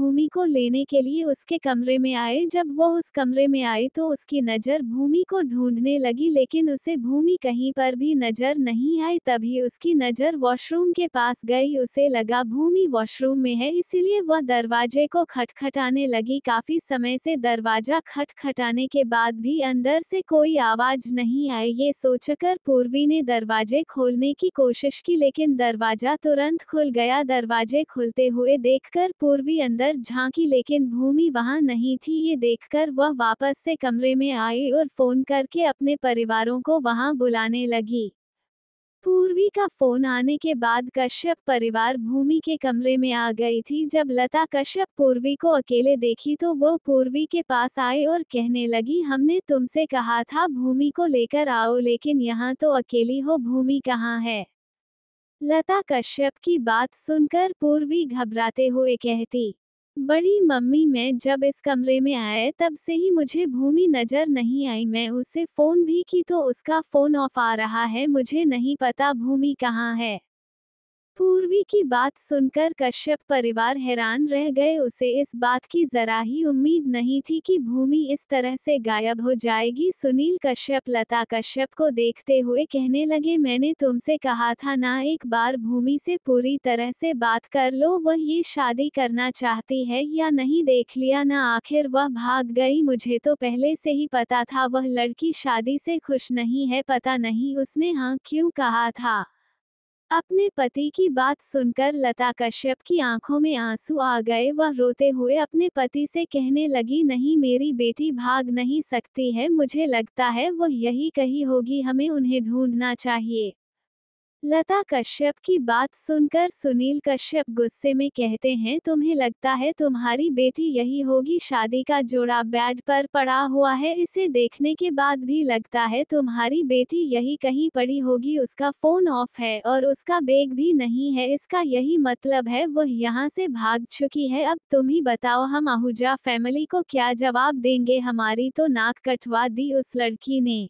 भूमि को लेने के लिए उसके कमरे में आए जब वो उस कमरे में आए तो उसकी नज़र भूमि को ढूंढने लगी लेकिन उसे भूमि कहीं पर भी नज़र नहीं आई तभी उसकी नज़र वॉशरूम के पास गई उसे लगा भूमि वॉशरूम में है इसीलिए वह दरवाजे को खटखटाने लगी काफी समय से दरवाजा खटखटाने के बाद भी अंदर से कोई आवाज नहीं आई ये सोचकर पूर्वी ने दरवाजे खोलने की कोशिश की लेकिन दरवाजा तुरंत खुल गया दरवाजे खुलते हुए देखकर पूर्वी अंदर पर झांकी लेकिन भूमि वहां नहीं थी ये देखकर वह वापस से कमरे में आई और फोन करके अपने परिवारों को वहां बुलाने लगी पूर्वी का फोन आने के बाद कश्यप परिवार भूमि के कमरे में आ गई थी जब लता कश्यप पूर्वी को अकेले देखी तो वो पूर्वी के पास आई और कहने लगी हमने तुमसे कहा था भूमि को लेकर आओ लेकिन यहाँ तो अकेली हो भूमि कहाँ है लता कश्यप की बात सुनकर पूर्वी घबराते हुए कहती बड़ी मम्मी मैं जब इस कमरे में आए तब से ही मुझे भूमि नजर नहीं आई मैं उसे फोन भी की तो उसका फोन ऑफ आ रहा है मुझे नहीं पता भूमि कहाँ है पूर्वी की बात सुनकर कश्यप परिवार हैरान रह गए उसे इस बात की जरा ही उम्मीद नहीं थी कि भूमि इस तरह से गायब हो जाएगी सुनील कश्यप लता कश्यप को देखते हुए कहने लगे मैंने तुमसे कहा था ना एक बार भूमि से पूरी तरह से बात कर लो वह ये शादी करना चाहती है या नहीं देख लिया ना आखिर वह भाग गई मुझे तो पहले से ही पता था वह लड़की शादी से खुश नहीं है पता नहीं उसने हाँ क्यों कहा था अपने पति की बात सुनकर लता कश्यप की आंखों में आंसू आ गए वह रोते हुए अपने पति से कहने लगी नहीं मेरी बेटी भाग नहीं सकती है मुझे लगता है वह यही कही होगी हमें उन्हें ढूंढना चाहिए लता कश्यप की बात सुनकर सुनील कश्यप गुस्से में कहते हैं तुम्हें लगता है तुम्हारी बेटी यही होगी शादी का जोड़ा बेड पर पड़ा हुआ है इसे देखने के बाद भी लगता है तुम्हारी बेटी यही कहीं पड़ी होगी उसका फोन ऑफ है और उसका बैग भी नहीं है इसका यही मतलब है वो यहाँ से भाग चुकी है अब तुम ही बताओ हम आहूजा फैमिली को क्या जवाब देंगे हमारी तो नाक कटवा दी उस लड़की ने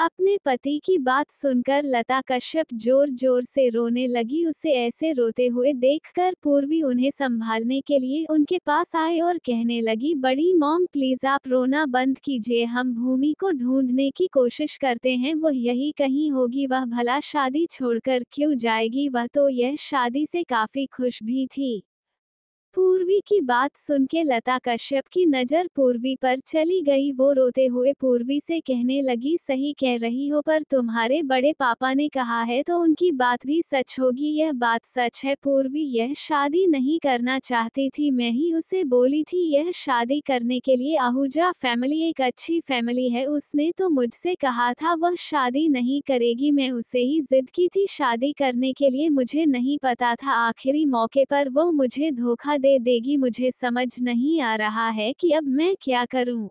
अपने पति की बात सुनकर लता कश्यप जोर जोर से रोने लगी उसे ऐसे रोते हुए देखकर पूर्वी उन्हें संभालने के लिए उनके पास आए और कहने लगी बड़ी मॉम प्लीज आप रोना बंद कीजिए हम भूमि को ढूंढने की कोशिश करते हैं वो यही कहीं होगी वह भला शादी छोड़कर क्यों जाएगी वह तो यह शादी से काफी खुश भी थी पूर्वी की बात सुन के लता कश्यप की नजर पूर्वी पर चली गई वो रोते हुए पूर्वी से कहने लगी सही कह रही हो पर तुम्हारे बड़े पापा ने कहा है तो उनकी बात भी सच होगी यह बात सच है पूर्वी यह शादी नहीं करना चाहती थी मैं ही उसे बोली थी यह शादी करने के लिए आहूजा फैमिली एक अच्छी फैमिली है उसने तो मुझसे कहा था वह शादी नहीं करेगी मैं उसे ही जिद की थी शादी करने के लिए मुझे नहीं पता था आखिरी मौके पर वो मुझे धोखा दे देगी मुझे समझ नहीं आ रहा है कि अब मैं क्या करूं।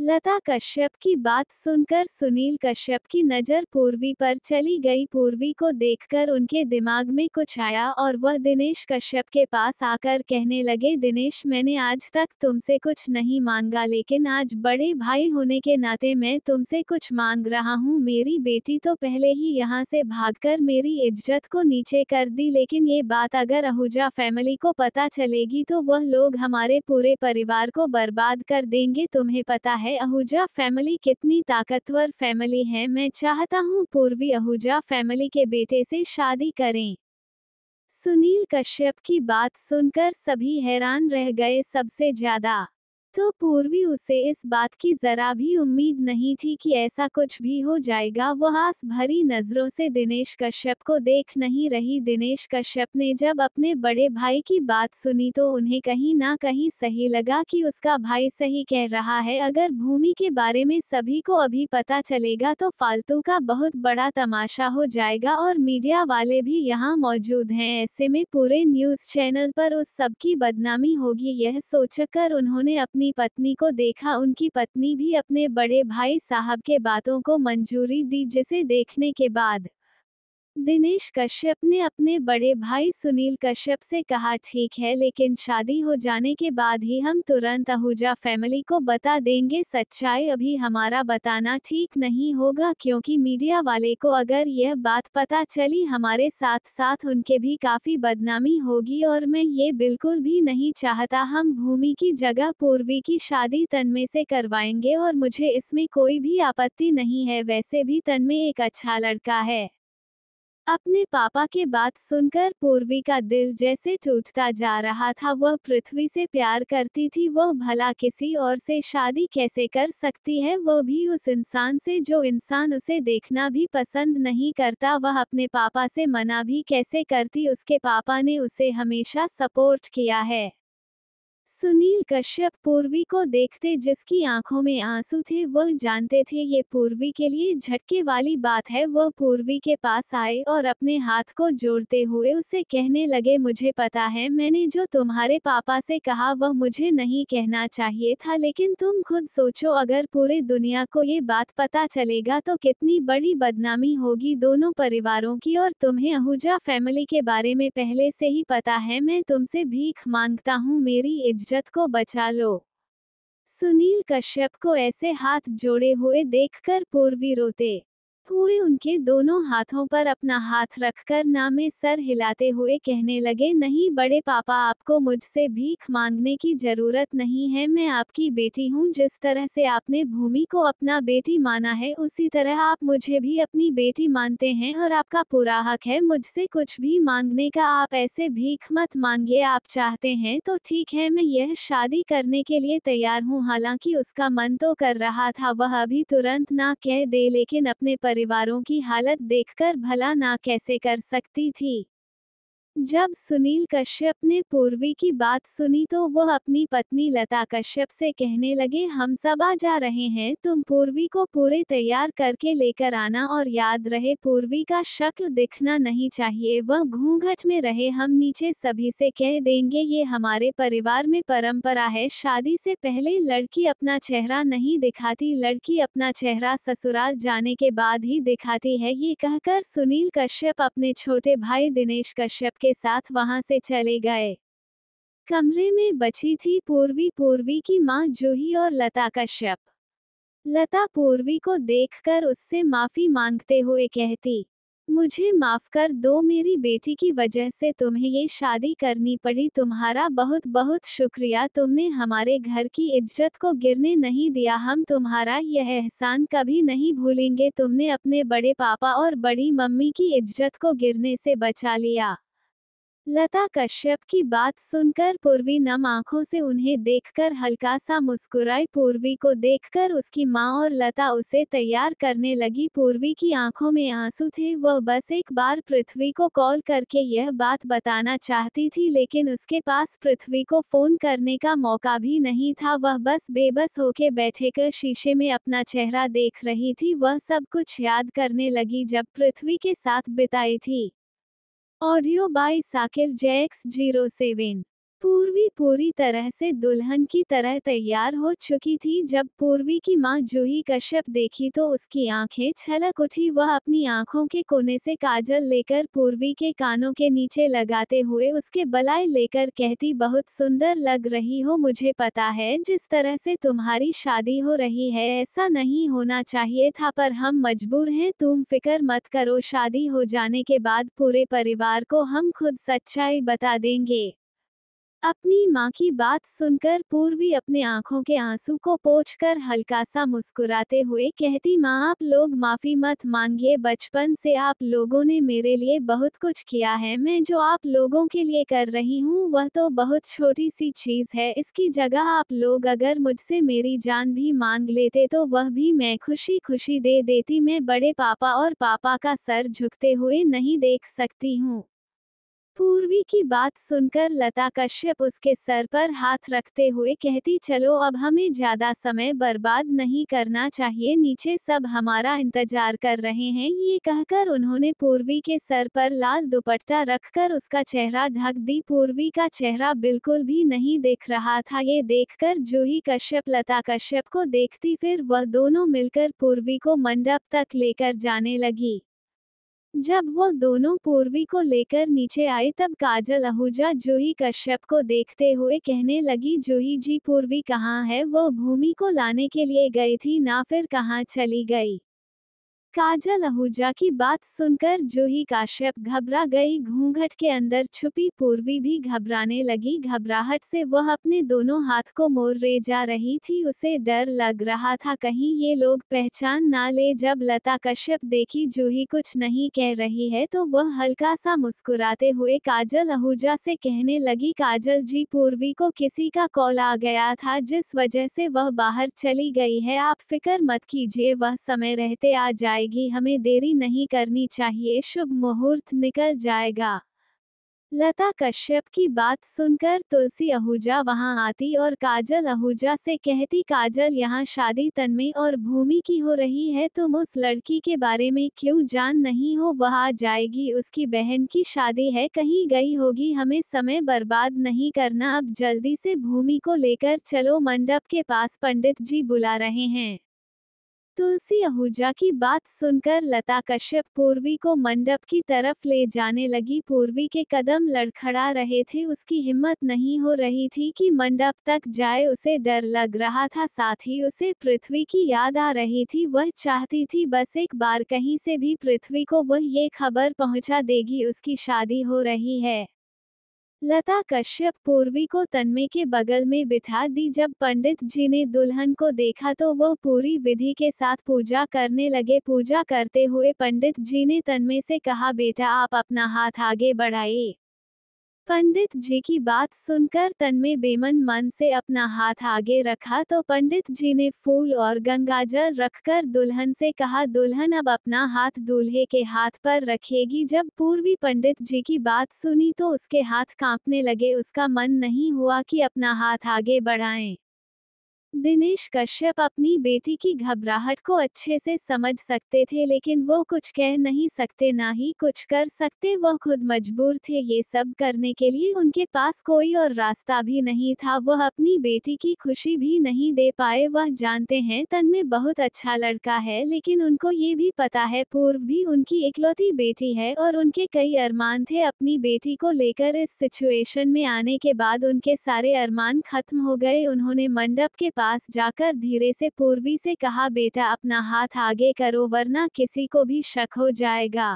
लता कश्यप की बात सुनकर सुनील कश्यप की नजर पूर्वी पर चली गई पूर्वी को देखकर उनके दिमाग में कुछ आया और वह दिनेश कश्यप के पास आकर कहने लगे दिनेश मैंने आज तक तुमसे कुछ नहीं मांगा लेकिन आज बड़े भाई होने के नाते मैं तुमसे कुछ मांग रहा हूँ मेरी बेटी तो पहले ही यहाँ से भाग मेरी इज्जत को नीचे कर दी लेकिन ये बात अगर आहूजा फैमिली को पता चलेगी तो वह लोग हमारे पूरे परिवार को बर्बाद कर देंगे तुम्हें पता है है आहूजा फैमिली कितनी ताकतवर फैमिली है मैं चाहता हूं पूर्वी अहूजा फैमिली के बेटे से शादी करें सुनील कश्यप की बात सुनकर सभी हैरान रह गए सबसे ज्यादा तो पूर्वी उसे इस बात की जरा भी उम्मीद नहीं थी कि ऐसा कुछ भी हो जाएगा वह आस भरी नजरों से दिनेश कश्यप को देख नहीं रही दिनेश कश्यप ने जब अपने बड़े भाई की बात सुनी तो उन्हें कहीं ना कहीं सही लगा कि उसका भाई सही कह रहा है अगर भूमि के बारे में सभी को अभी पता चलेगा तो फालतू का बहुत बड़ा तमाशा हो जाएगा और मीडिया वाले भी यहाँ मौजूद है ऐसे में पूरे न्यूज चैनल पर उस सबकी बदनामी होगी यह सोचकर उन्होंने अपने अपनी पत्नी को देखा उनकी पत्नी भी अपने बड़े भाई साहब के बातों को मंजूरी दी जिसे देखने के बाद दिनेश कश्यप ने अपने बड़े भाई सुनील कश्यप से कहा ठीक है लेकिन शादी हो जाने के बाद ही हम तुरंत आहूजा फैमिली को बता देंगे सच्चाई अभी हमारा बताना ठीक नहीं होगा क्योंकि मीडिया वाले को अगर यह बात पता चली हमारे साथ साथ उनके भी काफी बदनामी होगी और मैं ये बिल्कुल भी नहीं चाहता हम भूमि की जगह पूर्वी की शादी तनमे से करवाएंगे और मुझे इसमें कोई भी आपत्ति नहीं है वैसे भी तनमे एक अच्छा लड़का है अपने पापा के बात सुनकर पूर्वी का दिल जैसे टूटता जा रहा था वह पृथ्वी से प्यार करती थी वह भला किसी और से शादी कैसे कर सकती है वह भी उस इंसान से जो इंसान उसे देखना भी पसंद नहीं करता वह अपने पापा से मना भी कैसे करती उसके पापा ने उसे हमेशा सपोर्ट किया है सुनील कश्यप पूर्वी को देखते जिसकी आंखों में आंसू थे वह जानते थे ये पूर्वी के लिए झटके वाली बात है वह पूर्वी के पास आए और अपने हाथ को जोड़ते हुए उसे कहने लगे मुझे पता है मैंने जो तुम्हारे पापा से कहा वह मुझे नहीं कहना चाहिए था लेकिन तुम खुद सोचो अगर पूरे दुनिया को ये बात पता चलेगा तो कितनी बड़ी बदनामी होगी दोनों परिवारों की और तुम्हें आहूजा फैमिली के बारे में पहले से ही पता है मैं तुमसे भीख मांगता हूँ मेरी इज्जत को बचा लो सुनील कश्यप को ऐसे हाथ जोड़े हुए देखकर पूर्वी रोते हुए उनके दोनों हाथों पर अपना हाथ रखकर नामे सर हिलाते हुए कहने लगे नहीं बड़े पापा आपको मुझसे भीख मांगने की जरूरत नहीं है मैं आपकी बेटी हूँ जिस तरह से आपने भूमि को अपना बेटी माना है उसी तरह आप मुझे भी अपनी बेटी मानते हैं और आपका पूरा हक है मुझसे कुछ भी मांगने का आप ऐसे भीख मत मांगिए आप चाहते हैं तो ठीक है मैं यह शादी करने के लिए तैयार हूँ हालांकि उसका मन तो कर रहा था वह अभी तुरंत ना कह दे लेकिन अपने पर परिवारों की हालत देखकर भला ना कैसे कर सकती थी जब सुनील कश्यप ने पूर्वी की बात सुनी तो वह अपनी पत्नी लता कश्यप से कहने लगे हम सब आ जा रहे हैं तुम पूर्वी को पूरे तैयार करके लेकर आना और याद रहे पूर्वी का शक्ल दिखना नहीं चाहिए वह घूंघट में रहे हम नीचे सभी से कह देंगे ये हमारे परिवार में परंपरा है शादी से पहले लड़की अपना चेहरा नहीं दिखाती लड़की अपना चेहरा ससुराल जाने के बाद ही दिखाती है ये कहकर सुनील कश्यप अपने छोटे भाई दिनेश कश्यप के के साथ वहां से चले गए कमरे में बची थी पूर्वी पूर्वी की माँ जूही और लता कश्यप लता पूर्वी को देखकर उससे माफी मांगते हुए कहती मुझे माफ कर दो मेरी बेटी की वजह से तुम्हें ये शादी करनी पड़ी तुम्हारा बहुत बहुत शुक्रिया तुमने हमारे घर की इज्जत को गिरने नहीं दिया हम तुम्हारा यह एहसान कभी नहीं भूलेंगे तुमने अपने बड़े पापा और बड़ी मम्मी की इज्जत को गिरने से बचा लिया लता कश्यप की बात सुनकर पूर्वी नम आंखों से उन्हें देखकर हल्का सा मुस्कुराई पूर्वी को देखकर उसकी माँ और लता उसे तैयार करने लगी पूर्वी की आंखों में आंसू थे वह बस एक बार पृथ्वी को कॉल करके यह बात बताना चाहती थी लेकिन उसके पास पृथ्वी को फोन करने का मौका भी नहीं था वह बस बेबस होके बैठे कर शीशे में अपना चेहरा देख रही थी वह सब कुछ याद करने लगी जब पृथ्वी के साथ बिताई थी Audio by Sakil JX07 पूर्वी पूरी तरह से दुल्हन की तरह तैयार हो चुकी थी जब पूर्वी की मां जूही कश्यप देखी तो उसकी आंखें छलक उठी वह अपनी आंखों के कोने से काजल लेकर पूर्वी के कानों के नीचे लगाते हुए उसके बलाय लेकर कहती बहुत सुंदर लग रही हो मुझे पता है जिस तरह से तुम्हारी शादी हो रही है ऐसा नहीं होना चाहिए था पर हम मजबूर हैं तुम फिक्र मत करो शादी हो जाने के बाद पूरे परिवार को हम खुद सच्चाई बता देंगे अपनी माँ की बात सुनकर पूर्वी अपने आंखों के आंसू को पोंछकर हल्का सा मुस्कुराते हुए कहती माँ आप लोग माफी मत मांगिए बचपन से आप लोगों ने मेरे लिए बहुत कुछ किया है मैं जो आप लोगों के लिए कर रही हूँ वह तो बहुत छोटी सी चीज है इसकी जगह आप लोग अगर मुझसे मेरी जान भी मांग लेते तो वह भी मैं खुशी खुशी दे देती मैं बड़े पापा और पापा का सर झुकते हुए नहीं देख सकती हूँ पूर्वी की बात सुनकर लता कश्यप उसके सर पर हाथ रखते हुए कहती चलो अब हमें ज्यादा समय बर्बाद नहीं करना चाहिए नीचे सब हमारा इंतजार कर रहे हैं ये कहकर उन्होंने पूर्वी के सर पर लाल दुपट्टा रखकर उसका चेहरा ढक दी पूर्वी का चेहरा बिल्कुल भी नहीं देख रहा था ये देखकर जूही कश्यप लता कश्यप को देखती फिर वह दोनों मिलकर पूर्वी को मंडप तक लेकर जाने लगी जब वो दोनों पूर्वी को लेकर नीचे आए तब काजल आहूजा जूही कश्यप को देखते हुए कहने लगी जूही जी पूर्वी कहाँ है वो भूमि को लाने के लिए गई थी ना फिर कहाँ चली गई काजल आहूजा की बात सुनकर जूही काश्यप घबरा गई घूंघट के अंदर छुपी पूर्वी भी घबराने लगी घबराहट से वह अपने दोनों हाथ को मोर ले जा रही थी उसे डर लग रहा था कहीं ये लोग पहचान ना ले जब लता कश्यप देखी जूही कुछ नहीं कह रही है तो वह हल्का सा मुस्कुराते हुए काजल आहूजा से कहने लगी काजल जी पूर्वी को किसी का कॉल आ गया था जिस वजह से वह बाहर चली गई है आप फिक्र मत कीजिए वह समय रहते आ जाए जाएगी हमें देरी नहीं करनी चाहिए शुभ मुहूर्त निकल जाएगा लता कश्यप की बात सुनकर तुलसी आहूजा वहां आती और काजल आहूजा से कहती काजल यहां शादी तनमे और भूमि की हो रही है तुम उस लड़की के बारे में क्यों जान नहीं हो वह आ जाएगी उसकी बहन की शादी है कहीं गई होगी हमें समय बर्बाद नहीं करना अब जल्दी से भूमि को लेकर चलो मंडप के पास पंडित जी बुला रहे हैं तुलसी आहूजा की बात सुनकर लता कश्यप पूर्वी को मंडप की तरफ ले जाने लगी पूर्वी के कदम लड़खड़ा रहे थे उसकी हिम्मत नहीं हो रही थी कि मंडप तक जाए उसे डर लग रहा था साथ ही उसे पृथ्वी की याद आ रही थी वह चाहती थी बस एक बार कहीं से भी पृथ्वी को वह ये खबर पहुंचा देगी उसकी शादी हो रही है लता कश्यप पूर्वी को तन्मय के बगल में बिठा दी जब पंडित जी ने दुल्हन को देखा तो वो पूरी विधि के साथ पूजा करने लगे पूजा करते हुए पंडित जी ने तन्मय से कहा बेटा आप अपना हाथ आगे बढ़ाए पंडित जी की बात सुनकर तन्मय बेमन मन से अपना हाथ आगे रखा तो पंडित जी ने फूल और गंगाजल रखकर दुल्हन से कहा दुल्हन अब अपना हाथ दूल्हे के हाथ पर रखेगी जब पूर्वी पंडित जी की बात सुनी तो उसके हाथ कांपने लगे उसका मन नहीं हुआ कि अपना हाथ आगे बढ़ाएं। दिनेश कश्यप अपनी बेटी की घबराहट को अच्छे से समझ सकते थे लेकिन वो कुछ कह नहीं सकते ना ही कुछ कर सकते वह खुद मजबूर थे ये सब करने के लिए उनके पास कोई और रास्ता भी नहीं था वह अपनी बेटी की खुशी भी नहीं दे पाए वह जानते हैं तन में बहुत अच्छा लड़का है लेकिन उनको ये भी पता है पूर्व भी उनकी इकलौती बेटी है और उनके कई अरमान थे अपनी बेटी को लेकर इस सिचुएशन में आने के बाद उनके सारे अरमान खत्म हो गए उन्होंने मंडप के पास जाकर धीरे से पूर्वी से कहा बेटा अपना हाथ आगे करो वरना किसी को भी शक हो जाएगा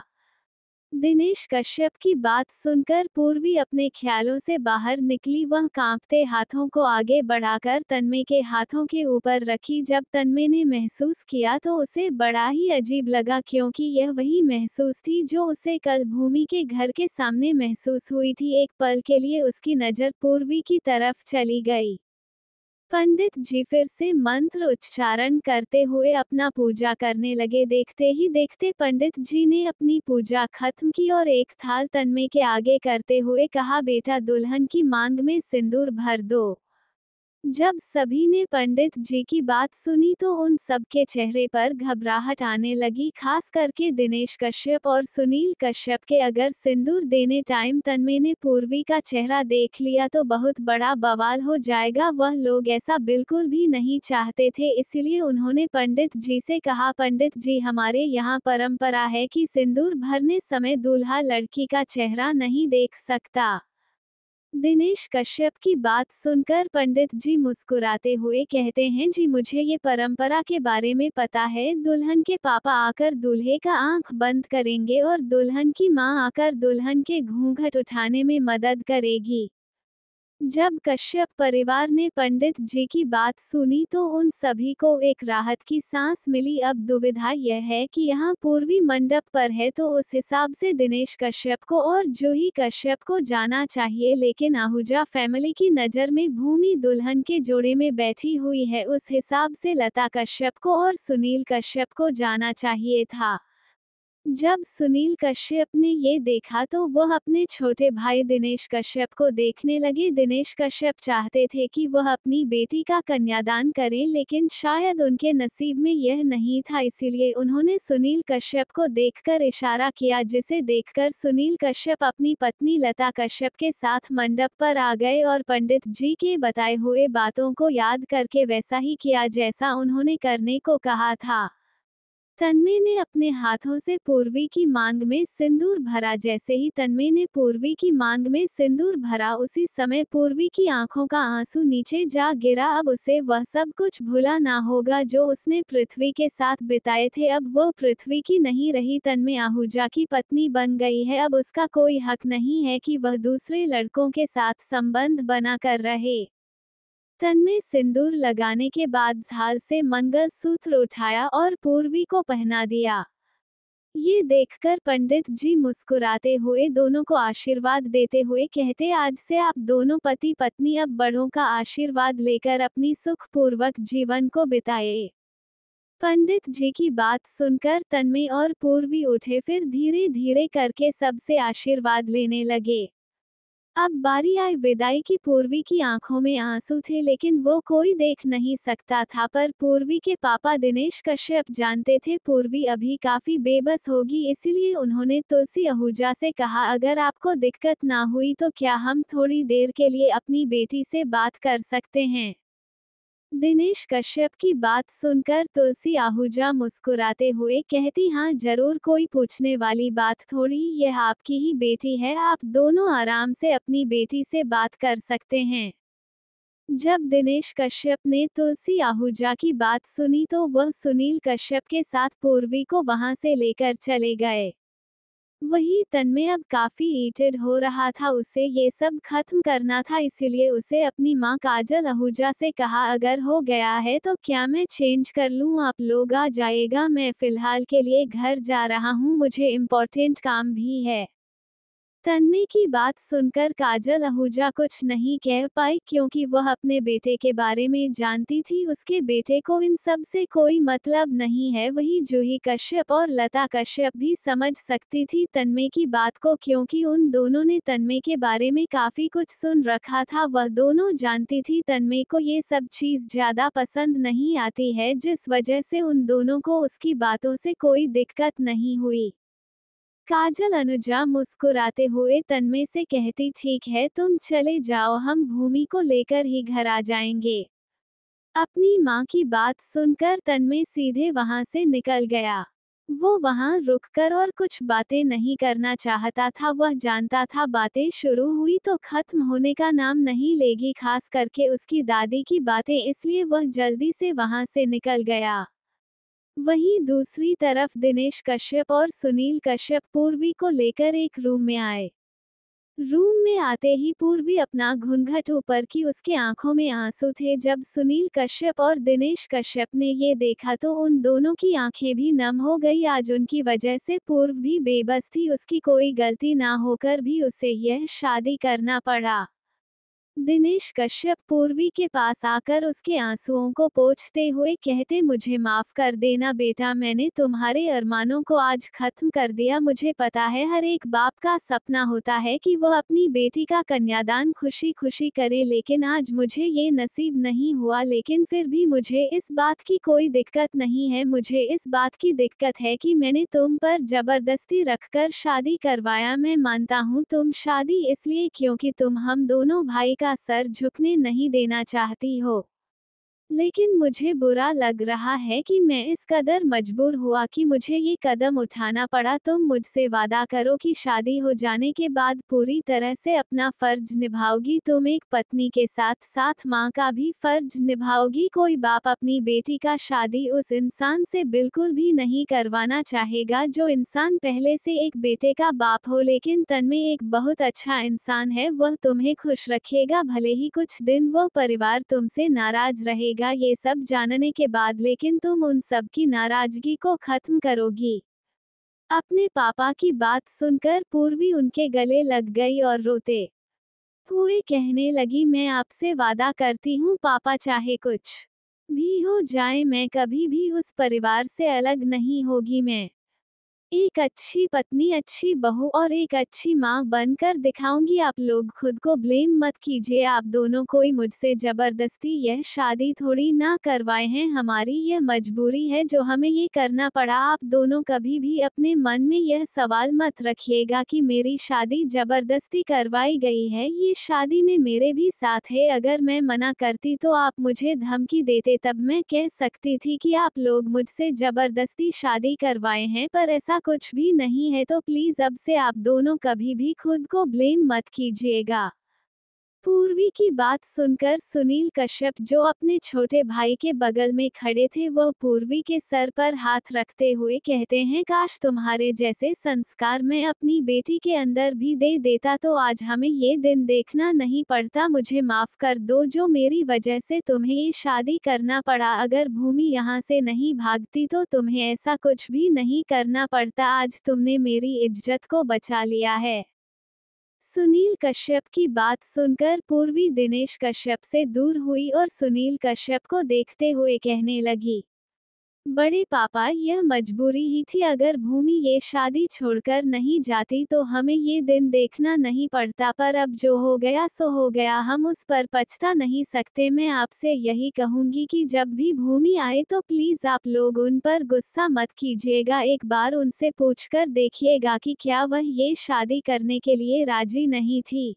दिनेश कश्यप की बात सुनकर पूर्वी अपने ख्यालों से बाहर निकली वह कांपते हाथों को आगे बढ़ाकर तन्मय के हाथों के ऊपर रखी जब तन्मय ने महसूस किया तो उसे बड़ा ही अजीब लगा क्योंकि यह वही महसूस थी जो उसे कल भूमि के घर के सामने महसूस हुई थी एक पल के लिए उसकी नजर पूर्वी की तरफ चली गई पंडित जी फिर से मंत्र उच्चारण करते हुए अपना पूजा करने लगे देखते ही देखते पंडित जी ने अपनी पूजा खत्म की और एक थाल तनमे के आगे करते हुए कहा बेटा दुल्हन की मांग में सिंदूर भर दो जब सभी ने पंडित जी की बात सुनी तो उन सबके चेहरे पर घबराहट आने लगी खास करके दिनेश कश्यप और सुनील कश्यप के अगर सिंदूर देने टाइम तनमे ने पूर्वी का चेहरा देख लिया तो बहुत बड़ा बवाल हो जाएगा वह लोग ऐसा बिल्कुल भी नहीं चाहते थे इसलिए उन्होंने पंडित जी से कहा पंडित जी हमारे यहाँ परंपरा है कि सिंदूर भरने समय दूल्हा लड़की का चेहरा नहीं देख सकता दिनेश कश्यप की बात सुनकर पंडित जी मुस्कुराते हुए कहते हैं जी मुझे ये परंपरा के बारे में पता है दुल्हन के पापा आकर दूल्हे का आंख बंद करेंगे और दुल्हन की माँ आकर दुल्हन के घूंघट उठाने में मदद करेगी जब कश्यप परिवार ने पंडित जी की बात सुनी तो उन सभी को एक राहत की सांस मिली अब दुविधा यह है कि यहाँ पूर्वी मंडप पर है तो उस हिसाब से दिनेश कश्यप को और जूही कश्यप को जाना चाहिए लेकिन आहूजा फैमिली की नज़र में भूमि दुल्हन के जोड़े में बैठी हुई है उस हिसाब से लता कश्यप को और सुनील कश्यप को जाना चाहिए था जब सुनील कश्यप ने ये देखा तो वह अपने छोटे भाई दिनेश कश्यप को देखने लगे दिनेश कश्यप चाहते थे कि वह अपनी बेटी का कन्यादान करें लेकिन शायद उनके नसीब में यह नहीं था इसीलिए उन्होंने सुनील कश्यप को देखकर इशारा किया जिसे देखकर सुनील कश्यप अपनी पत्नी लता कश्यप के साथ मंडप पर आ गए और पंडित जी के बताए हुए बातों को याद करके वैसा ही किया जैसा उन्होंने करने को कहा था तन्मे ने अपने हाथों से पूर्वी की मांग में सिंदूर भरा जैसे ही तन्मे ने पूर्वी की मांग में सिंदूर भरा उसी समय पूर्वी की आंखों का आंसू नीचे जा गिरा अब उसे वह सब कुछ भूला ना होगा जो उसने पृथ्वी के साथ बिताए थे अब वो पृथ्वी की नहीं रही तन्मे आहूजा की पत्नी बन गई है अब उसका कोई हक नहीं है कि वह दूसरे लड़कों के साथ संबंध बना कर रहे तन में सिंदूर लगाने के बाद झाल से मंगल सूत्र उठाया और पूर्वी को पहना दिया ये देखकर पंडित जी मुस्कुराते हुए दोनों को आशीर्वाद देते हुए कहते आज से आप दोनों पति पत्नी अब बड़ों का आशीर्वाद लेकर अपनी सुखपूर्वक जीवन को बिताए पंडित जी की बात सुनकर तन्मय और पूर्वी उठे फिर धीरे धीरे करके सबसे आशीर्वाद लेने लगे अब बारी आई विदाई की पूर्वी की आंखों में आंसू थे लेकिन वो कोई देख नहीं सकता था पर पूर्वी के पापा दिनेश कश्यप जानते थे पूर्वी अभी काफी बेबस होगी इसलिए उन्होंने तुलसी आहूजा से कहा अगर आपको दिक्कत ना हुई तो क्या हम थोड़ी देर के लिए अपनी बेटी से बात कर सकते हैं दिनेश कश्यप की बात सुनकर तुलसी आहूजा मुस्कुराते हुए कहती हाँ जरूर कोई पूछने वाली बात थोड़ी यह आपकी ही बेटी है आप दोनों आराम से अपनी बेटी से बात कर सकते हैं जब दिनेश कश्यप ने तुलसी आहूजा की बात सुनी तो वह सुनील कश्यप के साथ पूर्वी को वहां से लेकर चले गए वही तन्मय अब काफी ईटेड हो रहा था उसे ये सब खत्म करना था इसीलिए उसे अपनी माँ काजल आहूजा से कहा अगर हो गया है तो क्या मैं चेंज कर लूँ आप लोग आ जाएगा मैं फिलहाल के लिए घर जा रहा हूँ मुझे इम्पोर्टेंट काम भी है तन्मय की बात सुनकर काजल आहूजा कुछ नहीं कह पाई क्योंकि वह अपने बेटे के बारे में जानती थी उसके बेटे को इन सब से कोई मतलब नहीं है वही जूही कश्यप और लता कश्यप भी समझ सकती थी तन्मय की बात को क्योंकि उन दोनों ने तन्मय के बारे में काफी कुछ सुन रखा था वह दोनों जानती थी तन्मय को ये सब चीज ज्यादा पसंद नहीं आती है जिस वजह से उन दोनों को उसकी बातों से कोई दिक्कत नहीं हुई काजल अनुजा मुस्कुराते हुए तन्मय से कहती ठीक है तुम चले जाओ हम भूमि को लेकर ही घर आ जाएंगे अपनी माँ की बात सुनकर तन्मय सीधे वहां से निकल गया वो वहां रुककर और कुछ बातें नहीं करना चाहता था वह जानता था बातें शुरू हुई तो खत्म होने का नाम नहीं लेगी खास करके उसकी दादी की बातें इसलिए वह जल्दी से वहां से निकल गया वहीं दूसरी तरफ दिनेश कश्यप और सुनील कश्यप पूर्वी को लेकर एक रूम में आए रूम में आते ही पूर्वी अपना घुनघट ऊपर की उसके आंखों में आंसू थे जब सुनील कश्यप और दिनेश कश्यप ने ये देखा तो उन दोनों की आंखें भी नम हो गई आज उनकी वजह से पूर्व भी बेबस थी उसकी कोई गलती ना होकर भी उसे यह शादी करना पड़ा दिनेश कश्यप पूर्वी के पास आकर उसके आंसुओं को पोछते हुए कहते मुझे माफ कर देना बेटा मैंने तुम्हारे अरमानों को आज खत्म कर दिया मुझे पता है हर एक बाप का सपना होता है कि वह अपनी बेटी का कन्यादान खुशी खुशी करे लेकिन आज मुझे ये नसीब नहीं हुआ लेकिन फिर भी मुझे इस बात की कोई दिक्कत नहीं है मुझे इस बात की दिक्कत है की मैंने तुम पर जबरदस्ती रख कर शादी करवाया मैं मानता हूँ तुम शादी इसलिए क्योंकि तुम हम दोनों भाई का सर झुकने नहीं देना चाहती हो लेकिन मुझे बुरा लग रहा है कि मैं इस कदर मजबूर हुआ कि मुझे ये कदम उठाना पड़ा तुम मुझसे वादा करो कि शादी हो जाने के बाद पूरी तरह से अपना फर्ज निभाओगी तुम एक पत्नी के साथ साथ माँ का भी फर्ज निभाओगी कोई बाप अपनी बेटी का शादी उस इंसान से बिल्कुल भी नहीं करवाना चाहेगा जो इंसान पहले से एक बेटे का बाप हो लेकिन तन में एक बहुत अच्छा इंसान है वह तुम्हें खुश रखेगा भले ही कुछ दिन वह परिवार तुमसे नाराज रहेगा जाएगा ये सब जानने के बाद लेकिन तुम उन सब की नाराजगी को खत्म करोगी अपने पापा की बात सुनकर पूर्वी उनके गले लग गई और रोते हुए कहने लगी मैं आपसे वादा करती हूँ पापा चाहे कुछ भी हो जाए मैं कभी भी उस परिवार से अलग नहीं होगी मैं एक अच्छी पत्नी अच्छी बहू और एक अच्छी माँ बनकर दिखाऊंगी आप लोग खुद को ब्लेम मत कीजिए आप दोनों कोई मुझसे जबरदस्ती यह शादी थोड़ी ना करवाए हैं हमारी यह मजबूरी है जो हमें ये करना पड़ा आप दोनों कभी भी अपने मन में यह सवाल मत रखिएगा कि मेरी शादी जबरदस्ती करवाई गई है ये शादी में मेरे भी साथ है अगर मैं मना करती तो आप मुझे धमकी देते तब मैं कह सकती थी कि आप लोग मुझसे जबरदस्ती शादी करवाए हैं पर ऐसा कुछ भी नहीं है तो प्लीज अब से आप दोनों कभी भी खुद को ब्लेम मत कीजिएगा पूर्वी की बात सुनकर सुनील कश्यप जो अपने छोटे भाई के बगल में खड़े थे वह पूर्वी के सर पर हाथ रखते हुए कहते हैं काश तुम्हारे जैसे संस्कार मैं अपनी बेटी के अंदर भी दे देता तो आज हमें ये दिन देखना नहीं पड़ता मुझे माफ कर दो जो मेरी वजह से तुम्हें ये शादी करना पड़ा अगर भूमि यहाँ से नहीं भागती तो तुम्हें ऐसा कुछ भी नहीं करना पड़ता आज तुमने मेरी इज्जत को बचा लिया है सुनील कश्यप की बात सुनकर पूर्वी दिनेश कश्यप से दूर हुई और सुनील कश्यप को देखते हुए कहने लगी बड़े पापा यह मजबूरी ही थी अगर भूमि ये शादी छोड़कर नहीं जाती तो हमें ये दिन देखना नहीं पड़ता पर अब जो हो गया सो हो गया हम उस पर पछता नहीं सकते मैं आपसे यही कहूंगी कि जब भी भूमि आए तो प्लीज आप लोग उन पर गुस्सा मत कीजिएगा एक बार उनसे पूछकर देखिएगा कि क्या वह ये शादी करने के लिए राजी नहीं थी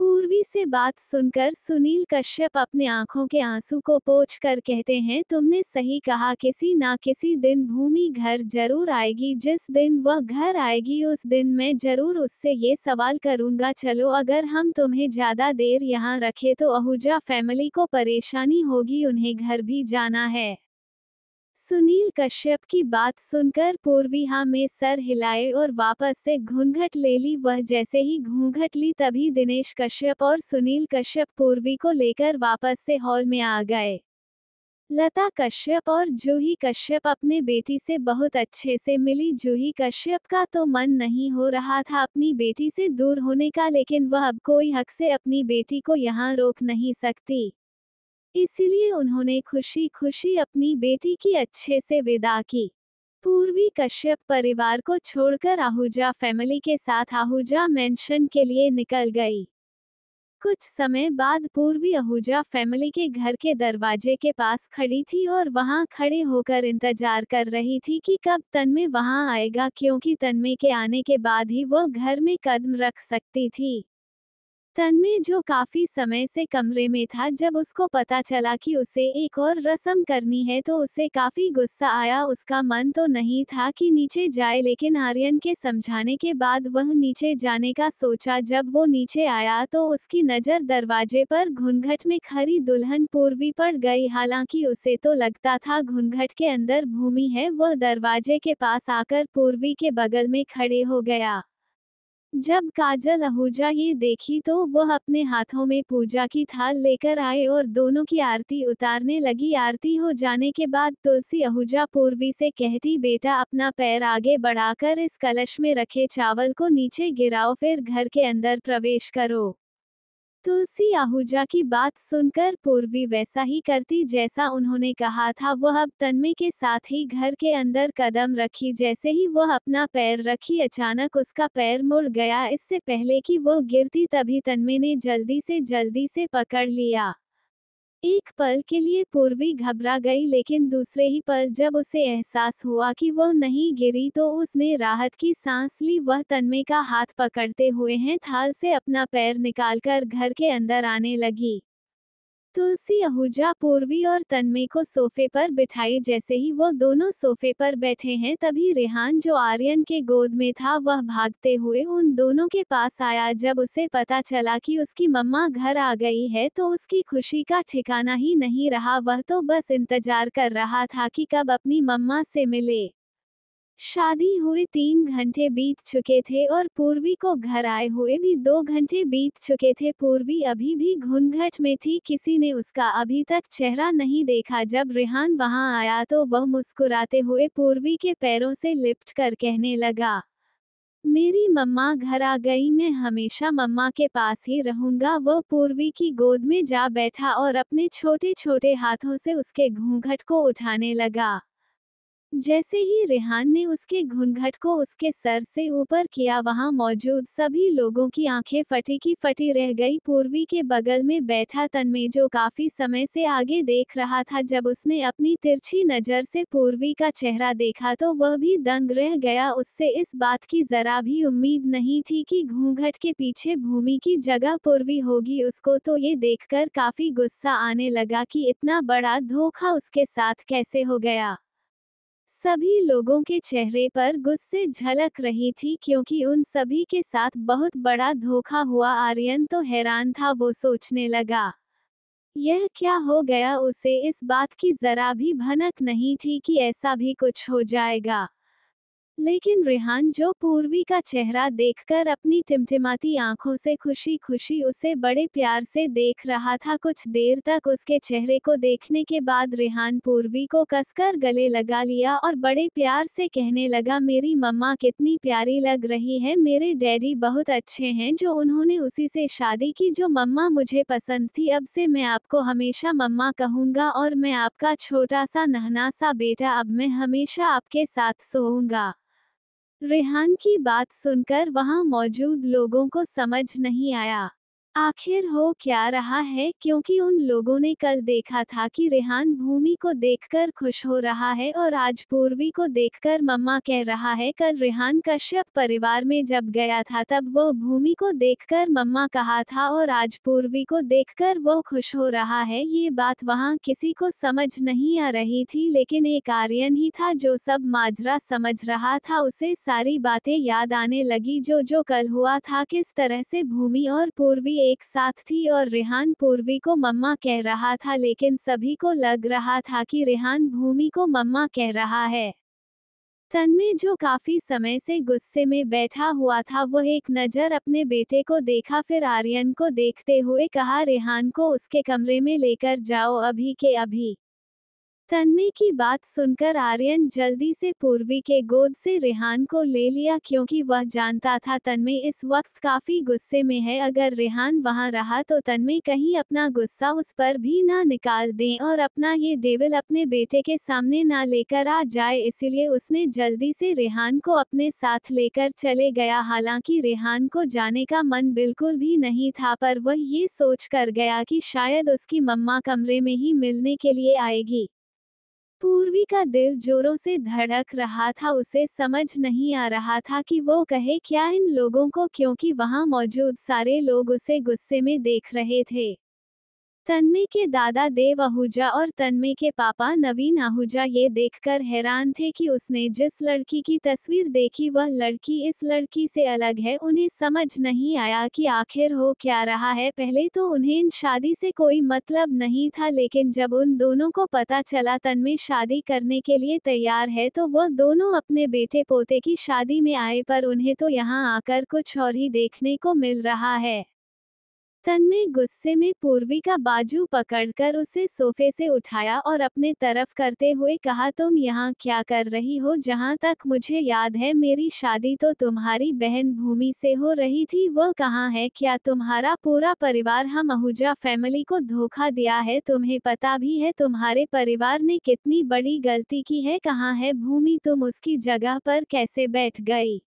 पूर्वी से बात सुनकर सुनील कश्यप अपने आंखों के आंसू को पोछ कर कहते हैं तुमने सही कहा किसी ना किसी दिन भूमि घर जरूर आएगी जिस दिन वह घर आएगी उस दिन मैं जरूर उससे ये सवाल करूंगा चलो अगर हम तुम्हें ज्यादा देर यहाँ रखे तो आहूजा फैमिली को परेशानी होगी उन्हें घर भी जाना है सुनील कश्यप की बात सुनकर हा में सर हिलाए और वापस से घूंघट ले ली वह जैसे ही घूंघट ली तभी दिनेश कश्यप और सुनील कश्यप पूर्वी को लेकर वापस से हॉल में आ गए लता कश्यप और जूही कश्यप अपने बेटी से बहुत अच्छे से मिली जूही कश्यप का तो मन नहीं हो रहा था अपनी बेटी से दूर होने का लेकिन वह अब कोई हक से अपनी बेटी को यहाँ रोक नहीं सकती इसलिए उन्होंने खुशी खुशी अपनी बेटी की अच्छे से विदा की पूर्वी कश्यप परिवार को छोड़कर आहूजा फैमिली के साथ आहूजा मेंशन के लिए निकल गई कुछ समय बाद पूर्वी आहूजा फैमिली के घर के दरवाजे के पास खड़ी थी और वहां खड़े होकर इंतजार कर रही थी कि कब तन्मय वहां आएगा क्योंकि तन्मय के आने के बाद ही वो घर में कदम रख सकती थी तन्मय जो काफी समय से कमरे में था जब उसको पता चला कि उसे एक और रस्म करनी है तो उसे काफी गुस्सा आया उसका मन तो नहीं था कि नीचे जाए लेकिन आर्यन के समझाने के बाद वह नीचे जाने का सोचा जब वो नीचे आया तो उसकी नजर दरवाजे पर घुनघट में खरी दुल्हन पूर्वी पड़ गई हालांकि उसे तो लगता था घुनघट के अंदर भूमि है वह दरवाजे के पास आकर पूर्वी के बगल में खड़े हो गया जब काजल आहूजा ये देखी तो वह अपने हाथों में पूजा की थाल लेकर आए और दोनों की आरती उतारने लगी आरती हो जाने के बाद तुलसी आहूजा पूर्वी से कहती बेटा अपना पैर आगे बढ़ाकर इस कलश में रखे चावल को नीचे गिराओ फिर घर के अंदर प्रवेश करो तुलसी आहूजा की बात सुनकर पूर्वी वैसा ही करती जैसा उन्होंने कहा था वह अब तन्मय के साथ ही घर के अंदर कदम रखी जैसे ही वह अपना पैर रखी अचानक उसका पैर मुड़ गया इससे पहले कि वो गिरती तभी तन्मय ने जल्दी से जल्दी से पकड़ लिया एक पल के लिए पूर्वी घबरा गई लेकिन दूसरे ही पल जब उसे एहसास हुआ कि वह नहीं गिरी तो उसने राहत की सांस ली वह तन्मय का हाथ पकड़ते हुए हैं थाल से अपना पैर निकालकर घर के अंदर आने लगी तुलसी आहूजा पूर्वी और तन्मय को सोफे पर बिठाए जैसे ही वो दोनों सोफे पर बैठे हैं तभी रेहान जो आर्यन के गोद में था वह भागते हुए उन दोनों के पास आया जब उसे पता चला कि उसकी मम्मा घर आ गई है तो उसकी खुशी का ठिकाना ही नहीं रहा वह तो बस इंतजार कर रहा था कि कब अपनी मम्मा से मिले शादी हुए तीन घंटे बीत चुके थे और पूर्वी को घर आए हुए भी दो घंटे बीत चुके थे पूर्वी अभी भी घुनघट में थी किसी ने उसका अभी तक चेहरा नहीं देखा जब रिहान वहां आया तो वह मुस्कुराते हुए पूर्वी के पैरों से लिपट कर कहने लगा मेरी मम्मा घर आ गई मैं हमेशा मम्मा के पास ही रहूंगा वो पूर्वी की गोद में जा बैठा और अपने छोटे छोटे हाथों से उसके घूंघट को उठाने लगा जैसे ही रेहान ने उसके घूंघट को उसके सर से ऊपर किया वहां मौजूद सभी लोगों की आंखें फटी की फटी रह गई पूर्वी के बगल में बैठा तनमे जो काफी समय से आगे देख रहा था जब उसने अपनी तिरछी नजर से पूर्वी का चेहरा देखा तो वह भी दंग रह गया उससे इस बात की जरा भी उम्मीद नहीं थी कि घूंघट के पीछे भूमि की जगह पूर्वी होगी उसको तो ये देखकर काफी गुस्सा आने लगा कि इतना बड़ा धोखा उसके साथ कैसे हो गया सभी लोगों के चेहरे पर गुस्से झलक रही थी क्योंकि उन सभी के साथ बहुत बड़ा धोखा हुआ आर्यन तो हैरान था वो सोचने लगा यह क्या हो गया उसे इस बात की जरा भी भनक नहीं थी कि ऐसा भी कुछ हो जाएगा लेकिन रेहान जो पूर्वी का चेहरा देखकर अपनी टिमटिमाती आंखों से खुशी खुशी उसे बड़े प्यार से देख रहा था कुछ देर तक उसके चेहरे को देखने के बाद रेहान पूर्वी को कसकर गले लगा लिया और बड़े प्यार से कहने लगा मेरी मम्मा कितनी प्यारी लग रही है मेरे डैडी बहुत अच्छे हैं जो उन्होंने उसी से शादी की जो मम्मा मुझे पसंद थी अब से मैं आपको हमेशा मम्मा कहूँगा और मैं आपका छोटा सा नहना सा बेटा अब मैं हमेशा आपके साथ सोऊंगा रेहान की बात सुनकर वहां मौजूद लोगों को समझ नहीं आया आखिर हो क्या रहा है क्योंकि उन लोगों ने कल देखा था कि रेहान भूमि को देखकर खुश हो रहा है और आज पूर्वी को देखकर मम्मा कह रहा है कल रेहान कश्यप परिवार में जब गया था तब वो भूमि को देखकर मम्मा कहा था और आज पूर्वी को देखकर वो खुश हो रहा है ये बात वहाँ किसी को समझ नहीं आ रही थी लेकिन एक आर्यन ही था जो सब माजरा समझ रहा था उसे सारी बातें याद आने लगी जो जो कल हुआ था किस तरह से भूमि और पूर्वी एक साथ थी और रिहान पूर्वी को मम्मा कह रहा था लेकिन सभी को लग रहा था कि रिहान भूमि को मम्मा कह रहा है तन्मय जो काफी समय से गुस्से में बैठा हुआ था वह एक नजर अपने बेटे को देखा फिर आर्यन को देखते हुए कहा रेहान को उसके कमरे में लेकर जाओ अभी के अभी तन्मय की बात सुनकर आर्यन जल्दी से पूर्वी के गोद से रेहान को ले लिया क्योंकि वह जानता था तन्मय इस वक्त काफी गुस्से में है अगर रेहान वहां रहा तो तन्मय कहीं अपना गुस्सा उस पर भी ना निकाल दे और अपना ये डेविल अपने बेटे के सामने ना लेकर आ जाए इसीलिए उसने जल्दी से रेहान को अपने साथ लेकर चले गया हालांकि रेहान को जाने का मन बिल्कुल भी नहीं था पर वह ये सोच कर गया कि शायद उसकी मम्मा कमरे में ही मिलने के लिए आएगी पूर्वी का दिल जोरों से धड़क रहा था उसे समझ नहीं आ रहा था कि वो कहे क्या इन लोगों को क्योंकि वहां मौजूद सारे लोग उसे गुस्से में देख रहे थे तन्मय के दादा देव आहूजा और तन्मय के पापा नवीन आहूजा ये देखकर हैरान थे कि उसने जिस लड़की की तस्वीर देखी वह लड़की इस लड़की से अलग है उन्हें समझ नहीं आया कि आखिर हो क्या रहा है पहले तो उन्हें इन शादी से कोई मतलब नहीं था लेकिन जब उन दोनों को पता चला तन्मय शादी करने के लिए तैयार है तो वह दोनों अपने बेटे पोते की शादी में आए पर उन्हें तो यहाँ आकर कुछ और ही देखने को मिल रहा है तन्मय गुस्से में पूर्वी का बाजू पकड़कर उसे सोफे से उठाया और अपने तरफ करते हुए कहा तुम यहाँ क्या कर रही हो जहाँ तक मुझे याद है मेरी शादी तो तुम्हारी बहन भूमि से हो रही थी वो कहाँ है क्या तुम्हारा पूरा परिवार हम अहूजा फैमिली को धोखा दिया है तुम्हें पता भी है तुम्हारे परिवार ने कितनी बड़ी गलती की है कहाँ है भूमि तुम उसकी जगह पर कैसे बैठ गई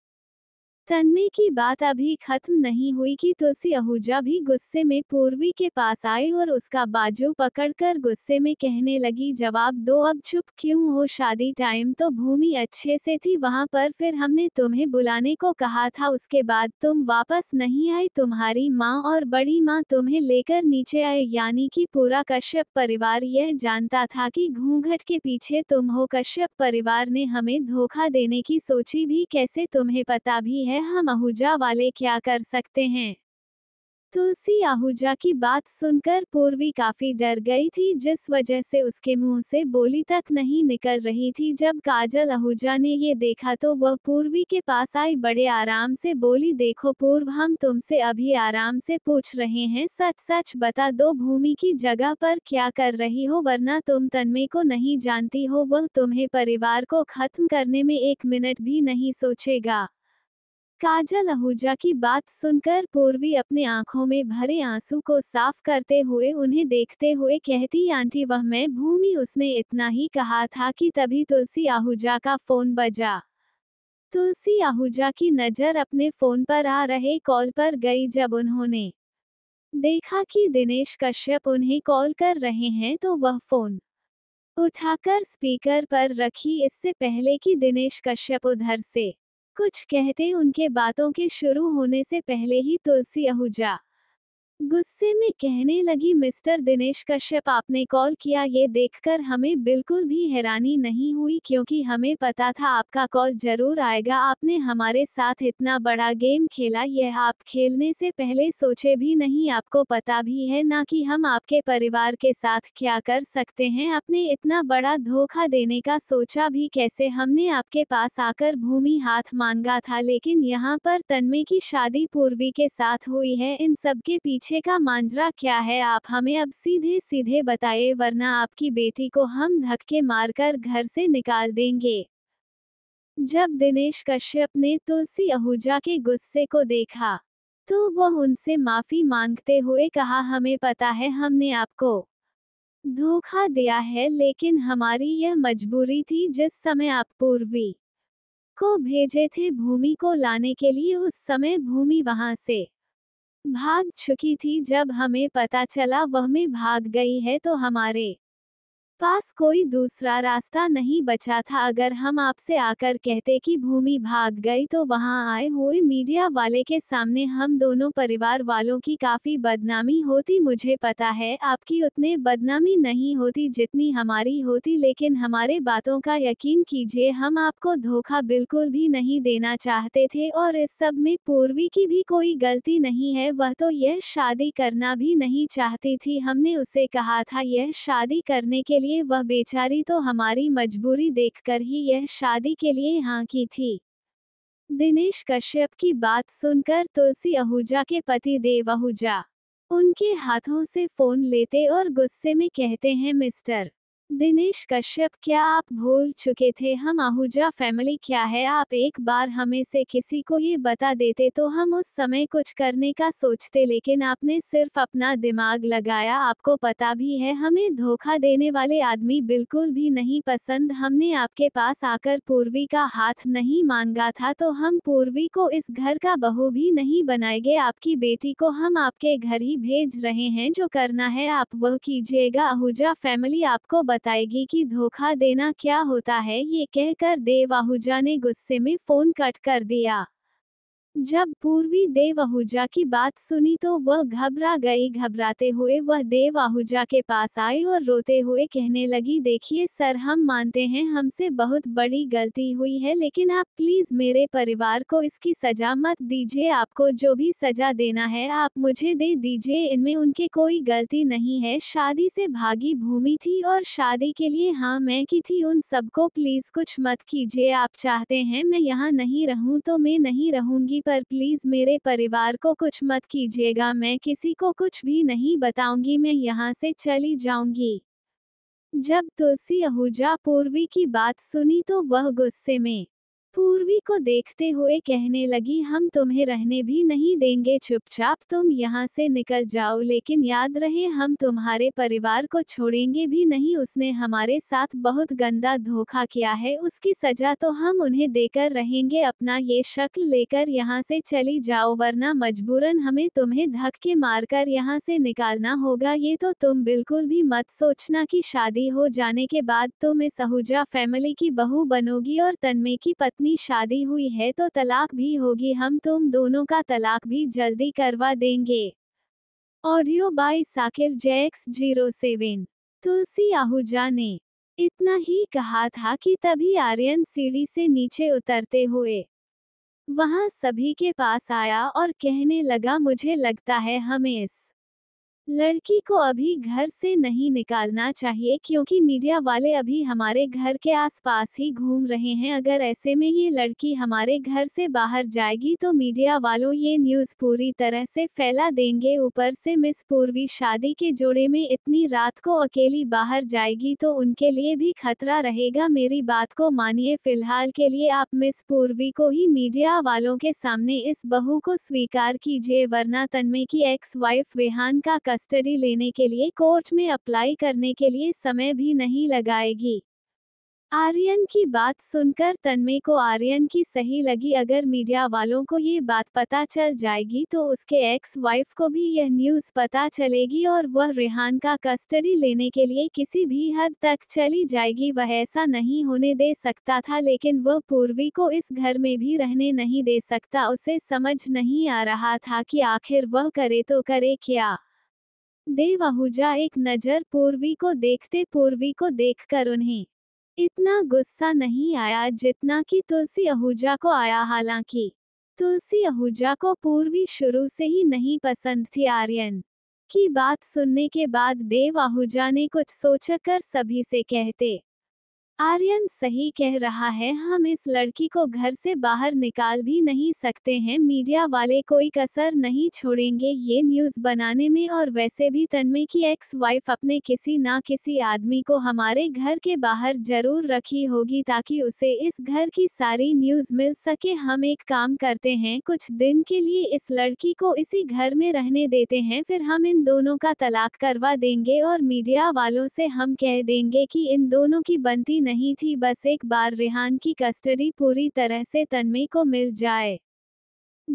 तन्मे की बात अभी खत्म नहीं हुई कि तुलसी आहूजा भी गुस्से में पूर्वी के पास आई और उसका बाजू पकड़कर गुस्से में कहने लगी जवाब दो अब चुप क्यों हो शादी टाइम तो भूमि अच्छे से थी वहां पर फिर हमने तुम्हें बुलाने को कहा था उसके बाद तुम वापस नहीं आई तुम्हारी माँ और बड़ी माँ तुम्हें लेकर नीचे आए यानी की पूरा कश्यप परिवार यह जानता था की घूंघट के पीछे तुम हो कश्यप परिवार ने हमें धोखा देने की सोची भी कैसे तुम्हें पता भी है है हम आहूजा वाले क्या कर सकते हैं तुलसी आहूजा की बात सुनकर पूर्वी काफी डर गई थी जिस वजह से उसके मुंह से बोली तक नहीं निकल रही थी जब काजल आहूजा ने ये देखा तो वह पूर्वी के पास आई बड़े आराम से बोली देखो पूर्व हम तुमसे अभी आराम से पूछ रहे हैं सच सच बता दो भूमि की जगह पर क्या कर रही हो वरना तुम तन्मय को नहीं जानती हो वह तुम्हें परिवार को खत्म करने में एक मिनट भी नहीं सोचेगा काजल आहूजा की बात सुनकर पूर्वी अपने आंखों में भरे आंसू को साफ करते हुए उन्हें देखते हुए कहती आंटी वह मैं भूमि उसने इतना ही कहा था कि तभी तुलसी आहूजा का फोन बजा तुलसी आहूजा की नजर अपने फोन पर आ रहे कॉल पर गई जब उन्होंने देखा कि दिनेश कश्यप उन्हें कॉल कर रहे हैं तो वह फोन उठाकर स्पीकर पर रखी इससे पहले कि दिनेश कश्यप उधर से कुछ कहते उनके बातों के शुरू होने से पहले ही तुलसी आहूजा गुस्से में कहने लगी मिस्टर दिनेश कश्यप आपने कॉल किया ये देखकर हमें बिल्कुल भी हैरानी नहीं हुई क्योंकि हमें पता था आपका कॉल जरूर आएगा आपने हमारे साथ इतना बड़ा गेम खेला यह आप खेलने से पहले सोचे भी नहीं आपको पता भी है ना कि हम आपके परिवार के साथ क्या कर सकते हैं आपने इतना बड़ा धोखा देने का सोचा भी कैसे हमने आपके पास आकर भूमि हाथ मांगा था लेकिन यहाँ पर तन्मे की शादी पूर्वी के साथ हुई है इन सबके पीछे पीछे का मांजरा क्या है आप हमें अब सीधे सीधे बताए वरना आपकी बेटी को हम धक्के मारकर घर से निकाल देंगे जब दिनेश कश्यप ने तुलसी आहूजा के गुस्से को देखा तो वह उनसे माफी मांगते हुए कहा हमें पता है हमने आपको धोखा दिया है लेकिन हमारी यह मजबूरी थी जिस समय आप पूर्वी को भेजे थे भूमि को लाने के लिए उस समय भूमि वहां से भाग चुकी थी जब हमें पता चला वह में भाग गई है तो हमारे पास कोई दूसरा रास्ता नहीं बचा था अगर हम आपसे आकर कहते कि भूमि भाग गई तो वहां आए हुए मीडिया वाले के सामने हम दोनों परिवार वालों की काफी बदनामी होती मुझे पता है आपकी उतने बदनामी नहीं होती जितनी हमारी होती लेकिन हमारे बातों का यकीन कीजिए हम आपको धोखा बिल्कुल भी नहीं देना चाहते थे और इस सब में पूर्वी की भी कोई गलती नहीं है वह तो यह शादी करना भी नहीं चाहती थी हमने उसे कहा था यह शादी करने के लिए लिए वह बेचारी तो हमारी मजबूरी देखकर ही यह शादी के लिए हाँ की थी दिनेश कश्यप की बात सुनकर तुलसी आहूजा के पति देव आहूजा उनके हाथों से फोन लेते और गुस्से में कहते हैं मिस्टर दिनेश कश्यप क्या आप भूल चुके थे हम आहूजा फैमिली क्या है आप एक बार हमें से किसी को ये बता देते तो हम उस समय कुछ करने का सोचते लेकिन आपने सिर्फ अपना दिमाग लगाया आपको पता भी है हमें धोखा देने वाले आदमी बिल्कुल भी नहीं पसंद हमने आपके पास आकर पूर्वी का हाथ नहीं मांगा था तो हम पूर्वी को इस घर का बहू भी नहीं बनाएंगे आपकी बेटी को हम आपके घर ही भेज रहे हैं जो करना है आप वह कीजिएगा आहूजा फैमिली आपको बताएगी कि धोखा देना क्या होता है ये कहकर देव आहूजा ने गुस्से में फोन कट कर दिया जब पूर्वी देव आहूजा की बात सुनी तो वह घबरा गई घबराते हुए वह देव आहूजा के पास आई और रोते हुए कहने लगी देखिए सर हम मानते हैं हमसे बहुत बड़ी गलती हुई है लेकिन आप प्लीज मेरे परिवार को इसकी सजा मत दीजिए आपको जो भी सजा देना है आप मुझे दे दीजिए इनमें उनके कोई गलती नहीं है शादी से भागी भूमि थी और शादी के लिए हाँ मैं की थी उन सबको प्लीज कुछ मत कीजिए आप चाहते हैं मैं यहाँ नहीं रहूँ तो मैं नहीं रहूंगी पर प्लीज मेरे परिवार को कुछ मत कीजिएगा मैं किसी को कुछ भी नहीं बताऊंगी मैं यहाँ से चली जाऊंगी जब तुलसी आहूजा पूर्वी की बात सुनी तो वह गुस्से में पूर्वी को देखते हुए कहने लगी हम तुम्हें रहने भी नहीं देंगे चुपचाप तुम यहाँ से निकल जाओ लेकिन याद रहे हम तुम्हारे परिवार को छोड़ेंगे भी नहीं उसने हमारे साथ बहुत गंदा धोखा किया है उसकी सजा तो हम उन्हें देकर रहेंगे अपना ये शक्ल लेकर यहाँ से चली जाओ वरना मजबूरन हमें तुम्हें धक्के मारकर यहाँ से निकालना होगा ये तो तुम बिल्कुल भी मत सोचना की शादी हो जाने के बाद तुम इस आहूजा फैमिली की बहू बनोगी और तन्मय की पत्नी शादी हुई है तो तलाक भी होगी हम तुम दोनों का तलाक भी जल्दी करवा देंगे ऑडियो बाय साकिल जैक्स जीरो सेवन तुलसी आहूजा ने इतना ही कहा था कि तभी आर्यन सीढ़ी से नीचे उतरते हुए वहां सभी के पास आया और कहने लगा मुझे लगता है हमें इस लड़की को अभी घर से नहीं निकालना चाहिए क्योंकि मीडिया वाले अभी हमारे घर के आसपास ही घूम रहे हैं अगर ऐसे में ये लड़की हमारे घर से बाहर जाएगी तो मीडिया वालों ये न्यूज पूरी तरह से फैला देंगे ऊपर से मिस पूर्वी शादी के जोड़े में इतनी रात को अकेली बाहर जाएगी तो उनके लिए भी खतरा रहेगा मेरी बात को मानिए फिलहाल के लिए आप मिस पूर्वी को ही मीडिया वालों के सामने इस बहू को स्वीकार कीजिए वरना तनमे की एक्स वाइफ वेहान का कस्टडी लेने के लिए कोर्ट में अप्लाई करने के लिए समय भी नहीं लगाएगी आर्यन की बात सुनकर तन्मय को आर्यन की सही लगी अगर मीडिया वालों को ये बात पता चल जाएगी तो उसके एक्स वाइफ को भी यह न्यूज पता चलेगी और वह रेहान का कस्टडी लेने के लिए किसी भी हद तक चली जाएगी वह ऐसा नहीं होने दे सकता था लेकिन वह पूर्वी को इस घर में भी रहने नहीं दे सकता उसे समझ नहीं आ रहा था कि आखिर वह करे तो करे क्या देव आहूजा एक नजर पूर्वी को देखते पूर्वी को देखकर उन्हें इतना गुस्सा नहीं आया जितना कि तुलसी आहूजा को आया हालांकि तुलसी आहूजा को पूर्वी शुरू से ही नहीं पसंद थी आर्यन की बात सुनने के बाद देव आहूजा ने कुछ सोचकर सभी से कहते आर्यन सही कह रहा है हम इस लड़की को घर से बाहर निकाल भी नहीं सकते हैं मीडिया वाले कोई कसर नहीं छोड़ेंगे ये न्यूज बनाने में और वैसे भी तन्मय की एक्स वाइफ अपने किसी ना किसी आदमी को हमारे घर के बाहर जरूर रखी होगी ताकि उसे इस घर की सारी न्यूज मिल सके हम एक काम करते हैं कुछ दिन के लिए इस लड़की को इसी घर में रहने देते हैं फिर हम इन दोनों का तलाक करवा देंगे और मीडिया वालों से हम कह देंगे की इन दोनों की बनती नहीं थी बस एक बार रिहान की कस्टडी पूरी तरह से तन्मय को मिल जाए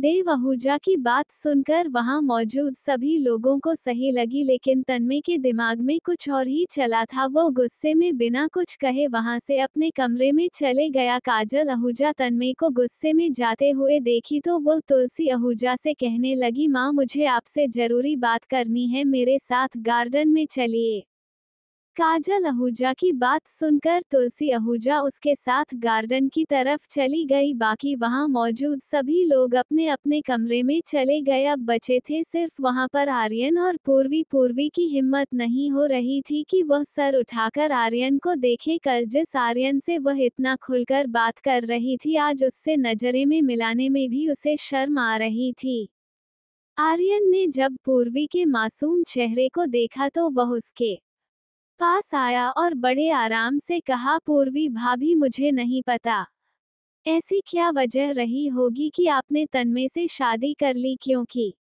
देव आहूजा की बात सुनकर वहां मौजूद सभी लोगों को सही लगी लेकिन तन्मय के दिमाग में कुछ और ही चला था वो गुस्से में बिना कुछ कहे वहां से अपने कमरे में चले गया काजल आहूजा तन्मय को गुस्से में जाते हुए देखी तो वो तुलसी आहूजा से कहने लगी माँ मुझे आपसे जरूरी बात करनी है मेरे साथ गार्डन में चलिए काजल आहूजा की बात सुनकर तुलसी आहूजा उसके साथ गार्डन की तरफ चली गई बाकी वहां मौजूद सभी लोग अपने अपने कमरे में चले गए अब बचे थे सिर्फ वहां पर आर्यन और पूर्वी पूर्वी की हिम्मत नहीं हो रही थी कि वह सर उठाकर आर्यन को देखे कल जिस आर्यन से वह इतना खुलकर बात कर रही थी आज उससे नजरे में मिलाने में भी उसे शर्म आ रही थी आर्यन ने जब पूर्वी के मासूम चेहरे को देखा तो वह उसके पास आया और बड़े आराम से कहा पूर्वी भाभी मुझे नहीं पता ऐसी क्या वजह रही होगी कि आपने तनमे से शादी कर ली क्योंकि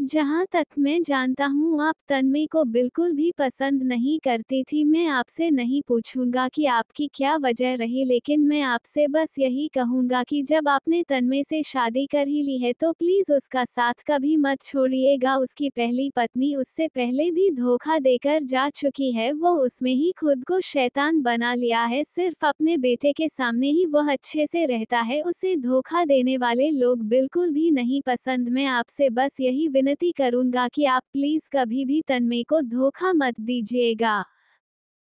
जहाँ तक मैं जानता हूँ आप तन्मय को बिल्कुल भी पसंद नहीं करती थी मैं आपसे नहीं पूछूंगा कि आपकी क्या वजह रही लेकिन मैं आपसे बस यही कहूँगा कि जब आपने तन्मय से शादी कर ही ली है तो प्लीज उसका साथ कभी मत छोड़िएगा उसकी पहली पत्नी उससे पहले भी धोखा देकर जा चुकी है वो उसमें ही खुद को शैतान बना लिया है सिर्फ अपने बेटे के सामने ही वह अच्छे से रहता है उसे धोखा देने वाले लोग बिल्कुल भी नहीं पसंद मैं आपसे बस यही विनती करूंगा कि आप प्लीज कभी भी तन्मय को धोखा मत दीजिएगा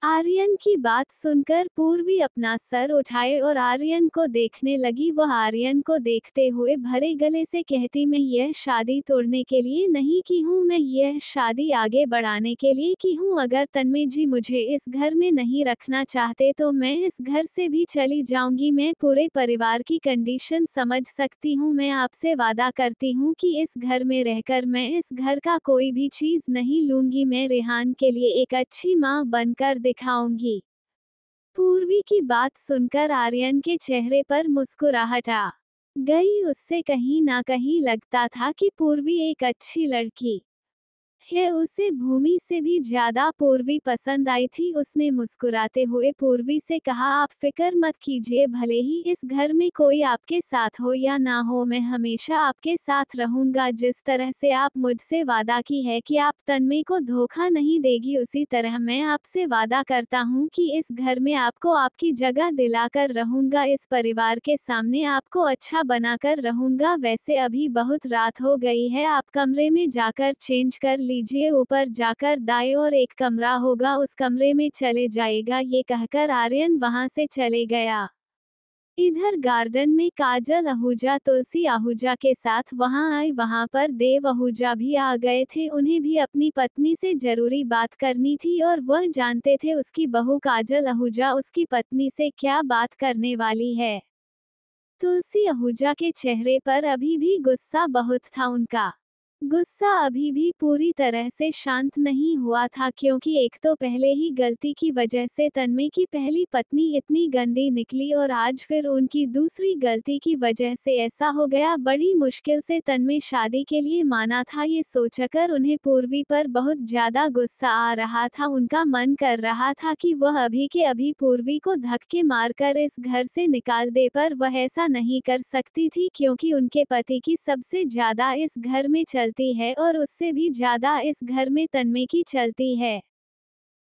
आर्यन की बात सुनकर पूर्वी अपना सर उठाए और आर्यन को देखने लगी वह आर्यन को देखते हुए भरे गले से कहती मैं यह शादी तोड़ने के लिए नहीं की हूँ मैं यह शादी आगे बढ़ाने के लिए की हूँ अगर तन्मय जी मुझे इस घर में नहीं रखना चाहते तो मैं इस घर से भी चली जाऊंगी मैं पूरे परिवार की कंडीशन समझ सकती हूँ मैं आपसे वादा करती हूँ की इस घर में रहकर मैं इस घर का कोई भी चीज नहीं लूंगी मैं रेहान के लिए एक अच्छी माँ बनकर दिखाऊंगी पूर्वी की बात सुनकर आर्यन के चेहरे पर मुस्कुराहट आ गई उससे कहीं ना कहीं लगता था कि पूर्वी एक अच्छी लड़की है उसे भूमि से भी ज्यादा पूर्वी पसंद आई थी उसने मुस्कुराते हुए पूर्वी से कहा आप फिक्र मत कीजिए भले ही इस घर में कोई आपके साथ हो या ना हो मैं हमेशा आपके साथ रहूंगा जिस तरह से आप मुझसे वादा की है कि आप तन्मय को धोखा नहीं देगी उसी तरह मैं आपसे वादा करता हूँ कि इस घर में आपको आपकी जगह दिलाकर रहूंगा इस परिवार के सामने आपको अच्छा बनाकर रहूंगा वैसे अभी बहुत रात हो गई है आप कमरे में जाकर चेंज कर ली लीजिए ऊपर जाकर दाए और एक कमरा होगा उस कमरे में चले जाएगा ये कहकर आर्यन वहां से चले गया इधर गार्डन में काजल आहूजा तुलसी आहूजा के साथ वहां आई वहां पर देव आहूजा भी आ गए थे उन्हें भी अपनी पत्नी से जरूरी बात करनी थी और वह जानते थे उसकी बहू काजल आहूजा उसकी पत्नी से क्या बात करने वाली है तुलसी आहूजा के चेहरे पर अभी भी गुस्सा बहुत था उनका गुस्सा अभी भी पूरी तरह से शांत नहीं हुआ था क्योंकि एक तो पहले ही गलती की वजह से तन्मय की पहली पत्नी इतनी गंदी निकली और आज फिर उनकी दूसरी गलती की वजह से ऐसा हो गया बड़ी मुश्किल से तन्मय शादी के लिए माना था ये सोचकर उन्हें पूर्वी पर बहुत ज्यादा गुस्सा आ रहा था उनका मन कर रहा था कि वह अभी के अभी पूर्वी को धक्के मारकर इस घर से निकाल दे पर वह ऐसा नहीं कर सकती थी क्योंकि उनके पति की सबसे ज्यादा इस घर में चल चलती है और उससे भी ज्यादा इस घर में तनमे की चलती है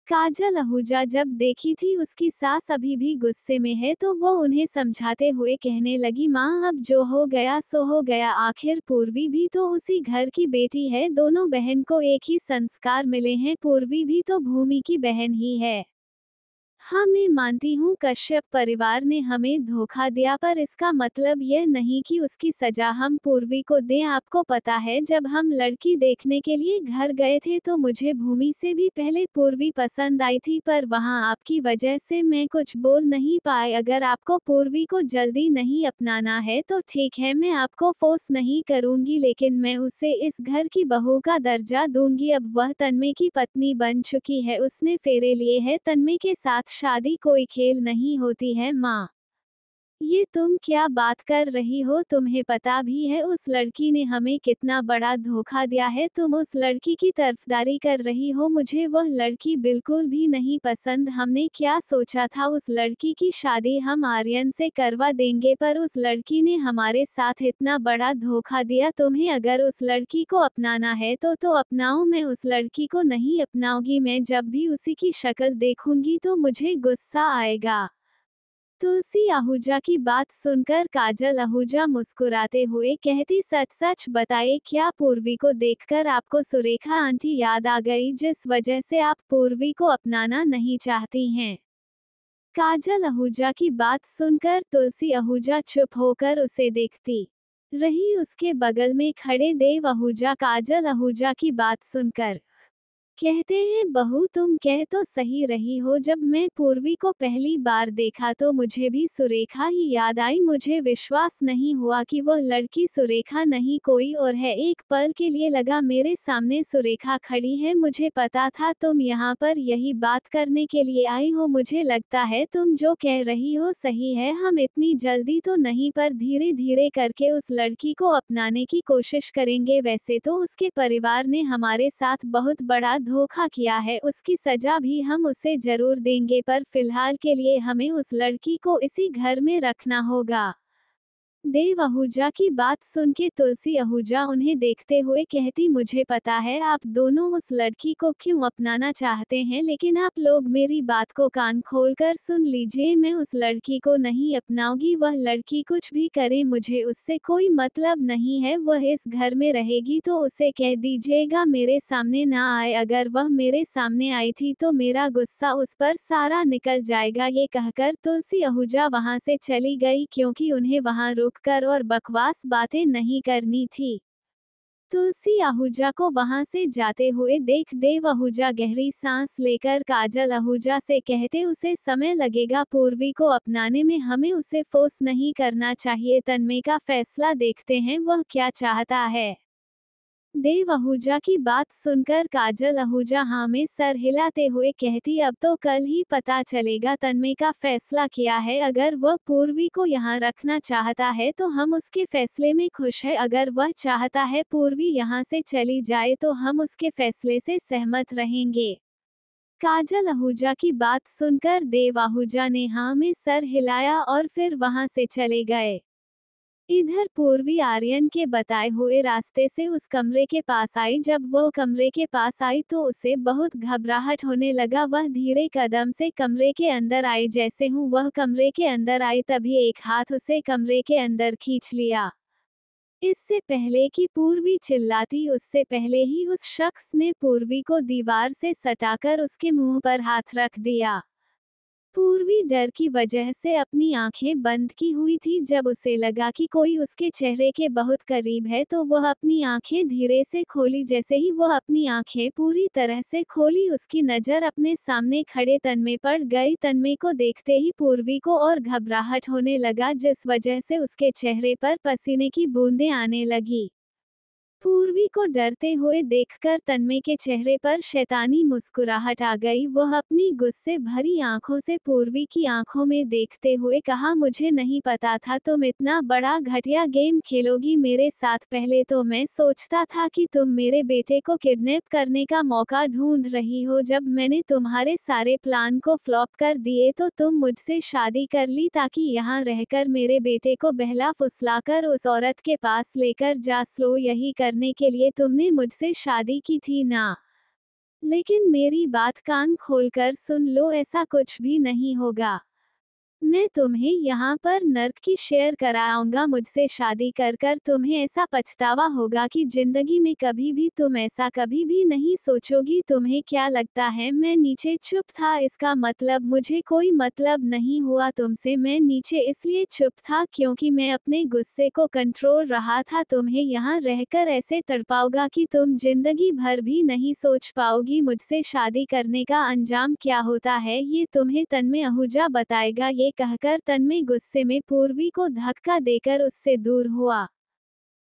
काजल आहूजा जब देखी थी उसकी सास अभी भी गुस्से में है तो वो उन्हें समझाते हुए कहने लगी माँ अब जो हो गया सो हो गया आखिर पूर्वी भी तो उसी घर की बेटी है दोनों बहन को एक ही संस्कार मिले हैं पूर्वी भी तो भूमि की बहन ही है हाँ मैं मानती हूँ कश्यप परिवार ने हमें धोखा दिया पर इसका मतलब यह नहीं कि उसकी सजा हम पूर्वी को दें आपको पता है जब हम लड़की देखने के लिए घर गए थे तो मुझे भूमि से भी पहले पूर्वी पसंद आई थी पर वहाँ आपकी वजह से मैं कुछ बोल नहीं पाए अगर आपको पूर्वी को जल्दी नहीं अपनाना है तो ठीक है मैं आपको फोर्स नहीं करूँगी लेकिन मैं उसे इस घर की बहू का दर्जा दूंगी अब वह तन्मय की पत्नी बन चुकी है उसने फेरे लिए है तन्मय के साथ शादी कोई खेल नहीं होती है माँ ये तुम क्या बात कर रही हो तुम्हें पता भी है उस लड़की ने हमें कितना बड़ा धोखा दिया है तुम उस लड़की की तरफदारी कर रही हो मुझे वह लड़की बिल्कुल भी नहीं पसंद हमने क्या सोचा था उस लड़की की शादी हम आर्यन से करवा देंगे पर उस लड़की ने हमारे साथ इतना बड़ा धोखा दिया तुम्हें अगर उस लड़की को अपनाना है तो तो अपनाओ मैं उस लड़की को नहीं अपनाऊंगी मैं जब भी उसी की शक्ल देखूंगी तो मुझे गुस्सा आएगा तुलसी आहूजा की बात सुनकर काजल आहूजा मुस्कुराते हुए कहती सच सच बताए क्या पूर्वी को देखकर आपको सुरेखा आंटी याद आ गई जिस वजह से आप पूर्वी को अपनाना नहीं चाहती हैं काजल आहूजा की बात सुनकर तुलसी आहूजा चुप होकर उसे देखती रही उसके बगल में खड़े देव आहूजा काजल आहूजा की बात सुनकर कहते हैं बहू तुम कह तो सही रही हो जब मैं पूर्वी को पहली बार देखा तो मुझे भी सुरेखा ही याद आई मुझे विश्वास नहीं हुआ कि वह लड़की सुरेखा नहीं कोई और है एक पल के लिए लगा मेरे सामने सुरेखा खड़ी है मुझे पता था तुम यहाँ पर यही बात करने के लिए आई हो मुझे लगता है तुम जो कह रही हो सही है हम इतनी जल्दी तो नहीं पर धीरे धीरे करके उस लड़की को अपनाने की कोशिश करेंगे वैसे तो उसके परिवार ने हमारे साथ बहुत बड़ा धोखा किया है उसकी सजा भी हम उसे जरूर देंगे पर फिलहाल के लिए हमें उस लड़की को इसी घर में रखना होगा देव आहूजा की बात सुन के तुलसी आहूजा उन्हें देखते हुए कहती मुझे पता है आप दोनों उस लड़की को क्यों अपनाना चाहते हैं लेकिन आप लोग मेरी बात को कान खोलकर सुन लीजिए मैं उस लड़की को नहीं अपनाऊंगी वह लड़की कुछ भी करे मुझे उससे कोई मतलब नहीं है वह इस घर में रहेगी तो उसे कह दीजिएगा मेरे सामने ना आए अगर वह मेरे सामने आई थी तो मेरा गुस्सा उस पर सारा निकल जाएगा ये कहकर तुलसी आहूजा वहाँ से चली गई क्योंकि उन्हें वहाँ रुक रुककर और बकवास बातें नहीं करनी थी तुलसी आहूजा को वहां से जाते हुए देख देव आहूजा गहरी सांस लेकर काजल आहूजा से कहते उसे समय लगेगा पूर्वी को अपनाने में हमें उसे फोर्स नहीं करना चाहिए तन्मय का फैसला देखते हैं वह क्या चाहता है देव आहूजा की बात सुनकर काजल आहूजा हाँ में सर हिलाते हुए कहती अब तो कल ही पता चलेगा तन्मय का फैसला किया है अगर वह पूर्वी को यहाँ रखना चाहता है तो हम उसके फैसले में खुश है अगर वह चाहता है पूर्वी यहाँ से चली जाए तो हम उसके फैसले से सहमत रहेंगे काजल आहूजा की बात सुनकर देव आहूजा ने हाँ में सर हिलाया और फिर वहाँ से चले गए इधर पूर्वी आर्यन के बताए हुए रास्ते से उस कमरे के पास आई जब वो कमरे के पास आई तो उसे बहुत घबराहट होने लगा वह धीरे कदम से कमरे के अंदर आई जैसे हूँ वह कमरे के अंदर आई तभी एक हाथ उसे कमरे के अंदर खींच लिया इससे पहले कि पूर्वी चिल्लाती उससे पहले ही उस शख्स ने पूर्वी को दीवार से सटाकर उसके मुंह पर हाथ रख दिया पूर्वी डर की वजह से अपनी आंखें बंद की हुई थी जब उसे लगा कि कोई उसके चेहरे के बहुत करीब है तो वह अपनी आंखें धीरे से खोली जैसे ही वह अपनी आंखें पूरी तरह से खोली उसकी नजर अपने सामने खड़े तन्मे पर गई तन्मे को देखते ही पूर्वी को और घबराहट होने लगा जिस वजह से उसके चेहरे पर पसीने की बूंदें आने लगी पूर्वी को डरते हुए देखकर तन्मय के चेहरे पर शैतानी मुस्कुराहट आ गई वह अपनी गुस्से भरी आंखों से पूर्वी की आंखों में देखते हुए कहा मुझे नहीं पता था तुम इतना बड़ा घटिया गेम खेलोगी मेरे साथ पहले तो मैं सोचता था कि तुम मेरे बेटे को किडनैप करने का मौका ढूंढ रही हो जब मैंने तुम्हारे सारे प्लान को फ्लॉप कर दिए तो तुम मुझसे शादी कर ली ताकि यहाँ रहकर मेरे बेटे को बहला फुसला उस औरत के पास लेकर जा स्लो यही कर करने के लिए तुमने मुझसे शादी की थी ना लेकिन मेरी बात कान खोलकर सुन लो ऐसा कुछ भी नहीं होगा मैं तुम्हें यहाँ पर नर्क की शेयर कराऊंगा मुझसे शादी कर कर तुम्हें ऐसा पछतावा होगा कि जिंदगी में कभी भी तुम ऐसा कभी भी नहीं सोचोगी तुम्हें क्या लगता है मैं नीचे चुप था इसका मतलब मुझे कोई मतलब नहीं हुआ तुमसे मैं नीचे इसलिए चुप था क्योंकि मैं अपने गुस्से को कंट्रोल रहा था तुम्हें यहाँ रहकर ऐसे तड़पाओगा की तुम जिंदगी भर भी नहीं सोच पाओगी मुझसे शादी करने का अंजाम क्या होता है ये तुम्हें में आहूजा बताएगा ये कहकर तन्मय गुस्से में पूर्वी को धक्का देकर उससे दूर हुआ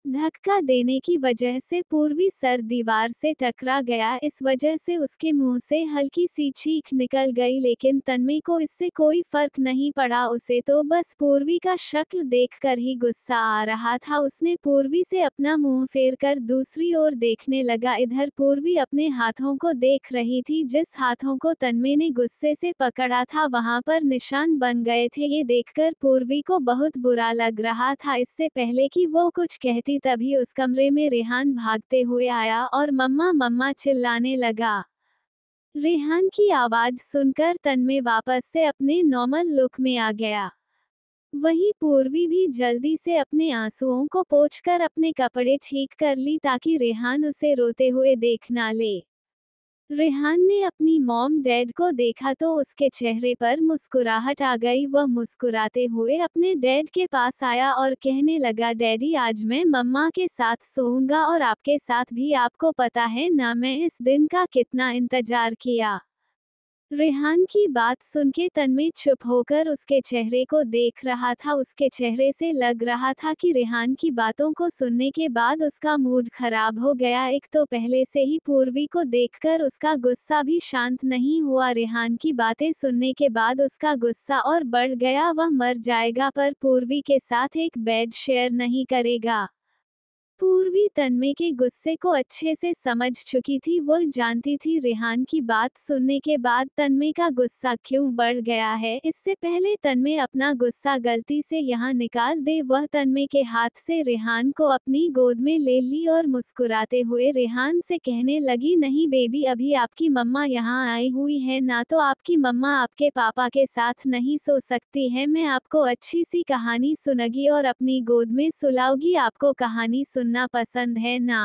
धक्का देने की वजह से पूर्वी सर दीवार से टकरा गया इस वजह से उसके मुंह से हल्की सी चीख निकल गई लेकिन तन्मय को इससे कोई फर्क नहीं पड़ा उसे तो बस पूर्वी का शक्ल देखकर ही गुस्सा आ रहा था उसने पूर्वी से अपना मुंह फेर कर दूसरी ओर देखने लगा इधर पूर्वी अपने हाथों को देख रही थी जिस हाथों को तन्मय ने गुस्से से पकड़ा था वहां पर निशान बन गए थे ये देखकर पूर्वी को बहुत बुरा लग रहा था इससे पहले कि वो कुछ कहती थी तभी उस कमरे में रेहान भागते हुए आया और मम्मा मम्मा चिल्लाने लगा रेहान की आवाज सुनकर तन्मय वापस से अपने नॉर्मल लुक में आ गया वहीं पूर्वी भी जल्दी से अपने आंसुओं को पोछकर अपने कपड़े ठीक कर ली ताकि रेहान उसे रोते हुए देख ना ले रेहान ने अपनी मॉम डैड को देखा तो उसके चेहरे पर मुस्कुराहट आ गई वह मुस्कुराते हुए अपने डैड के पास आया और कहने लगा डैडी आज मैं मम्मा के साथ सोऊंगा और आपके साथ भी आपको पता है ना मैं इस दिन का कितना इंतजार किया रेहान की बात सुन के तनमे चुप होकर उसके चेहरे को देख रहा था उसके चेहरे से लग रहा था कि रेहान की बातों को सुनने के बाद उसका मूड खराब हो गया एक तो पहले से ही पूर्वी को देखकर उसका गुस्सा भी शांत नहीं हुआ रेहान की बातें सुनने के बाद उसका गुस्सा और बढ़ गया वह मर जाएगा पर पूर्वी के साथ एक बेड शेयर नहीं करेगा पूर्वी तन्मे के गुस्से को अच्छे से समझ चुकी थी वो जानती थी रिहान की बात सुनने के बाद तन्मे का गुस्सा क्यों बढ़ गया है इससे पहले तन्मे अपना गुस्सा गलती से यहाँ निकाल दे वह तन्मे के हाथ से रिहान को अपनी गोद में ले ली और मुस्कुराते हुए रिहान से कहने लगी नहीं बेबी अभी आपकी मम्मा यहाँ आई हुई है ना तो आपकी मम्मा आपके पापा के साथ नहीं सो सकती है मैं आपको अच्छी सी कहानी सुनगी और अपनी गोद में सुलाऊगी आपको कहानी सुन सुनना पसंद है ना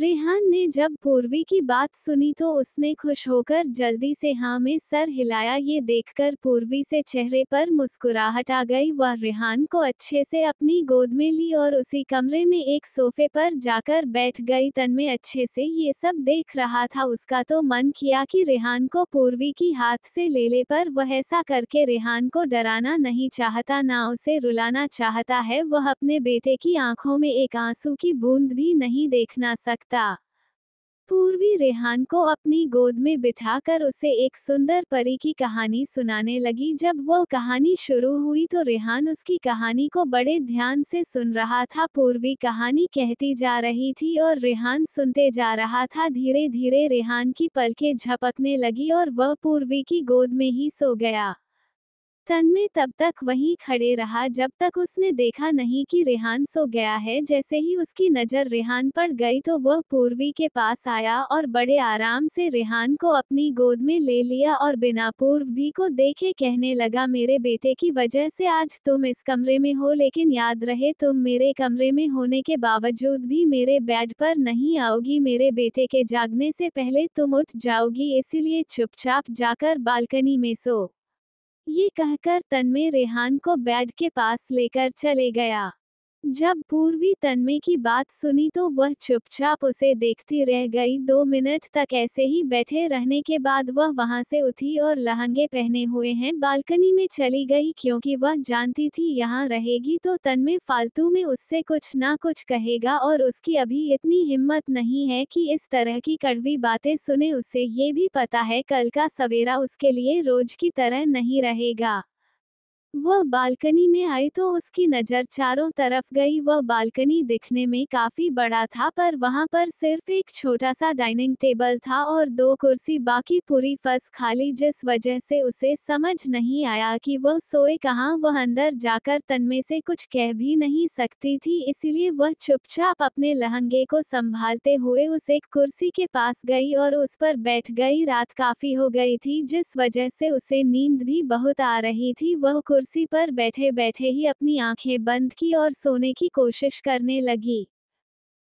रेहान ने जब पूर्वी की बात सुनी तो उसने खुश होकर जल्दी से हाँ में सर हिलाया ये देखकर पूर्वी से चेहरे पर मुस्कुराहट आ गई वह रेहान को अच्छे से अपनी गोद में ली और उसी कमरे में एक सोफे पर जाकर बैठ गई तन में अच्छे से ये सब देख रहा था उसका तो मन किया कि रेहान को पूर्वी की हाथ से ले ले पर वह ऐसा करके रेहान को डराना नहीं चाहता ना उसे रुलाना चाहता है वह अपने बेटे की आंखों में एक आंसू की बूंद भी नहीं देखना सकता सकता पूर्वी रेहान को अपनी गोद में बिठाकर उसे एक सुंदर परी की कहानी सुनाने लगी जब वो कहानी शुरू हुई तो रेहान उसकी कहानी को बड़े ध्यान से सुन रहा था पूर्वी कहानी कहती जा रही थी और रेहान सुनते जा रहा था धीरे धीरे रेहान की पलकें झपकने लगी और वह पूर्वी की गोद में ही सो गया तन्मय तब तक वहीं खड़े रहा जब तक उसने देखा नहीं कि रेहान सो गया है जैसे ही उसकी नजर रेहान पर गई तो वह पूर्वी के पास आया और बड़े आराम से रेहान को अपनी गोद में ले लिया और बिना पूर्वी को देखे कहने लगा मेरे बेटे की वजह से आज तुम इस कमरे में हो लेकिन याद रहे तुम मेरे कमरे में होने के बावजूद भी मेरे बेड पर नहीं आओगी मेरे बेटे के जागने से पहले तुम उठ जाओगी इसीलिए चुपचाप जाकर बालकनी में सो ये कहकर तन्मय रेहान को बेड के पास लेकर चले गया जब पूर्वी तन्मय की बात सुनी तो वह चुपचाप उसे देखती रह गई दो मिनट तक ऐसे ही बैठे रहने के बाद वह वहां से उठी और लहंगे पहने हुए हैं बालकनी में चली गई क्योंकि वह जानती थी यहाँ रहेगी तो तन्मय फालतू में उससे कुछ ना कुछ कहेगा और उसकी अभी इतनी हिम्मत नहीं है कि इस तरह की कड़वी बातें सुने उसे ये भी पता है कल का सवेरा उसके लिए रोज की तरह नहीं रहेगा वह बालकनी में आई तो उसकी नजर चारों तरफ गई वह बालकनी दिखने में काफी बड़ा था पर वहां पर सिर्फ एक छोटा सा डाइनिंग टेबल था और दो कुर्सी बाकी पूरी फस खाली जिस वजह से उसे समझ नहीं आया कि वह सोए कहाँ वह अंदर जाकर तनमे से कुछ कह भी नहीं सकती थी इसलिए वह चुपचाप अपने लहंगे को संभालते हुए उस एक कुर्सी के पास गई और उस पर बैठ गई रात काफी हो गई थी जिस वजह से उसे नींद भी बहुत आ रही थी वह कुर्सी कुर्सी पर बैठे बैठे ही अपनी आंखें बंद की और सोने की कोशिश करने लगी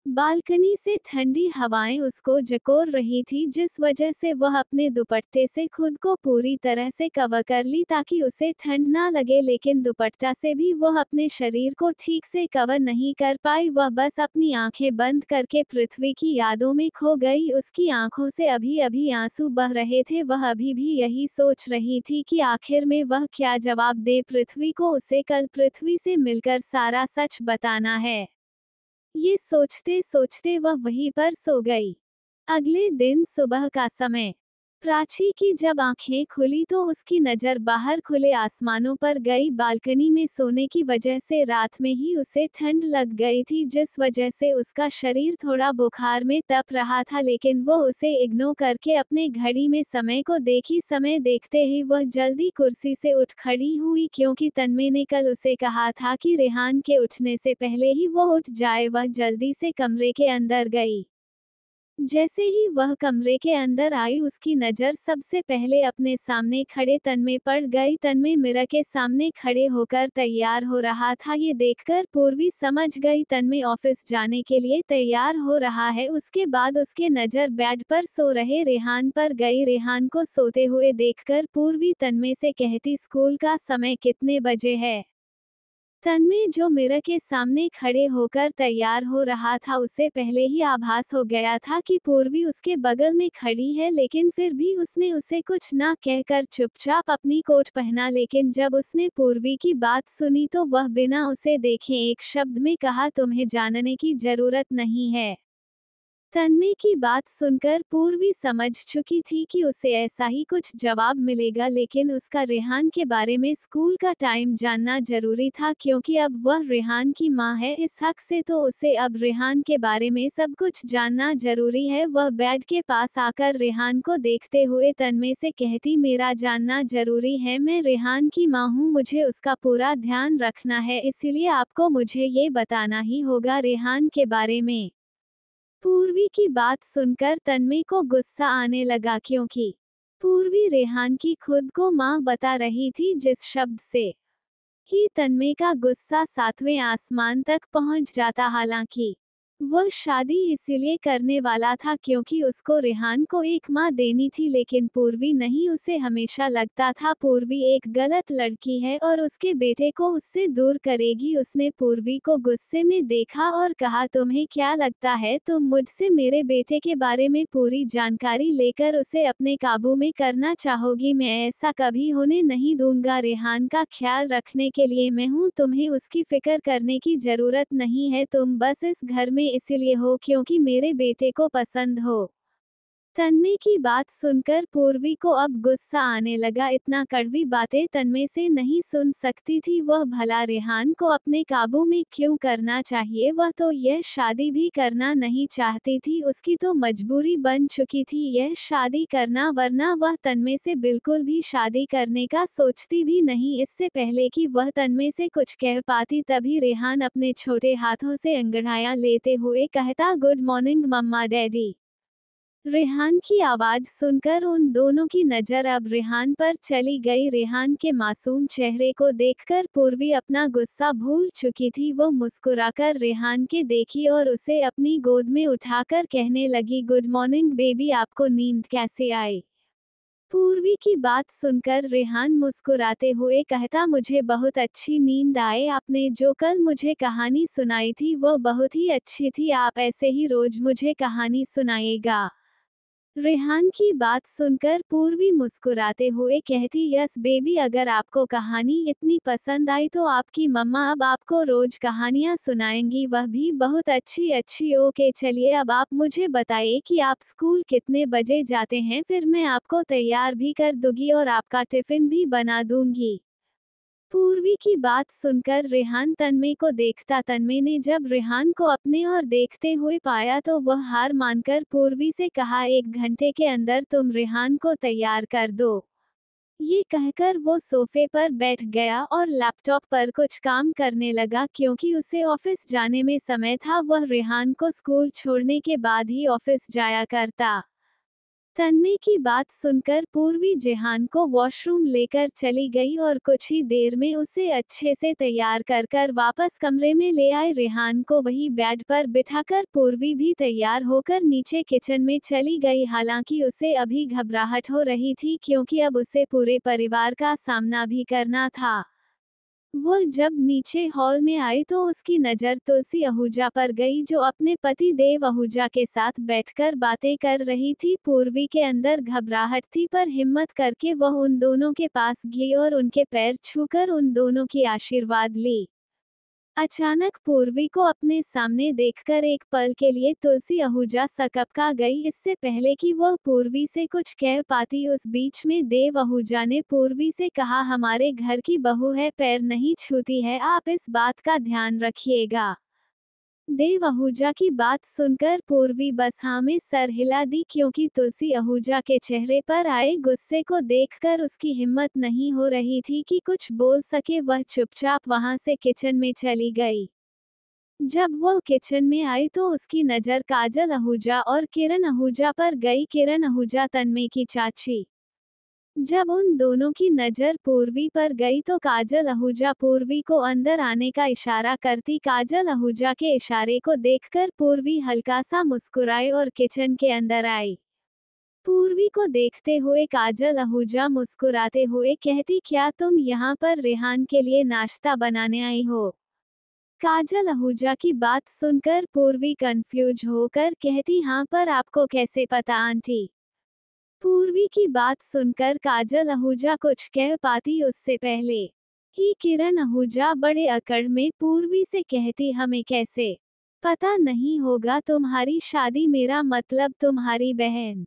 बालकनी से ठंडी हवाएं उसको जकोर रही थी जिस वजह से वह अपने दुपट्टे से खुद को पूरी तरह से कवर कर ली ताकि उसे ठंड ना लगे लेकिन दुपट्टा से भी वह अपने शरीर को ठीक से कवर नहीं कर पाई वह बस अपनी आंखें बंद करके पृथ्वी की यादों में खो गई उसकी आंखों से अभी अभी आंसू बह रहे थे वह अभी भी यही सोच रही थी कि आखिर में वह क्या जवाब दे पृथ्वी को उसे कल पृथ्वी से मिलकर सारा सच बताना है ये सोचते सोचते वह वहीं पर सो गई अगले दिन सुबह का समय प्राची की जब आंखें खुली तो उसकी नजर बाहर खुले आसमानों पर गई बालकनी में सोने की वजह से रात में ही उसे ठंड लग गई थी जिस वजह से उसका शरीर थोड़ा बुखार में तप रहा था लेकिन वो उसे इग्नोर करके अपने घड़ी में समय को देखी समय देखते ही वह जल्दी कुर्सी से उठ खड़ी हुई क्योंकि तनमे ने कल उसे कहा था कि रेहान के उठने से पहले ही वो उठ जाए वह जल्दी से कमरे के अंदर गई जैसे ही वह कमरे के अंदर आई उसकी नजर सबसे पहले अपने सामने खड़े तनमे पड़ गई तनमे मिरा के सामने खड़े होकर तैयार हो रहा था ये देखकर पूर्वी समझ गई तनमे ऑफिस जाने के लिए तैयार हो रहा है उसके बाद उसके नजर बेड पर सो रहे रेहान पर गई रेहान को सोते हुए देखकर पूर्वी तनमे से कहती स्कूल का समय कितने बजे है तन्मय जो मिरर के सामने खड़े होकर तैयार हो रहा था उसे पहले ही आभास हो गया था कि पूर्वी उसके बगल में खड़ी है लेकिन फिर भी उसने उसे कुछ ना कहकर चुपचाप अपनी कोट पहना लेकिन जब उसने पूर्वी की बात सुनी तो वह बिना उसे देखे एक शब्द में कहा तुम्हें जानने की जरूरत नहीं है तन्मय की बात सुनकर पूर्वी समझ चुकी थी कि उसे ऐसा ही कुछ जवाब मिलेगा लेकिन उसका रेहान के बारे में स्कूल का टाइम जानना जरूरी था क्योंकि अब वह रेहान की माँ है इस हक से तो उसे अब रेहान के बारे में सब कुछ जानना जरूरी है वह बेड के पास आकर रेहान को देखते हुए तन्मय से कहती मेरा जानना जरूरी है मैं रेहान की माँ हूँ मुझे उसका पूरा ध्यान रखना है इसीलिए आपको मुझे ये बताना ही होगा रेहान के बारे में पूर्वी की बात सुनकर तन्मय को गुस्सा आने लगा क्योंकि पूर्वी रेहान की खुद को माँ बता रही थी जिस शब्द से ही तन्मय का गुस्सा सातवें आसमान तक पहुंच जाता हालांकि वह शादी इसलिए करने वाला था क्योंकि उसको रिहान को एक माँ देनी थी लेकिन पूर्वी नहीं उसे हमेशा लगता था पूर्वी एक गलत लड़की है और उसके बेटे को उससे दूर करेगी उसने पूर्वी को गुस्से में देखा और कहा तुम्हें क्या लगता है तुम मुझसे मेरे बेटे के बारे में पूरी जानकारी लेकर उसे अपने काबू में करना चाहोगी मैं ऐसा कभी होने नहीं दूंगा रेहान का ख्याल रखने के लिए मैं हूँ तुम्हें उसकी फिक्र करने की जरूरत नहीं है तुम बस इस घर में इसलिए हो क्योंकि मेरे बेटे को पसंद हो तन्मय की बात सुनकर पूर्वी को अब गुस्सा आने लगा इतना कड़वी बातें तन्मय से नहीं सुन सकती थी वह भला रेहान को अपने काबू में क्यों करना चाहिए वह तो यह शादी भी करना नहीं चाहती थी उसकी तो मजबूरी बन चुकी थी यह शादी करना वरना वह तन्मय से बिल्कुल भी शादी करने का सोचती भी नहीं इससे पहले कि वह तन्मय से कुछ कह पाती तभी रेहान अपने छोटे हाथों से अंगड़ाया लेते हुए कहता good morning mama daddy Rehan की आवाज सुनकर उन दोनों की नजर अब रेहान पर चली गई रेहान के मासूम चेहरे को देखकर पूर्वी अपना गुस्सा भूल चुकी थी वो मुस्कुराकर रेहान के देखी और उसे अपनी गोद में उठाकर कहने लगी गुड मॉर्निंग बेबी आपको नींद कैसे आई पूर्वी की बात सुनकर रेहान मुस्कुराते हुए कहता मुझे बहुत अच्छी नींद आए आपने जो कल मुझे कहानी सुनाई थी वो बहुत ही अच्छी थी आप ऐसे ही रोज मुझे कहानी सुनाएगा रेहान की बात सुनकर पूर्वी मुस्कुराते हुए कहती यस बेबी अगर आपको कहानी इतनी पसंद आई तो आपकी मम्मा अब आपको रोज कहानियाँ सुनाएंगी वह भी बहुत अच्छी अच्छी ओके चलिए अब आप मुझे बताइए कि आप स्कूल कितने बजे जाते हैं फिर मैं आपको तैयार भी कर दूंगी और आपका टिफिन भी बना दूंगी पूर्वी की बात सुनकर रेहान तन्मे को देखता तन्मे ने जब रेहान को अपने और देखते हुए पाया तो वह हार मानकर पूर्वी से कहा एक घंटे के अंदर तुम रेहान को तैयार कर दो ये कहकर वो सोफे पर बैठ गया और लैपटॉप पर कुछ काम करने लगा क्योंकि उसे ऑफिस जाने में समय था वह रेहान को स्कूल छोड़ने के बाद ही ऑफिस जाया करता तन्मय की बात सुनकर पूर्वी जेहान को वॉशरूम लेकर चली गई और कुछ ही देर में उसे अच्छे से तैयार कर कर वापस कमरे में ले आए रेहान को वही बेड पर बिठाकर पूर्वी भी तैयार होकर नीचे किचन में चली गई हालांकि उसे अभी घबराहट हो रही थी क्योंकि अब उसे पूरे परिवार का सामना भी करना था वो जब नीचे हॉल में आई तो उसकी नजर तुलसी आहूजा पर गई जो अपने पति देव आहूजा के साथ बैठकर बातें कर रही थी पूर्वी के अंदर घबराहट थी पर हिम्मत करके वह उन दोनों के पास गई और उनके पैर छूकर उन दोनों की आशीर्वाद ली अचानक पूर्वी को अपने सामने देखकर एक पल के लिए तुलसी आहूजा सकपका गई इससे पहले कि वह पूर्वी से कुछ कह पाती उस बीच में देव आहूजा ने पूर्वी से कहा हमारे घर की बहू है पैर नहीं छूती है आप इस बात का ध्यान रखिएगा देव आहूजा की बात सुनकर पूर्वी बसहा में सर हिला दी क्योंकि तुलसी आहूजा के चेहरे पर आए गुस्से को देखकर उसकी हिम्मत नहीं हो रही थी कि कुछ बोल सके वह चुपचाप वहां से किचन में चली गई जब वह किचन में आई तो उसकी नजर काजल आहूजा और किरण आहूजा पर गई किरण आहूजा तन्मय की चाची जब उन दोनों की नजर पूर्वी पर गई तो काजल आहूजा पूर्वी को अंदर आने का इशारा करती काजल आहूजा के इशारे को देखकर पूर्वी हल्का सा मुस्कुराई और किचन के अंदर आई पूर्वी को देखते हुए काजल आहूजा मुस्कुराते हुए कहती क्या तुम यहाँ पर रेहान के लिए नाश्ता बनाने आई हो काजल आहूजा की बात सुनकर पूर्वी कंफ्यूज होकर कहती हाँ पर आपको कैसे पता आंटी पूर्वी की बात सुनकर काजल आहूजा कुछ कह पाती उससे पहले ही किरण आहूजा बड़े अकड़ में पूर्वी से कहती हमें कैसे पता नहीं होगा तुम्हारी शादी मेरा मतलब तुम्हारी बहन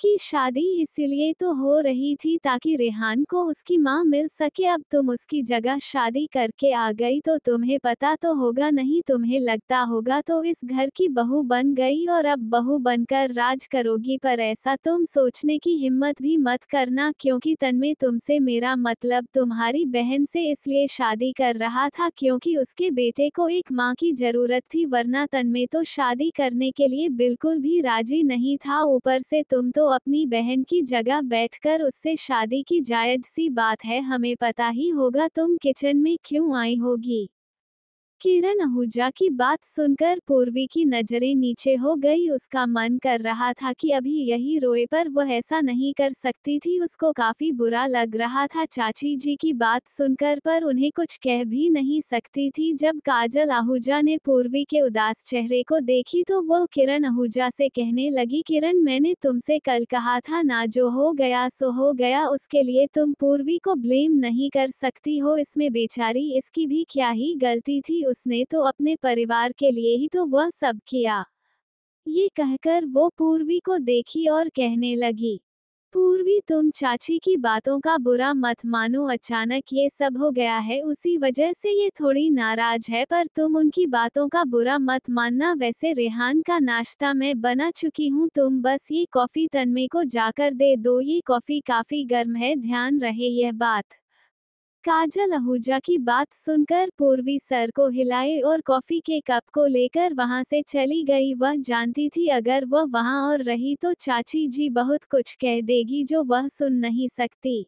की शादी इसलिए तो हो रही थी ताकि रेहान को उसकी माँ मिल सके अब तुम उसकी जगह शादी करके आ गई तो तुम्हें पता तो होगा नहीं तुम्हें लगता होगा तो इस घर की बहू बन गई और अब बहू बनकर राज करोगी पर ऐसा तुम सोचने की हिम्मत भी मत करना क्योंकि तनमे तुमसे मेरा मतलब तुम्हारी बहन से इसलिए शादी कर रहा था क्योंकि उसके बेटे को एक माँ की जरूरत थी वरना तनमे तो शादी करने के लिए बिल्कुल भी राजी नहीं था ऊपर से तुम तो अपनी बहन की जगह बैठकर उससे शादी की जायज सी बात है हमें पता ही होगा तुम किचन में क्यों आई होगी किरण आहूजा की बात सुनकर पूर्वी की नजरें नीचे हो गई उसका मन कर रहा था कि अभी यही रोए पर वह ऐसा नहीं कर सकती थी उसको काफी बुरा लग रहा था चाची जी की बात सुनकर पर उन्हें कुछ कह भी नहीं सकती थी जब काजल आहूजा ने पूर्वी के उदास चेहरे को देखी तो वह किरण आहूजा से कहने लगी किरण मैंने तुमसे कल कहा था ना जो हो गया सो हो गया उसके लिए तुम पूर्वी को ब्लेम नहीं कर सकती हो इसमें बेचारी इसकी भी क्या ही गलती थी उसने तो अपने परिवार के लिए ही तो वह सब किया ये कहकर वो पूर्वी को देखी और कहने लगी पूर्वी तुम चाची की बातों का बुरा मत मानो अचानक ये सब हो गया है उसी वजह से ये थोड़ी नाराज है पर तुम उनकी बातों का बुरा मत मानना वैसे रेहान का नाश्ता मैं बना चुकी हूँ तुम बस ये कॉफ़ी तनमे को जाकर दे दो ये कॉफ़ी काफ़ी गर्म है ध्यान रहे यह बात काजल आहूजा की बात सुनकर पूर्वी सर को हिलाए और कॉफी के कप को लेकर वहां से चली गई वह जानती थी अगर वह वहां और रही तो चाची जी बहुत कुछ कह देगी जो वह सुन नहीं सकती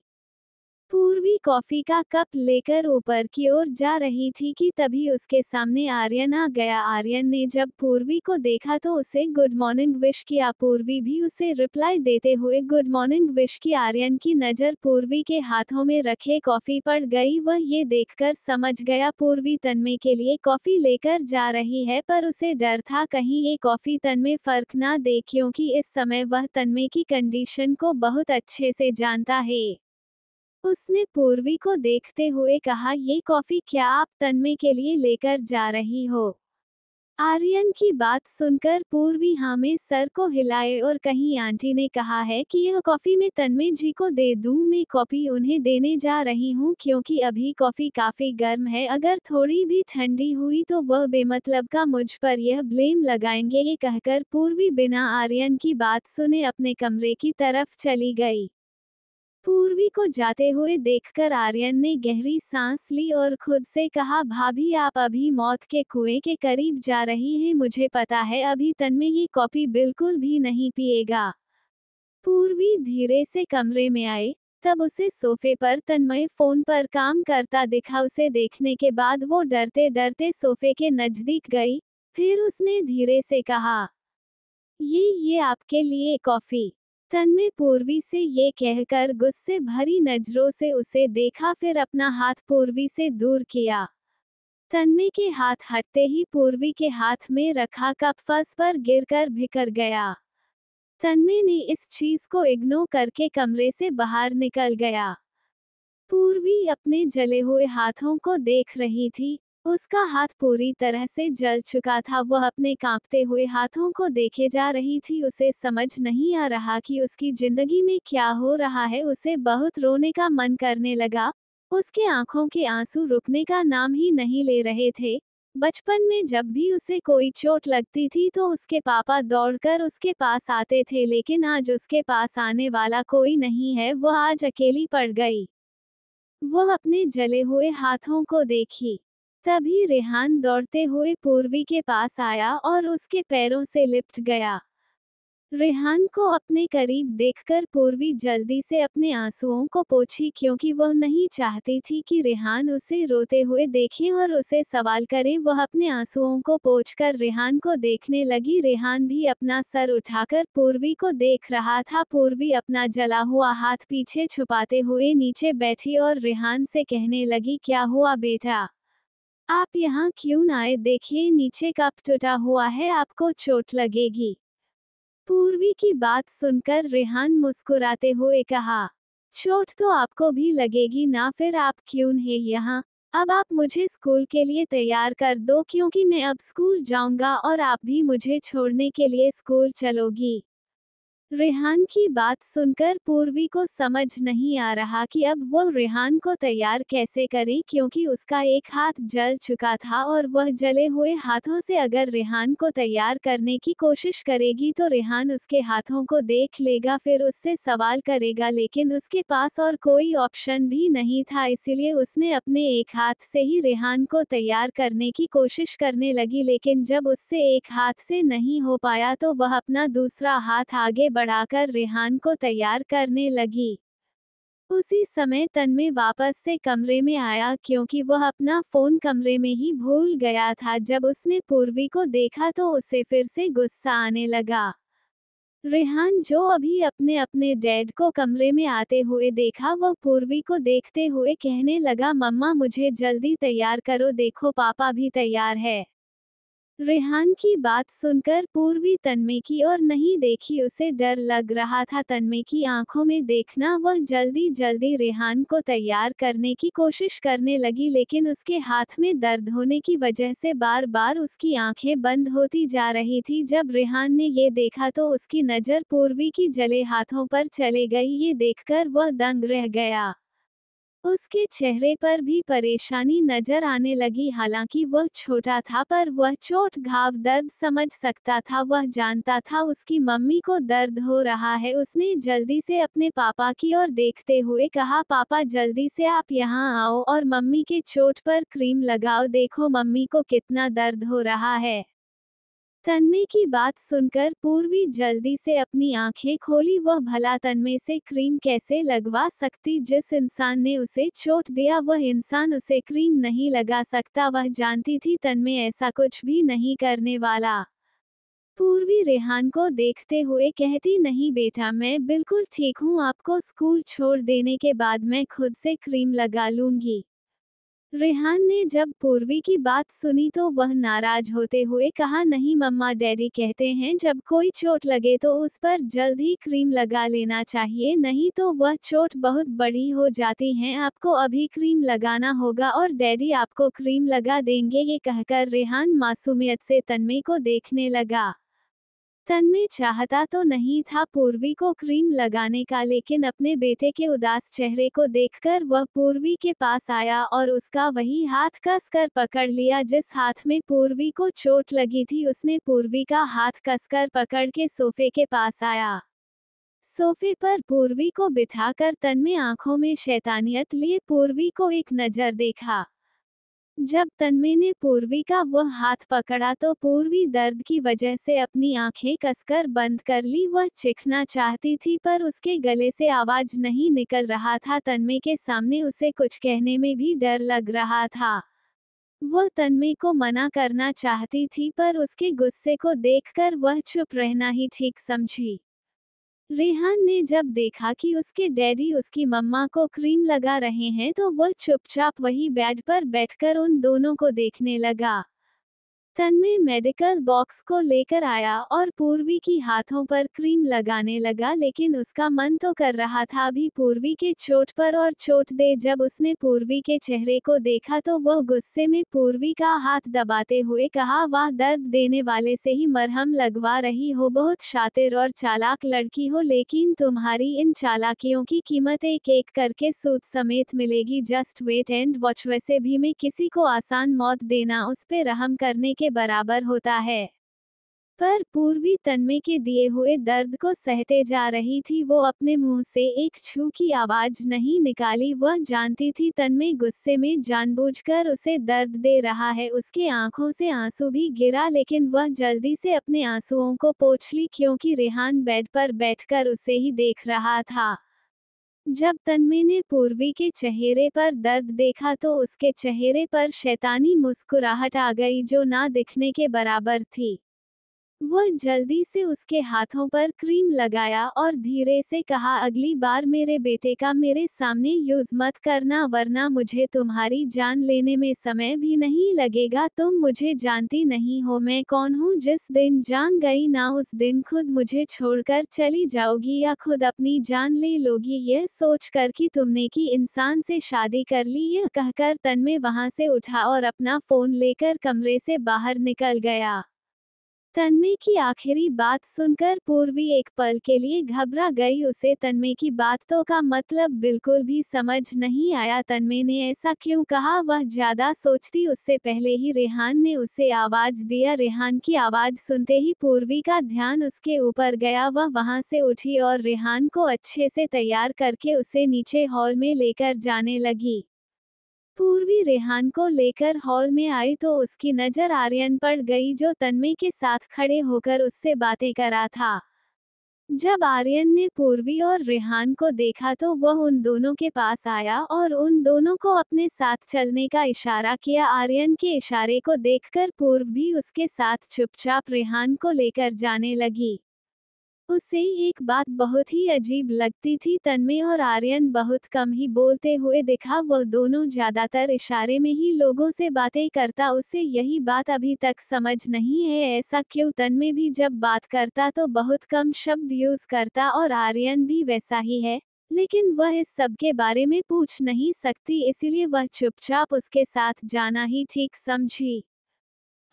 पूर्वी कॉफी का कप लेकर ऊपर की ओर जा रही थी कि तभी उसके सामने आर्यन आ गया आर्यन ने जब पूर्वी को देखा तो उसे गुड मॉर्निंग विश किया पूर्वी भी उसे रिप्लाई देते हुए गुड मॉर्निंग विश की आर्यन की नजर पूर्वी के हाथों में रखे कॉफी पड़ गई वह ये देखकर समझ गया पूर्वी तनमे के लिए कॉफी लेकर जा रही है पर उसे डर था कहीं ये कॉफी तनमे फर्क ना दे क्योंकि इस समय वह तनमे की कंडीशन को बहुत अच्छे से जानता है उसने पूर्वी को देखते हुए कहा ये कॉफी क्या आप तनमे के लिए लेकर जा रही हो आर्यन की बात सुनकर पूर्वी हामे सर को हिलाए और कहीं आंटी ने कहा है कि यह कॉफी मैं तनमे जी को दे दूं मैं कॉफी उन्हें देने जा रही हूं क्योंकि अभी कॉफी काफी गर्म है अगर थोड़ी भी ठंडी हुई तो वह बेमतलब का मुझ पर यह ब्लेम लगाएंगे ये कहकर पूर्वी बिना आर्यन की बात सुने अपने कमरे की तरफ चली गई पूर्वी को जाते हुए देखकर आर्यन ने गहरी सांस ली और खुद से कहा भाभी आप अभी मौत के कुएं के करीब जा रही हैं मुझे पता है अभी तन में ये कॉफी बिल्कुल भी नहीं पिएगा पूर्वी धीरे से कमरे में आए तब उसे सोफे पर तन्मय फोन पर काम करता दिखा उसे देखने के बाद वो डरते डरते सोफे के नजदीक गई फिर उसने धीरे से कहा ये ये आपके लिए कॉफी तन्मय पूर्वी से ये कहकर गुस्से भरी नजरों से उसे देखा फिर अपना हाथ पूर्वी से दूर किया तन्मय के हाथ हटते ही पूर्वी के हाथ में रखा कप फर्श पर गिरकर बिखर गया तन्मय ने इस चीज को इग्नोर करके कमरे से बाहर निकल गया पूर्वी अपने जले हुए हाथों को देख रही थी उसका हाथ पूरी तरह से जल चुका था वह अपने कांपते हुए हाथों को देखे जा रही थी उसे समझ नहीं आ रहा कि उसकी जिंदगी में क्या हो रहा है उसे बहुत रोने का मन करने लगा उसके आंखों के आंसू रुकने का नाम ही नहीं ले रहे थे बचपन में जब भी उसे कोई चोट लगती थी तो उसके पापा दौड़कर उसके पास आते थे लेकिन आज उसके पास आने वाला कोई नहीं है वह आज अकेली पड़ गई वह अपने जले हुए हाथों को देखी तभी रेहान दौड़ते हुए पूर्वी के पास आया और उसके पैरों से लिपट गया रेहान को अपने करीब देखकर पूर्वी जल्दी से अपने आंसुओं को पोछी क्योंकि वह नहीं चाहती थी कि रेहान उसे रोते हुए देखे और उसे सवाल करे वह अपने आंसुओं को कर रेहान को देखने लगी रेहान भी अपना सर उठाकर पूर्वी को देख रहा था पूर्वी अपना जला हुआ हाथ पीछे छुपाते हुए नीचे बैठी और रेहान से कहने लगी क्या हुआ बेटा आप यहाँ क्यों आए देखिए नीचे कप टूटा हुआ है आपको चोट लगेगी पूर्वी की बात सुनकर रेहान मुस्कुराते हुए कहा चोट तो आपको भी लगेगी ना फिर आप क्यों है यहाँ अब आप मुझे स्कूल के लिए तैयार कर दो क्योंकि मैं अब स्कूल जाऊंगा और आप भी मुझे छोड़ने के लिए स्कूल चलोगी रेहान की बात सुनकर पूर्वी को समझ नहीं आ रहा कि अब वो रेहान को तैयार कैसे करे क्योंकि उसका एक हाथ जल चुका था और वह जले हुए हाथों से अगर रेहान को तैयार करने की कोशिश करेगी तो रेहान उसके हाथों को देख लेगा फिर उससे सवाल करेगा लेकिन उसके पास और कोई ऑप्शन भी नहीं था इसीलिए उसने अपने एक हाथ से ही रेहान को तैयार करने की कोशिश करने लगी लेकिन जब उससे एक हाथ से नहीं हो पाया तो वह अपना दूसरा हाथ आगे बढ़ बढ़ाकर रेहान को तैयार करने लगी उसी समय तन्मय वापस से कमरे में आया क्योंकि वह अपना फोन कमरे में ही भूल गया था जब उसने पूर्वी को देखा तो उसे फिर से गुस्सा आने लगा रेहान जो अभी अपने अपने डैड को कमरे में आते हुए देखा वह पूर्वी को देखते हुए कहने लगा मम्मा मुझे जल्दी तैयार करो देखो पापा भी तैयार है रेहान की बात सुनकर पूर्वी तनमे की और नहीं देखी उसे डर लग रहा था तनमे की आंखों में देखना वह जल्दी जल्दी रेहान को तैयार करने की कोशिश करने लगी लेकिन उसके हाथ में दर्द होने की वजह से बार बार उसकी आंखें बंद होती जा रही थी जब रेहान ने ये देखा तो उसकी नजर पूर्वी की जले हाथों पर चले गई ये देखकर वह दंग रह गया उसके चेहरे पर भी परेशानी नजर आने लगी हालांकि वह छोटा था पर वह चोट घाव दर्द समझ सकता था वह जानता था उसकी मम्मी को दर्द हो रहा है उसने जल्दी से अपने पापा की ओर देखते हुए कहा पापा जल्दी से आप यहाँ आओ और मम्मी के चोट पर क्रीम लगाओ देखो मम्मी को कितना दर्द हो रहा है तन्मय की बात सुनकर पूर्वी जल्दी से अपनी आंखें खोली वह भला तन्मय से क्रीम कैसे लगवा सकती जिस इंसान ने उसे चोट दिया वह इंसान उसे क्रीम नहीं लगा सकता वह जानती थी तन्मय ऐसा कुछ भी नहीं करने वाला पूर्वी रेहान को देखते हुए कहती नहीं बेटा मैं बिल्कुल ठीक हूँ आपको स्कूल छोड़ देने के बाद मैं खुद से क्रीम लगा लूंगी रेहान ने जब पूर्वी की बात सुनी तो वह नाराज होते हुए कहा नहीं मम्मा डैडी कहते हैं जब कोई चोट लगे तो उस पर जल्द ही क्रीम लगा लेना चाहिए नहीं तो वह चोट बहुत बड़ी हो जाती है आपको अभी क्रीम लगाना होगा और डैडी आपको क्रीम लगा देंगे ये कहकर रेहान मासूमियत से तन्मय को देखने लगा तन्मय चाहता तो नहीं था पूर्वी को क्रीम लगाने का लेकिन अपने बेटे के उदास चेहरे को देखकर वह पूर्वी के पास आया और उसका वही हाथ कसकर पकड़ लिया जिस हाथ में पूर्वी को चोट लगी थी उसने पूर्वी का हाथ कसकर पकड़ के सोफे के पास आया सोफे पर पूर्वी को बिठाकर तन्मय आंखों में शैतानियत लिए पूर्वी को एक नजर देखा जब तन्मय ने पूर्वी का वह हाथ पकड़ा तो पूर्वी दर्द की वजह से अपनी आंखें कसकर बंद कर ली वह चिखना चाहती थी पर उसके गले से आवाज नहीं निकल रहा था तन्मय के सामने उसे कुछ कहने में भी डर लग रहा था वह तन्मय को मना करना चाहती थी पर उसके गुस्से को देखकर वह चुप रहना ही ठीक समझी रेहान ने जब देखा कि उसके डैडी उसकी मम्मा को क्रीम लगा रहे हैं तो वह चुपचाप वही बेड पर बैठकर उन दोनों को देखने लगा तन्मय मेडिकल बॉक्स को लेकर आया और पूर्वी की हाथों पर क्रीम लगाने लगा लेकिन उसका मन तो कर रहा था अभी पूर्वी के चोट पर और चोट दे जब उसने पूर्वी के चेहरे को देखा तो वह गुस्से में पूर्वी का हाथ दबाते हुए कहा वाह दर्द देने वाले से ही मरहम लगवा रही हो बहुत शातिर और चालाक लड़की हो लेकिन तुम्हारी इन चालाकियों की कीमत एक एक करके सूद समेत मिलेगी जस्ट वेट एंड वॉच वैसे भी मैं किसी को आसान मौत देना उस पर रहम करने के बराबर होता है पर पूर्वी तन्मे के दिए हुए दर्द को सहते जा रही थी वो अपने मुंह से एक छू की आवाज नहीं निकाली वह जानती थी तन्मे गुस्से में जानबूझकर उसे दर्द दे रहा है उसके आंखों से आंसू भी गिरा लेकिन वह जल्दी से अपने आंसुओं को पोछ ली क्योंकि रेहान बेड पर बैठकर उसे ही देख रहा था जब तन्मय ने पूर्वी के चेहरे पर दर्द देखा तो उसके चेहरे पर शैतानी मुस्कुराहट आ गई जो ना दिखने के बराबर थी वह जल्दी से उसके हाथों पर क्रीम लगाया और धीरे से कहा अगली बार मेरे बेटे का मेरे सामने यूज मत करना वरना मुझे तुम्हारी जान लेने में समय भी नहीं लगेगा तुम मुझे जानती नहीं हो मैं कौन हूँ जिस दिन जान गई ना उस दिन खुद मुझे छोड़कर चली जाओगी या खुद अपनी जान ले लोगी यह सोच कर की तुमने की इंसान से शादी कर ली यह कहकर में वहाँ से उठा और अपना फोन लेकर कमरे से बाहर निकल गया तन्मय की आखिरी बात सुनकर पूर्वी एक पल के लिए घबरा गई उसे तन्मय की बातों का मतलब बिल्कुल भी समझ नहीं आया तन्मय ने ऐसा क्यों कहा वह ज्यादा सोचती उससे पहले ही रेहान ने उसे आवाज दिया रेहान की आवाज सुनते ही पूर्वी का ध्यान उसके ऊपर गया वह वहां से उठी और रेहान को अच्छे से तैयार करके उसे नीचे हॉल में लेकर जाने लगी पूर्वी रेहान को लेकर हॉल में आई तो उसकी नजर आर्यन पड़ गई जो तन्मय के साथ खड़े होकर उससे बातें करा था जब आर्यन ने पूर्वी और रेहान को देखा तो वह उन दोनों के पास आया और उन दोनों को अपने साथ चलने का इशारा किया आर्यन के इशारे को देखकर पूर्व भी उसके साथ चुपचाप रेहान को लेकर जाने लगी उसे एक बात बहुत ही अजीब लगती थी तन्मय और आर्यन बहुत कम ही बोलते हुए दिखा वह दोनों ज्यादातर इशारे में ही लोगों से बातें करता उसे यही बात अभी तक समझ नहीं है ऐसा क्यों तन्मय भी जब बात करता तो बहुत कम शब्द यूज करता और आर्यन भी वैसा ही है लेकिन वह इस सब के बारे में पूछ नहीं सकती इसलिए वह चुपचाप उसके साथ जाना ही ठीक समझी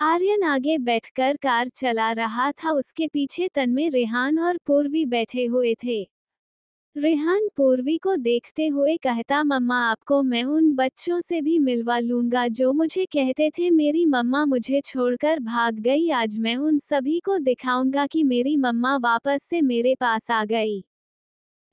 आर्यन आगे बैठकर कार चला रहा था उसके पीछे में रेहान और पूर्वी बैठे हुए थे रेहान पूर्वी को देखते हुए कहता मम्मा आपको मैं उन बच्चों से भी मिलवा लूंगा जो मुझे कहते थे मेरी मम्मा मुझे छोड़कर भाग गई आज मैं उन सभी को दिखाऊंगा कि मेरी मम्मा वापस से मेरे पास आ गई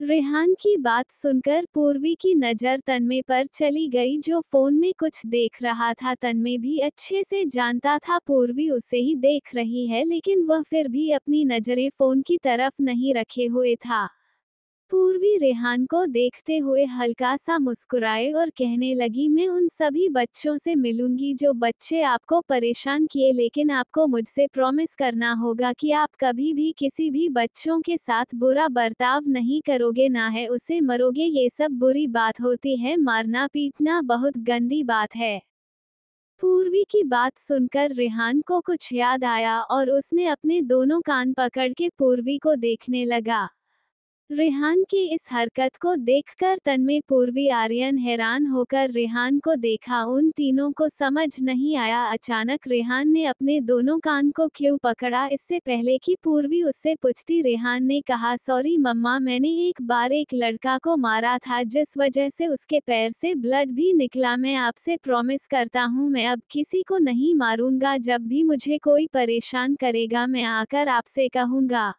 रेहान की बात सुनकर पूर्वी की नजर तन्मे पर चली गई जो फोन में कुछ देख रहा था तन्मे भी अच्छे से जानता था पूर्वी उसे ही देख रही है लेकिन वह फिर भी अपनी नजरें फोन की तरफ नहीं रखे हुए था पूर्वी रेहान को देखते हुए हल्का सा मुस्कुराए और कहने लगी मैं उन सभी बच्चों से मिलूंगी जो बच्चे आपको परेशान किए लेकिन आपको मुझसे प्रॉमिस करना होगा कि आप कभी भी किसी भी बच्चों के साथ बुरा बर्ताव नहीं करोगे ना है उसे मरोगे ये सब बुरी बात होती है मारना पीटना बहुत गंदी बात है पूर्वी की बात सुनकर रेहान को कुछ याद आया और उसने अपने दोनों कान पकड़ के पूर्वी को देखने लगा रेहान की इस हरकत को देखकर तन्मय पूर्वी आर्यन हैरान होकर रेहान को देखा उन तीनों को समझ नहीं आया अचानक रेहान ने अपने दोनों कान को क्यों पकड़ा इससे पहले कि पूर्वी उससे पूछती रेहान ने कहा सॉरी मम्मा मैंने एक बार एक लड़का को मारा था जिस वजह से उसके पैर से ब्लड भी निकला मैं आपसे प्रॉमिस करता हूँ मैं अब किसी को नहीं मारूंगा जब भी मुझे कोई परेशान करेगा मैं आकर आपसे कहूँगा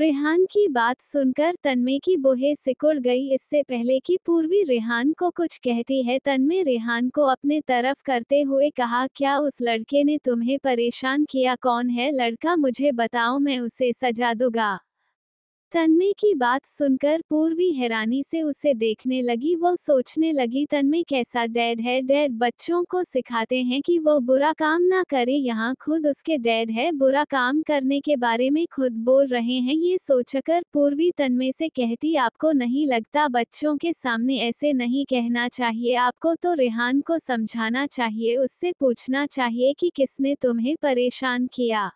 रेहान की बात सुनकर तन्मे की बोहे सिकुड़ गई इससे पहले कि पूर्वी रेहान को कुछ कहती है तन्मे रेहान को अपने तरफ करते हुए कहा क्या उस लड़के ने तुम्हें परेशान किया कौन है लड़का मुझे बताओ मैं उसे सजा दूंगा तन्मय की बात सुनकर पूर्वी हैरानी से उसे देखने लगी वो सोचने लगी तन्मय कैसा डैड है डैड बच्चों को सिखाते हैं कि वो बुरा काम ना करे यहाँ खुद उसके डैड है बुरा काम करने के बारे में खुद बोल रहे हैं ये सोचकर पूर्वी तन्मय से कहती आपको नहीं लगता बच्चों के सामने ऐसे नहीं कहना चाहिए आपको तो रेहान को समझाना चाहिए उससे पूछना चाहिए कि किसने तुम्हें परेशान किया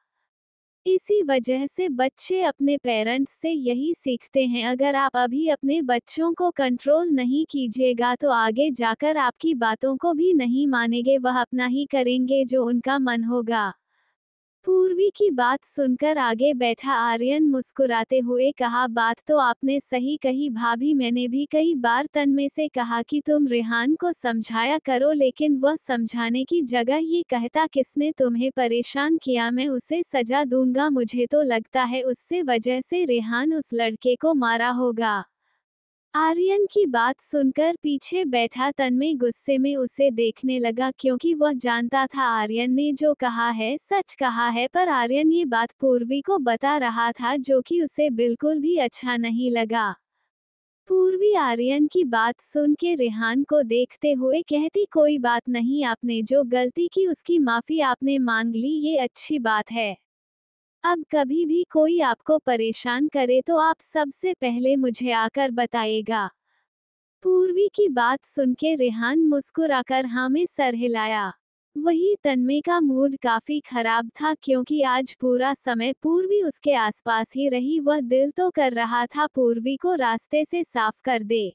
इसी वजह से बच्चे अपने पेरेंट्स से यही सीखते हैं अगर आप अभी अपने बच्चों को कंट्रोल नहीं कीजिएगा तो आगे जाकर आपकी बातों को भी नहीं मानेंगे वह अपना ही करेंगे जो उनका मन होगा पूर्वी की बात सुनकर आगे बैठा आर्यन मुस्कुराते हुए कहा बात तो आपने सही कही भाभी मैंने भी कई बार तन में से कहा कि तुम रेहान को समझाया करो लेकिन वह समझाने की जगह ये कहता किसने तुम्हें परेशान किया मैं उसे सजा दूंगा मुझे तो लगता है उससे वजह से रेहान उस लड़के को मारा होगा आर्यन की बात सुनकर पीछे बैठा तन्मय गुस्से में उसे देखने लगा क्योंकि वह जानता था आर्यन ने जो कहा है सच कहा है पर आर्यन ये बात पूर्वी को बता रहा था जो कि उसे बिल्कुल भी अच्छा नहीं लगा पूर्वी आर्यन की बात सुन के रिहान को देखते हुए कहती कोई बात नहीं आपने जो गलती की उसकी माफी आपने मांग ली ये अच्छी बात है अब कभी भी कोई आपको परेशान करे तो आप सबसे पहले मुझे आकर बताएगा पूर्वी की बात सुन के रेहान मुस्कुराकर हाँ सर हिलाया वही तन्मय का मूड काफी खराब था क्योंकि आज पूरा समय पूर्वी उसके आसपास ही रही वह दिल तो कर रहा था पूर्वी को रास्ते से साफ कर दे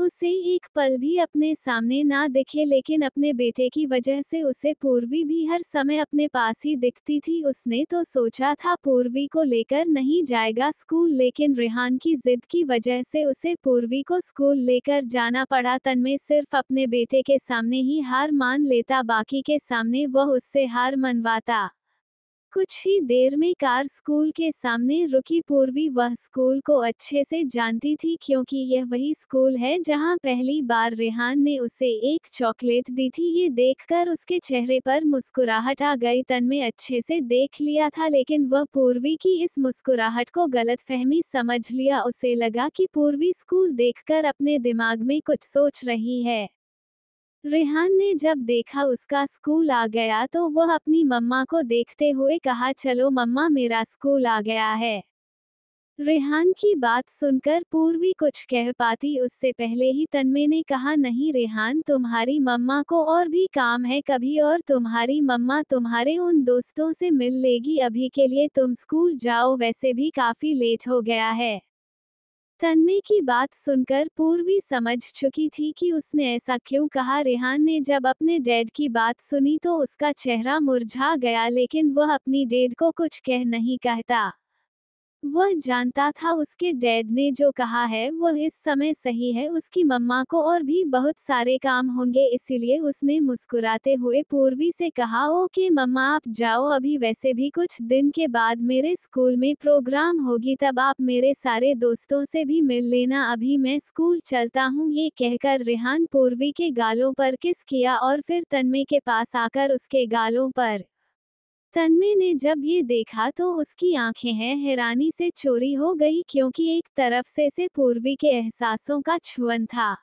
उसे एक पल भी अपने सामने ना दिखे लेकिन अपने बेटे की वजह से उसे पूर्वी भी हर समय अपने पास ही दिखती थी उसने तो सोचा था पूर्वी को लेकर नहीं जाएगा स्कूल लेकिन रिहान की जिद की वजह से उसे पूर्वी को स्कूल लेकर जाना पड़ा में सिर्फ अपने बेटे के सामने ही हार मान लेता बाकी के सामने वह उससे हार मनवाता कुछ ही देर में कार स्कूल के सामने रुकी पूर्वी वह स्कूल को अच्छे से जानती थी क्योंकि यह वही स्कूल है जहां पहली बार रेहान ने उसे एक चॉकलेट दी थी ये देखकर उसके चेहरे पर मुस्कुराहट आ गई तन में अच्छे से देख लिया था लेकिन वह पूर्वी की इस मुस्कुराहट को गलत फहमी समझ लिया उसे लगा कि पूर्वी स्कूल देखकर अपने दिमाग में कुछ सोच रही है रेहान ने जब देखा उसका स्कूल आ गया तो वह अपनी मम्मा को देखते हुए कहा चलो मम्मा मेरा स्कूल आ गया है रेहान की बात सुनकर पूर्वी कुछ कह पाती उससे पहले ही तन्मे ने कहा नहीं रेहान तुम्हारी मम्मा को और भी काम है कभी और तुम्हारी मम्मा तुम्हारे उन दोस्तों से मिल लेगी अभी के लिए तुम स्कूल जाओ वैसे भी काफी लेट हो गया है तन्मय की बात सुनकर पूर्वी समझ चुकी थी कि उसने ऐसा क्यों कहा रेहान ने जब अपने डैड की बात सुनी तो उसका चेहरा मुरझा गया लेकिन वह अपनी डेड को कुछ कह नहीं कहता वह जानता था उसके डैड ने जो कहा है वह इस समय सही है उसकी मम्मा को और भी बहुत सारे काम होंगे इसीलिए उसने मुस्कुराते हुए पूर्वी से कहा ओके मम्मा आप जाओ अभी वैसे भी कुछ दिन के बाद मेरे स्कूल में प्रोग्राम होगी तब आप मेरे सारे दोस्तों से भी मिल लेना अभी मैं स्कूल चलता हूँ ये कहकर रेहान पूर्वी के गालों पर किस किया और फिर तनमे के पास आकर उसके गालों पर तन्मे ने जब ये देखा तो उसकी आंखें हैं हैरानी से चोरी हो गई क्योंकि एक तरफ से से पूर्वी के एहसासों का छुअन था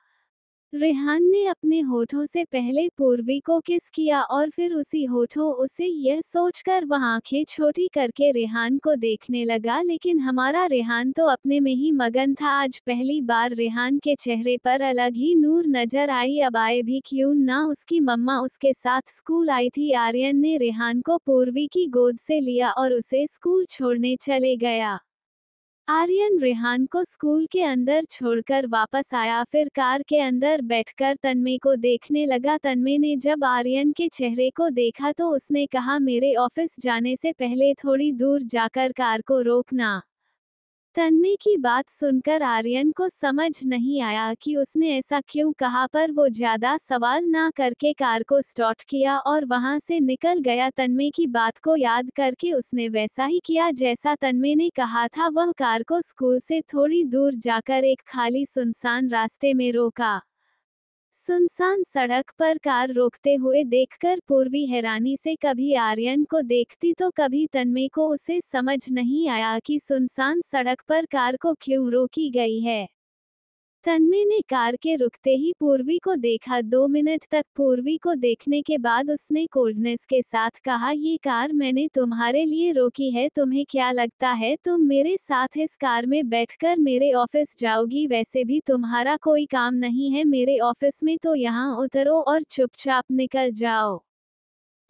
रेहान ने अपने होठों से पहले पूर्वी को किस किया और फिर उसी होठों उसे यह सोचकर वह आंखें छोटी करके रेहान को देखने लगा लेकिन हमारा रेहान तो अपने में ही मगन था आज पहली बार रेहान के चेहरे पर अलग ही नूर नजर आई अब आए भी क्यों ना उसकी मम्मा उसके साथ स्कूल आई थी आर्यन ने रेहान को पूर्वी की गोद से लिया और उसे स्कूल छोड़ने चले गया आर्यन रेहान को स्कूल के अंदर छोड़कर वापस आया फिर कार के अंदर बैठकर तन्मय को देखने लगा तन्मय ने जब आर्यन के चेहरे को देखा तो उसने कहा मेरे ऑफिस जाने से पहले थोड़ी दूर जाकर कार को रोकना तन्मय की बात सुनकर आर्यन को समझ नहीं आया कि उसने ऐसा क्यों कहा पर वो ज्यादा सवाल ना करके कार को स्टॉट किया और वहां से निकल गया तन्मय की बात को याद करके उसने वैसा ही किया जैसा तन्मय ने कहा था वह कार को स्कूल से थोड़ी दूर जाकर एक खाली सुनसान रास्ते में रोका सुनसान सड़क पर कार रोकते हुए देखकर पूर्वी हैरानी से कभी आर्यन को देखती तो कभी तन्मय को उसे समझ नहीं आया कि सुनसान सड़क पर कार को क्यों रोकी गई है तन्मे ने कार के रुकते ही पूर्वी को देखा दो मिनट तक पूर्वी को देखने के बाद उसने कोल्डनेस के साथ कहा ये कार मैंने तुम्हारे लिए रोकी है तुम्हें क्या लगता है तुम मेरे साथ इस कार में बैठकर मेरे ऑफिस जाओगी वैसे भी तुम्हारा कोई काम नहीं है मेरे ऑफिस में तो यहाँ उतरो और चुपचाप निकल जाओ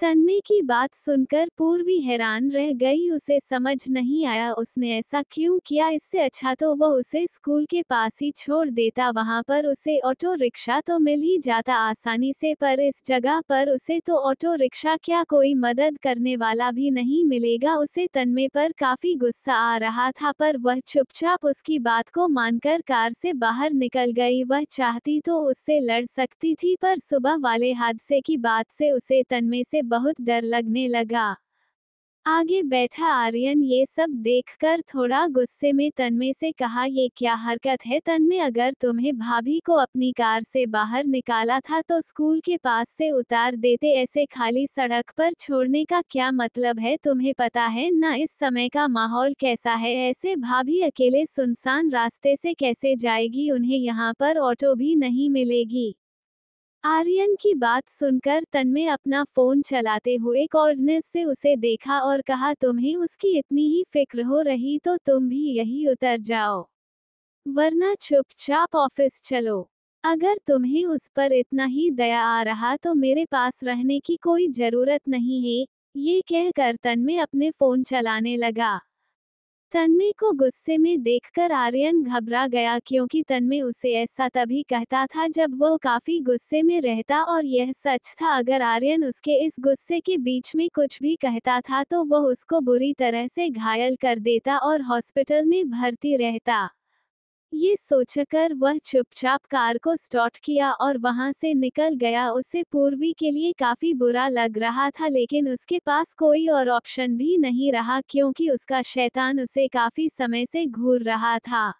तन्मय की बात सुनकर पूर्वी हैरान रह गई उसे समझ नहीं आया उसने ऐसा क्यों किया इससे अच्छा तो वह उसे स्कूल के पास ही छोड़ देता वहां पर उसे ऑटो रिक्शा तो मिल ही जाता आसानी से पर इस जगह पर उसे तो ऑटो रिक्शा क्या कोई मदद करने वाला भी नहीं मिलेगा उसे तन्मय पर काफी गुस्सा आ रहा था पर वह चुपचाप उसकी बात को मानकर कार से बाहर निकल गई वह चाहती तो उससे लड़ सकती थी पर सुबह वाले हादसे की बात से उसे तन्मय से बहुत डर लगने लगा आगे बैठा आर्यन ये सब देखकर थोड़ा गुस्से में तन्मय से कहा ये क्या हरकत है तन्मय अगर तुम्हें भाभी को अपनी कार से बाहर निकाला था तो स्कूल के पास से उतार देते ऐसे खाली सड़क पर छोड़ने का क्या मतलब है तुम्हें पता है ना इस समय का माहौल कैसा है ऐसे भाभी अकेले सुनसान रास्ते से कैसे जाएगी उन्हें यहाँ पर ऑटो भी नहीं मिलेगी आर्यन की बात सुनकर तन्मय अपना फोन चलाते हुए कॉर्नर से उसे देखा और कहा तुम्हें उसकी इतनी ही फिक्र हो रही तो तुम भी यही उतर जाओ वरना चुपचाप ऑफिस चलो अगर तुम्हें उस पर इतना ही दया आ रहा तो मेरे पास रहने की कोई जरूरत नहीं है ये कहकर तन्मय अपने फोन चलाने लगा तन्मय को गुस्से में देखकर आर्यन घबरा गया क्योंकि तन्मय उसे ऐसा तभी कहता था जब वो काफी गुस्से में रहता और यह सच था अगर आर्यन उसके इस गुस्से के बीच में कुछ भी कहता था तो वो उसको बुरी तरह से घायल कर देता और हॉस्पिटल में भर्ती रहता ये सोचकर वह चुपचाप कार को स्टॉट किया और वहां से निकल गया उसे पूर्वी के लिए काफी बुरा लग रहा था लेकिन उसके पास कोई और ऑप्शन भी नहीं रहा क्योंकि उसका शैतान उसे काफी समय से घूर रहा था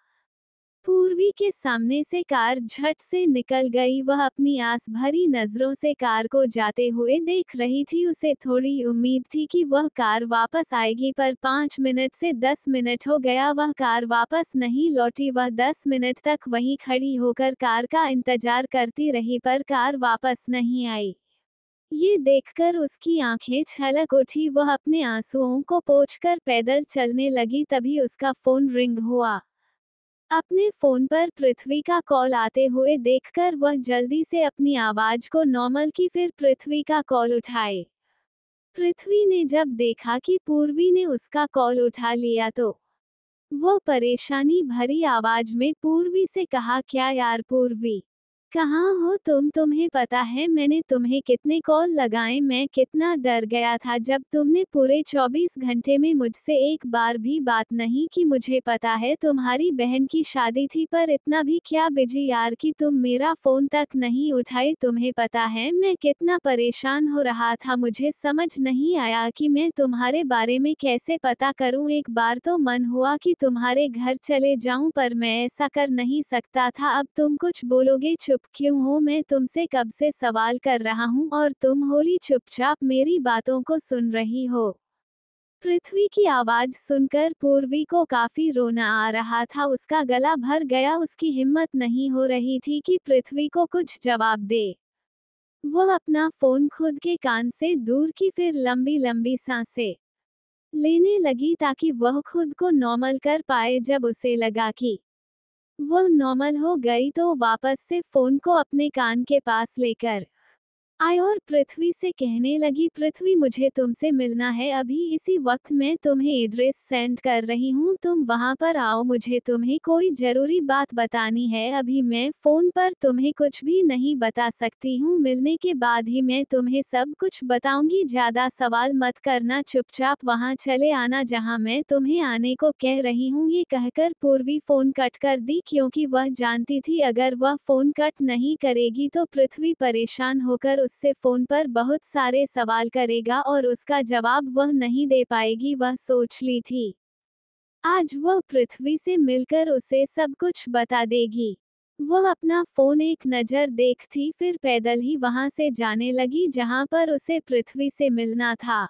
पूर्वी के सामने से कार झट से निकल गई वह अपनी आस भरी नजरों से कार को जाते हुए देख रही थी उसे थोड़ी उम्मीद थी कि वह कार वापस आएगी पर पाँच मिनट से दस मिनट हो गया वह कार वापस नहीं लौटी वह दस मिनट तक वहीं खड़ी होकर कार का इंतजार करती रही पर कार वापस नहीं आई ये देखकर उसकी आंखें छलक उठी वह अपने आंसुओं को पोछकर पैदल चलने लगी तभी उसका फोन रिंग हुआ अपने फोन पर पृथ्वी का कॉल आते हुए देखकर वह जल्दी से अपनी आवाज को नॉर्मल की फिर पृथ्वी का कॉल उठाए पृथ्वी ने जब देखा कि पूर्वी ने उसका कॉल उठा लिया तो वो परेशानी भरी आवाज में पूर्वी से कहा क्या यार पूर्वी कहाँ हो तुम तुम्हें पता है मैंने तुम्हें कितने कॉल लगाए मैं कितना डर गया था जब तुमने पूरे 24 घंटे में मुझसे एक बार भी बात नहीं की मुझे पता है तुम्हारी बहन की शादी थी पर इतना भी क्या बिजी यार कि तुम मेरा फोन तक नहीं उठाए तुम्हें पता है मैं कितना परेशान हो रहा था मुझे समझ नहीं आया कि मैं तुम्हारे बारे में कैसे पता करूँ एक बार तो मन हुआ कि तुम्हारे घर चले जाऊँ पर मैं ऐसा कर नहीं सकता था अब तुम कुछ बोलोगे चुप चुप क्यों हो मैं तुमसे कब से सवाल कर रहा हूँ और तुम होली चुपचाप मेरी बातों को सुन रही हो पृथ्वी की आवाज सुनकर पूर्वी को काफी रोना आ रहा था उसका गला भर गया उसकी हिम्मत नहीं हो रही थी कि पृथ्वी को कुछ जवाब दे वो अपना फोन खुद के कान से दूर की फिर लंबी लंबी सांसें लेने लगी ताकि वह खुद को नॉर्मल कर पाए जब उसे लगा कि वो नॉर्मल हो गई तो वापस से फोन को अपने कान के पास लेकर आई और पृथ्वी से कहने लगी पृथ्वी मुझे तुमसे मिलना है अभी इसी वक्त मैं तुम्हें एड्रेस सेंड कर रही हूँ तुम वहाँ पर आओ मुझे तुम्हें कोई जरूरी बात बतानी है अभी मैं फोन पर तुम्हें कुछ भी नहीं बता सकती हूँ मिलने के बाद ही मैं तुम्हें सब कुछ बताऊंगी ज्यादा सवाल मत करना चुपचाप वहाँ चले आना जहाँ मैं तुम्हें आने को कह रही हूँ ये कहकर पूर्वी फोन कट कर दी क्योंकि वह जानती थी अगर वह फोन कट नहीं करेगी तो पृथ्वी परेशान होकर उससे फोन पर बहुत सारे सवाल करेगा और उसका जवाब वह नहीं दे पाएगी वह सोच ली थी आज वह पृथ्वी से मिलकर उसे सब कुछ बता देगी वह अपना फोन एक नज़र देखती फिर पैदल ही वहां से जाने लगी जहां पर उसे पृथ्वी से मिलना था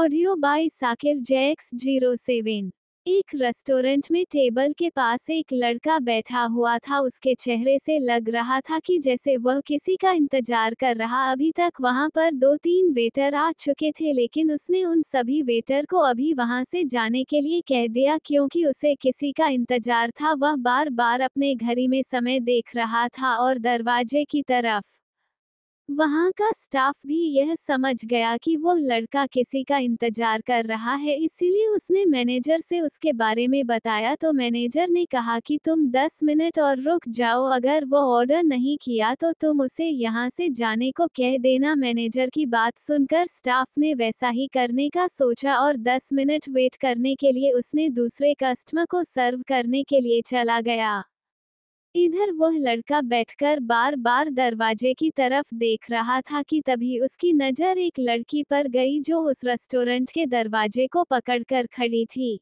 ऑडियो बाय साकिल जैक्स जीरो सेवन एक रेस्टोरेंट में टेबल के पास एक लड़का बैठा हुआ था उसके चेहरे से लग रहा था कि जैसे वह किसी का इंतजार कर रहा अभी तक वहां पर दो तीन वेटर आ चुके थे लेकिन उसने उन सभी वेटर को अभी वहां से जाने के लिए कह दिया क्योंकि उसे किसी का इंतजार था वह बार बार अपने घड़ी में समय देख रहा था और दरवाजे की तरफ वहां का स्टाफ भी यह समझ गया कि वो लड़का किसी का इंतजार कर रहा है इसीलिए उसने मैनेजर से उसके बारे में बताया तो मैनेजर ने कहा कि तुम 10 मिनट और रुक जाओ अगर वो ऑर्डर नहीं किया तो तुम उसे यहाँ से जाने को कह देना मैनेजर की बात सुनकर स्टाफ ने वैसा ही करने का सोचा और 10 मिनट वेट करने के लिए उसने दूसरे कस्टमर को सर्व करने के लिए चला गया इधर वह लड़का बैठकर बार बार दरवाजे की तरफ देख रहा था कि तभी उसकी नजर एक लड़की पर गई जो उस रेस्टोरेंट के दरवाजे को पकड़कर खड़ी थी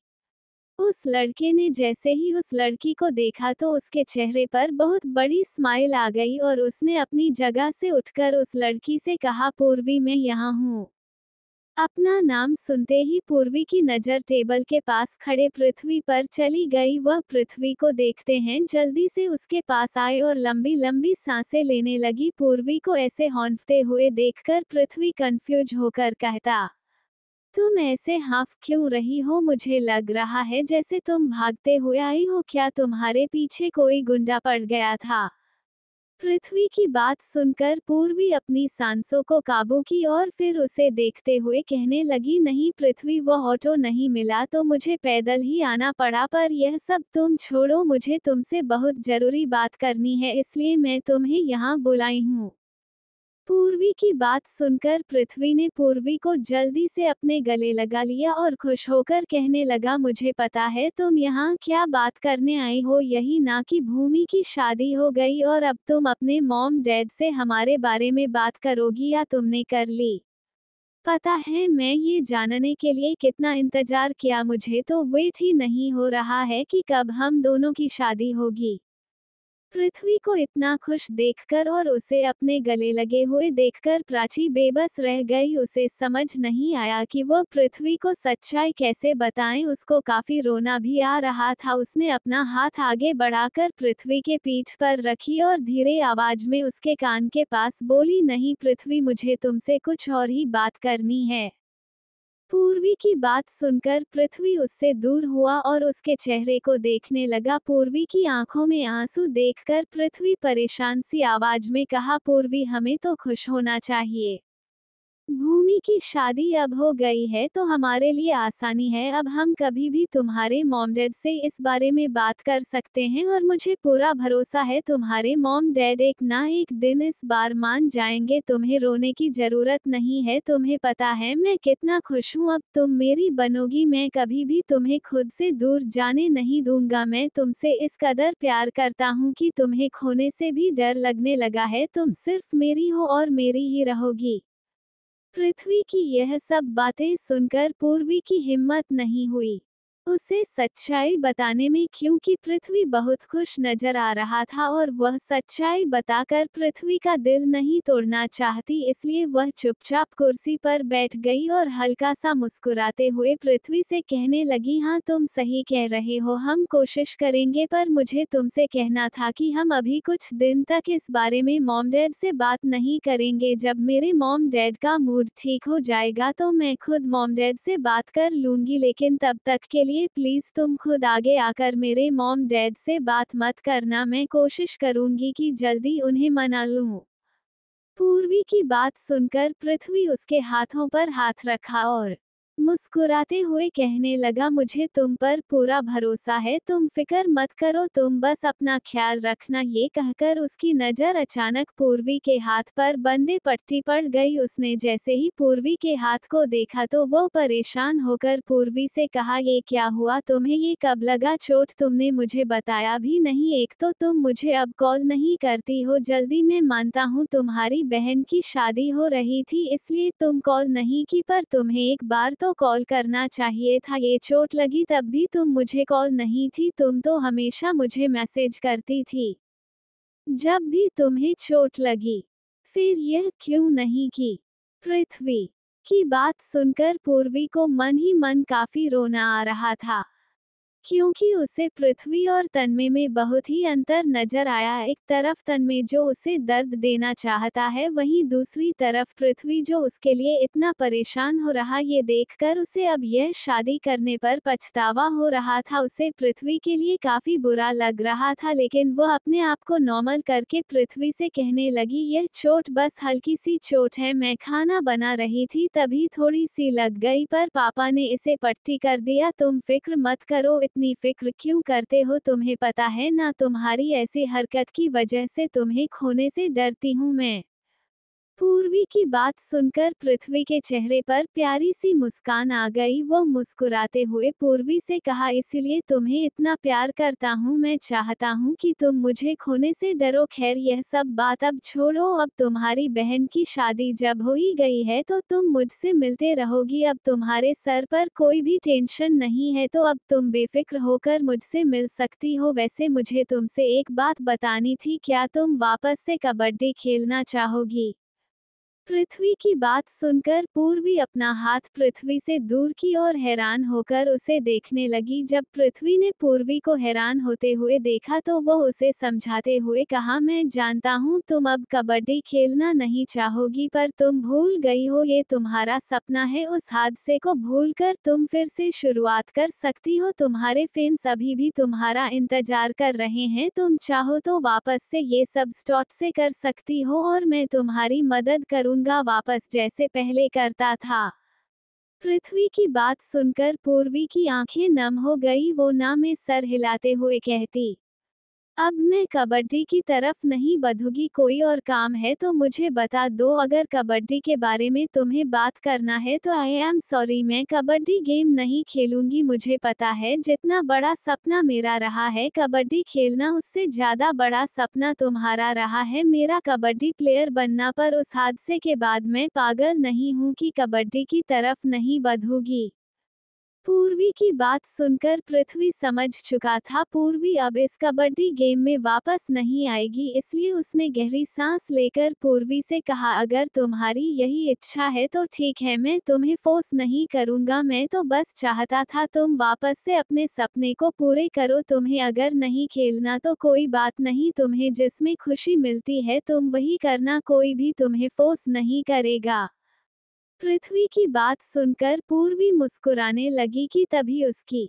उस लड़के ने जैसे ही उस लड़की को देखा तो उसके चेहरे पर बहुत बड़ी स्माइल आ गई और उसने अपनी जगह से उठकर उस लड़की से कहा पूर्वी मैं यहाँ हूँ अपना नाम सुनते ही पूर्वी की नजर टेबल के पास खड़े पृथ्वी पर चली गई वह पृथ्वी को देखते हैं जल्दी से उसके पास आए और लंबी लंबी सांसें लेने लगी पूर्वी को ऐसे हौंफते हुए देखकर पृथ्वी कंफ्यूज होकर कहता तुम ऐसे हाफ क्यों रही हो मुझे लग रहा है जैसे तुम भागते हुए आई हो क्या तुम्हारे पीछे कोई गुंडा पड़ गया था पृथ्वी की बात सुनकर पूर्वी अपनी सांसों को काबू की और फिर उसे देखते हुए कहने लगी नहीं पृथ्वी वो ऑटो नहीं मिला तो मुझे पैदल ही आना पड़ा पर यह सब तुम छोड़ो मुझे तुमसे बहुत जरूरी बात करनी है इसलिए मैं तुम्हें यहाँ बुलाई हूँ पूर्वी की बात सुनकर पृथ्वी ने पूर्वी को जल्दी से अपने गले लगा लिया और खुश होकर कहने लगा मुझे पता है तुम यहाँ क्या बात करने आई हो यही ना कि भूमि की शादी हो गई और अब तुम अपने मॉम डैड से हमारे बारे में बात करोगी या तुमने कर ली पता है मैं ये जानने के लिए कितना इंतजार किया मुझे तो वेट ही नहीं हो रहा है कि कब हम दोनों की शादी होगी पृथ्वी को इतना खुश देखकर और उसे अपने गले लगे हुए देखकर प्राची बेबस रह गई उसे समझ नहीं आया कि वो पृथ्वी को सच्चाई कैसे बताएं उसको काफी रोना भी आ रहा था उसने अपना हाथ आगे बढ़ाकर पृथ्वी के पीठ पर रखी और धीरे आवाज में उसके कान के पास बोली नहीं पृथ्वी मुझे तुमसे कुछ और ही बात करनी है पूर्वी की बात सुनकर पृथ्वी उससे दूर हुआ और उसके चेहरे को देखने लगा पूर्वी की आंखों में आंसू देखकर पृथ्वी परेशान सी आवाज में कहा पूर्वी हमें तो खुश होना चाहिए भूमि की शादी अब हो गई है तो हमारे लिए आसानी है अब हम कभी भी तुम्हारे मॉम डैड से इस बारे में बात कर सकते हैं और मुझे पूरा भरोसा है तुम्हारे मॉम डैड एक ना एक दिन इस बार मान जाएंगे तुम्हें रोने की जरूरत नहीं है तुम्हें पता है मैं कितना खुश हूँ अब तुम मेरी बनोगी मैं कभी भी तुम्हें खुद से दूर जाने नहीं दूंगा मैं तुमसे इस कदर प्यार करता हूँ की तुम्हें खोने से भी डर लगने लगा है तुम सिर्फ मेरी हो और मेरी ही रहोगी पृथ्वी की यह सब बातें सुनकर पूर्वी की हिम्मत नहीं हुई उसे सच्चाई बताने में क्योंकि पृथ्वी बहुत खुश नजर आ रहा था और वह सच्चाई बताकर पृथ्वी का दिल नहीं तोड़ना चाहती इसलिए वह चुपचाप कुर्सी पर बैठ गई और हल्का सा मुस्कुराते हुए पृथ्वी से कहने लगी हाँ तुम सही कह रहे हो हम कोशिश करेंगे पर मुझे तुमसे कहना था कि हम अभी कुछ दिन तक इस बारे में मॉम डैड से बात नहीं करेंगे जब मेरे मॉम डैड का मूड ठीक हो जाएगा तो मैं खुद मॉम डैड से बात कर लूंगी लेकिन तब तक के लिए लिए प्लीज़ तुम खुद आगे आकर मेरे मॉम डैड से बात मत करना मैं कोशिश करूंगी कि जल्दी उन्हें मना लूं। पूर्वी की बात सुनकर पृथ्वी उसके हाथों पर हाथ रखा और मुस्कुराते हुए कहने लगा मुझे तुम पर पूरा भरोसा है तुम फिक्र मत करो तुम बस अपना ख्याल रखना ये कहकर उसकी नज़र अचानक पूर्वी के हाथ पर बंदे पट्टी पड़ गई उसने जैसे ही पूर्वी के हाथ को देखा तो वो परेशान होकर पूर्वी से कहा ये क्या हुआ तुम्हें ये कब लगा चोट तुमने मुझे बताया भी नहीं एक तो तुम मुझे अब कॉल नहीं करती हो जल्दी मैं मानता हूँ तुम्हारी बहन की शादी हो रही थी इसलिए तुम कॉल नहीं की पर तुम्हें एक बार तो तो कॉल करना चाहिए था ये चोट लगी तब भी तुम मुझे कॉल नहीं थी तुम तो हमेशा मुझे मैसेज करती थी जब भी तुम्हें चोट लगी फिर यह क्यों नहीं की पृथ्वी की बात सुनकर पूर्वी को मन ही मन काफी रोना आ रहा था क्योंकि उसे पृथ्वी और तन्मे में बहुत ही अंतर नजर आया एक तरफ तन्मे जो उसे दर्द देना चाहता है वहीं दूसरी तरफ पृथ्वी जो उसके लिए इतना परेशान हो रहा ये देखकर उसे अब यह शादी करने पर पछतावा हो रहा था उसे पृथ्वी के लिए काफी बुरा लग रहा था लेकिन वो अपने आप को नॉर्मल करके पृथ्वी से कहने लगी यह चोट बस हल्की सी चोट है मैं खाना बना रही थी तभी थोड़ी सी लग गई पर पापा ने इसे पट्टी कर दिया तुम फिक्र मत करो इतनी फिक्र क्यों करते हो तुम्हें पता है ना तुम्हारी ऐसी हरकत की वजह से तुम्हें खोने से डरती हूँ मैं पूर्वी की बात सुनकर पृथ्वी के चेहरे पर प्यारी सी मुस्कान आ गई वो मुस्कुराते हुए पूर्वी से कहा इसलिए तुम्हें इतना प्यार करता हूँ मैं चाहता हूँ कि तुम मुझे खोने से डरो खैर यह सब बात अब छोड़ो अब तुम्हारी बहन की शादी जब हो ही गई है तो तुम मुझसे मिलते रहोगी अब तुम्हारे सर पर कोई भी टेंशन नहीं है तो अब तुम बेफिक्र होकर मुझसे मिल सकती हो वैसे मुझे तुमसे एक बात बतानी थी क्या तुम वापस से कबड्डी खेलना चाहोगी पृथ्वी की बात सुनकर पूर्वी अपना हाथ पृथ्वी से दूर की ओर हैरान होकर उसे देखने लगी जब पृथ्वी ने पूर्वी को हैरान होते हुए देखा तो वह उसे समझाते हुए कहा मैं जानता हूँ तुम अब कबड्डी खेलना नहीं चाहोगी पर तुम भूल गई हो ये तुम्हारा सपना है उस हादसे को भूल कर तुम फिर से शुरुआत कर सकती हो तुम्हारे फैंस अभी भी तुम्हारा इंतजार कर रहे हैं तुम चाहो तो वापस से ये सब स्टॉट से कर सकती हो और मैं तुम्हारी मदद करूँ लूंगा वापस जैसे पहले करता था पृथ्वी की बात सुनकर पूर्वी की आंखें नम हो गई वो ना में सर हिलाते हुए कहती अब मैं कबड्डी की तरफ नहीं बधूगी कोई और काम है तो मुझे बता दो अगर कबड्डी के बारे में तुम्हें बात करना है तो आई एम सॉरी मैं कबड्डी गेम नहीं खेलूंगी मुझे पता है जितना बड़ा सपना मेरा रहा है कबड्डी खेलना उससे ज्यादा बड़ा सपना तुम्हारा रहा है मेरा कबड्डी प्लेयर बनना पर उस हादसे के बाद मैं पागल नहीं हूँ कि कबड्डी की तरफ नहीं बधूगी पूर्वी की बात सुनकर पृथ्वी समझ चुका था पूर्वी अब इस कबड्डी गेम में वापस नहीं आएगी इसलिए उसने गहरी सांस लेकर पूर्वी से कहा अगर तुम्हारी यही इच्छा है तो ठीक है मैं तुम्हें फोर्स नहीं करूंगा मैं तो बस चाहता था तुम वापस से अपने सपने को पूरे करो तुम्हें अगर नहीं खेलना तो कोई बात नहीं तुम्हें जिसमें खुशी मिलती है तुम वही करना कोई भी तुम्हें फोर्स नहीं करेगा पृथ्वी की बात सुनकर पूर्वी मुस्कुराने लगी कि तभी उसकी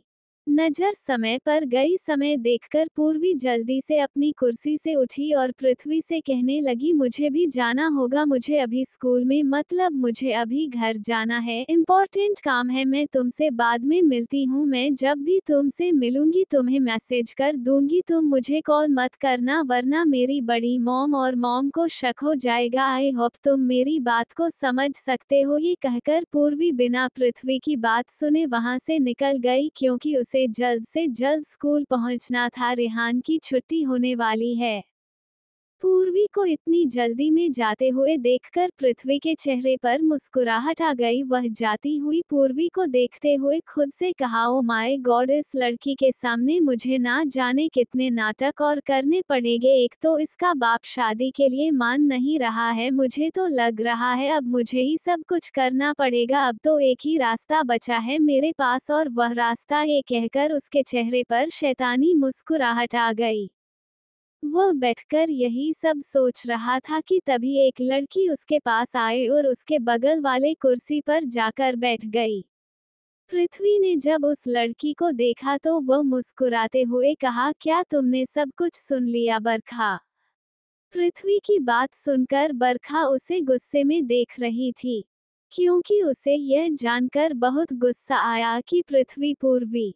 नजर समय पर गई समय देखकर पूर्वी जल्दी से अपनी कुर्सी से उठी और पृथ्वी से कहने लगी मुझे भी जाना होगा मुझे अभी स्कूल में मतलब मुझे अभी घर जाना है इम्पोर्टेंट काम है मैं तुमसे बाद में मिलती हूँ मैं जब भी तुमसे मिलूंगी तुम्हें मैसेज कर दूंगी तुम मुझे कॉल मत करना वरना मेरी बड़ी मोम और मॉम को शक हो जाएगा आई होप तुम मेरी बात को समझ सकते हो ये कहकर पूर्वी बिना पृथ्वी की बात सुने वहाँ से निकल गई क्योंकि उसे उसे जल्द से जल्द स्कूल पहुंचना था रेहान की छुट्टी होने वाली है पूर्वी को इतनी जल्दी में जाते हुए देखकर पृथ्वी के चेहरे पर मुस्कुराहट आ गई वह जाती हुई पूर्वी को देखते हुए खुद से कहा ओ माय गॉड इस लड़की के सामने मुझे ना जाने कितने नाटक और करने पड़ेंगे एक तो इसका बाप शादी के लिए मान नहीं रहा है मुझे तो लग रहा है अब मुझे ही सब कुछ करना पड़ेगा अब तो एक ही रास्ता बचा है मेरे पास और वह रास्ता ये कहकर उसके चेहरे पर शैतानी मुस्कुराहट आ गई वह बैठकर यही सब सोच रहा था कि तभी एक लड़की उसके पास आए और उसके बगल वाले कुर्सी पर जाकर बैठ गई पृथ्वी ने जब उस लड़की को देखा तो वह मुस्कुराते हुए कहा क्या तुमने सब कुछ सुन लिया बरखा पृथ्वी की बात सुनकर बरखा उसे गुस्से में देख रही थी क्योंकि उसे यह जानकर बहुत गुस्सा आया कि पृथ्वी पूर्वी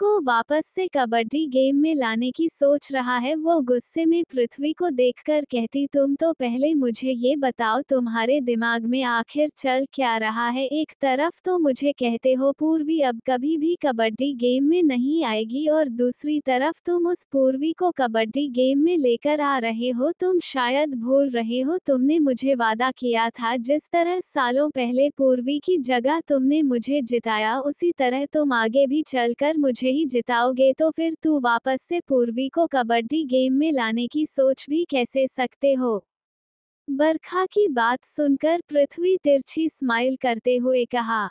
को वापस से कबड्डी गेम में लाने की सोच रहा है वो गुस्से में पृथ्वी को देखकर कहती तुम तो पहले मुझे ये बताओ तुम्हारे दिमाग में आखिर चल क्या रहा है एक तरफ तो मुझे कहते हो पूर्वी अब कभी भी कबड्डी गेम में नहीं आएगी और दूसरी तरफ तुम उस पूर्वी को कबड्डी गेम में लेकर आ रहे हो तुम शायद भूल रहे हो तुमने मुझे वादा किया था जिस तरह सालों पहले पूर्वी की जगह तुमने मुझे जिताया उसी तरह तुम आगे भी चलकर मुझे नहीं जिताओगे तो फिर तू वापस से पूर्वी को कबड्डी गेम में लाने की सोच भी कैसे सकते हो बरखा की बात सुनकर पृथ्वी तिरछी स्माइल करते हुए कहा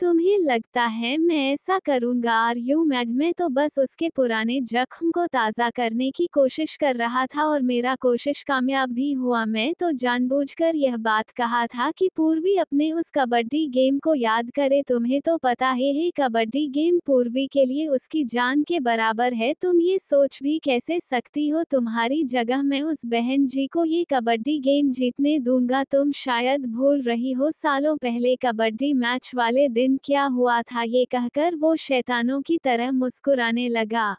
तुम्हें लगता है मैं ऐसा करूंगा आर यू मैड मैं तो बस उसके पुराने जख्म को ताज़ा करने की कोशिश कर रहा था और मेरा कोशिश कामयाब भी हुआ मैं तो जानबूझकर यह बात कहा था कि पूर्वी अपने उस कबड्डी गेम को याद करे तुम्हें तो पता है कबड्डी गेम पूर्वी के लिए उसकी जान के बराबर है तुम ये सोच भी कैसे सकती हो तुम्हारी जगह मैं उस बहन जी को ये कबड्डी गेम जीतने दूंगा तुम शायद भूल रही हो सालों पहले कबड्डी मैच वाले दिन दिन क्या हुआ था ये कहकर वो शैतानों की तरह मुस्कुराने लगा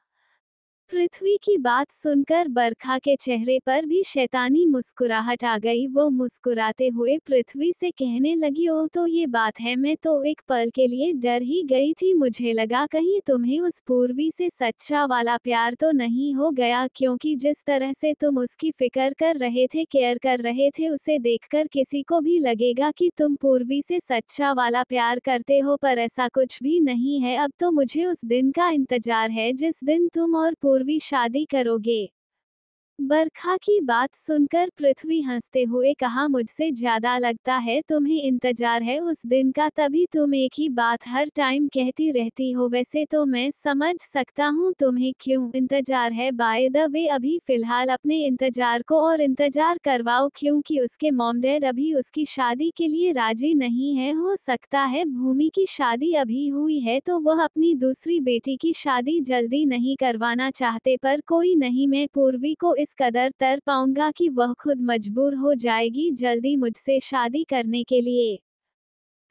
पृथ्वी की बात सुनकर बरखा के चेहरे पर भी शैतानी मुस्कुराहट आ गई वो मुस्कुराते हुए पृथ्वी से कहने लगी ओ तो ये बात है मैं तो एक पल के लिए डर ही गई थी मुझे लगा कहीं तुम्हें उस पूर्वी से सच्चा वाला प्यार तो नहीं हो गया क्योंकि जिस तरह से तुम उसकी फिक्र कर रहे थे केयर कर रहे थे उसे देख किसी को भी लगेगा की तुम पूर्वी से सच्चा वाला प्यार करते हो पर ऐसा कुछ भी नहीं है अब तो मुझे उस दिन का इंतजार है जिस दिन तुम और पूर्वी पूर्वी शादी करोगे बरखा की बात सुनकर पृथ्वी हंसते हुए कहा मुझसे ज्यादा लगता है तुम्हें इंतजार है उस दिन का तभी तुम एक ही बात हर टाइम कहती रहती हो वैसे तो मैं समझ सकता हूँ तुम्हें क्यों इंतजार है बाय द वे अभी फिलहाल अपने इंतजार को और इंतजार करवाओ क्योंकि उसके मोमडेड अभी उसकी शादी के लिए राजी नहीं है हो सकता है भूमि की शादी अभी हुई है तो वह अपनी दूसरी बेटी की शादी जल्दी नहीं करवाना चाहते पर कोई नहीं मैं पूर्वी को इस इस कदर तर पाऊंगा कि वह खुद मजबूर हो जाएगी जल्दी मुझसे शादी करने के लिए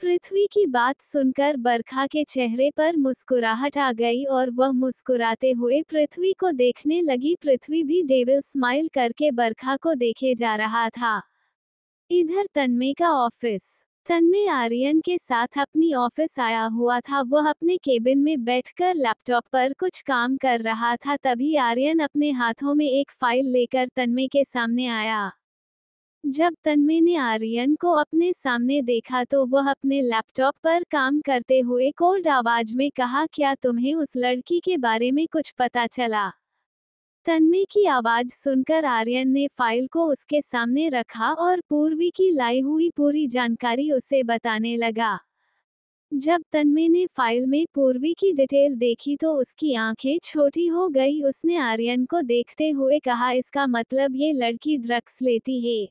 पृथ्वी की बात सुनकर बरखा के चेहरे पर मुस्कुराहट आ गई और वह मुस्कुराते हुए पृथ्वी को देखने लगी पृथ्वी भी डेविल स्माइल करके बरखा को देखे जा रहा था इधर तन्मे का ऑफिस तन्मय आर्यन के साथ अपनी ऑफिस आया हुआ था वह अपने केबिन में बैठकर लैपटॉप पर कुछ काम कर रहा था तभी आर्यन अपने हाथों में एक फाइल लेकर तन्मय के सामने आया जब तन्मय ने आर्यन को अपने सामने देखा तो वह अपने लैपटॉप पर काम करते हुए कोल्ड आवाज में कहा क्या तुम्हें उस लड़की के बारे में कुछ पता चला तन्मय की आवाज सुनकर आर्यन ने फाइल को उसके सामने रखा और पूर्वी की लाई हुई पूरी जानकारी उसे बताने लगा जब तन्मय ने फाइल में पूर्वी की डिटेल देखी तो उसकी आंखें छोटी हो गई उसने आर्यन को देखते हुए कहा इसका मतलब ये लड़की ड्रग्स लेती है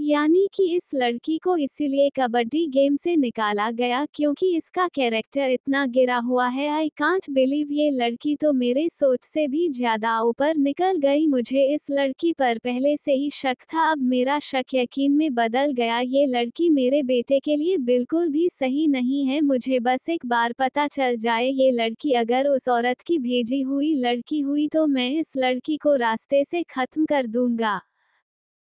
यानी कि इस लड़की को इसीलिए कबड्डी गेम से निकाला गया क्योंकि इसका कैरेक्टर इतना गिरा हुआ है आई कांट बिलीव ये लड़की तो मेरे सोच से भी ज्यादा ऊपर निकल गई मुझे इस लड़की पर पहले से ही शक था अब मेरा शक यकीन में बदल गया ये लड़की मेरे बेटे के लिए बिल्कुल भी सही नहीं है मुझे बस एक बार पता चल जाए ये लड़की अगर उस औरत की भेजी हुई लड़की हुई तो मैं इस लड़की को रास्ते से खत्म कर दूंगा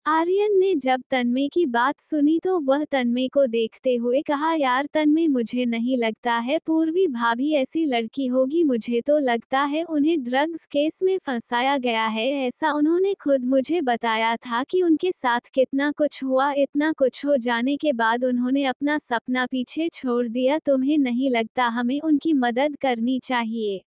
आर्यन ने जब तन्मय की बात सुनी तो वह तन्मय को देखते हुए कहा यार तन्मय मुझे नहीं लगता है पूर्वी भाभी ऐसी लड़की होगी मुझे तो लगता है उन्हें ड्रग्स केस में फंसाया गया है ऐसा उन्होंने खुद मुझे बताया था कि उनके साथ कितना कुछ हुआ इतना कुछ हो जाने के बाद उन्होंने अपना सपना पीछे छोड़ दिया तुम्हें नहीं लगता हमें उनकी मदद करनी चाहिए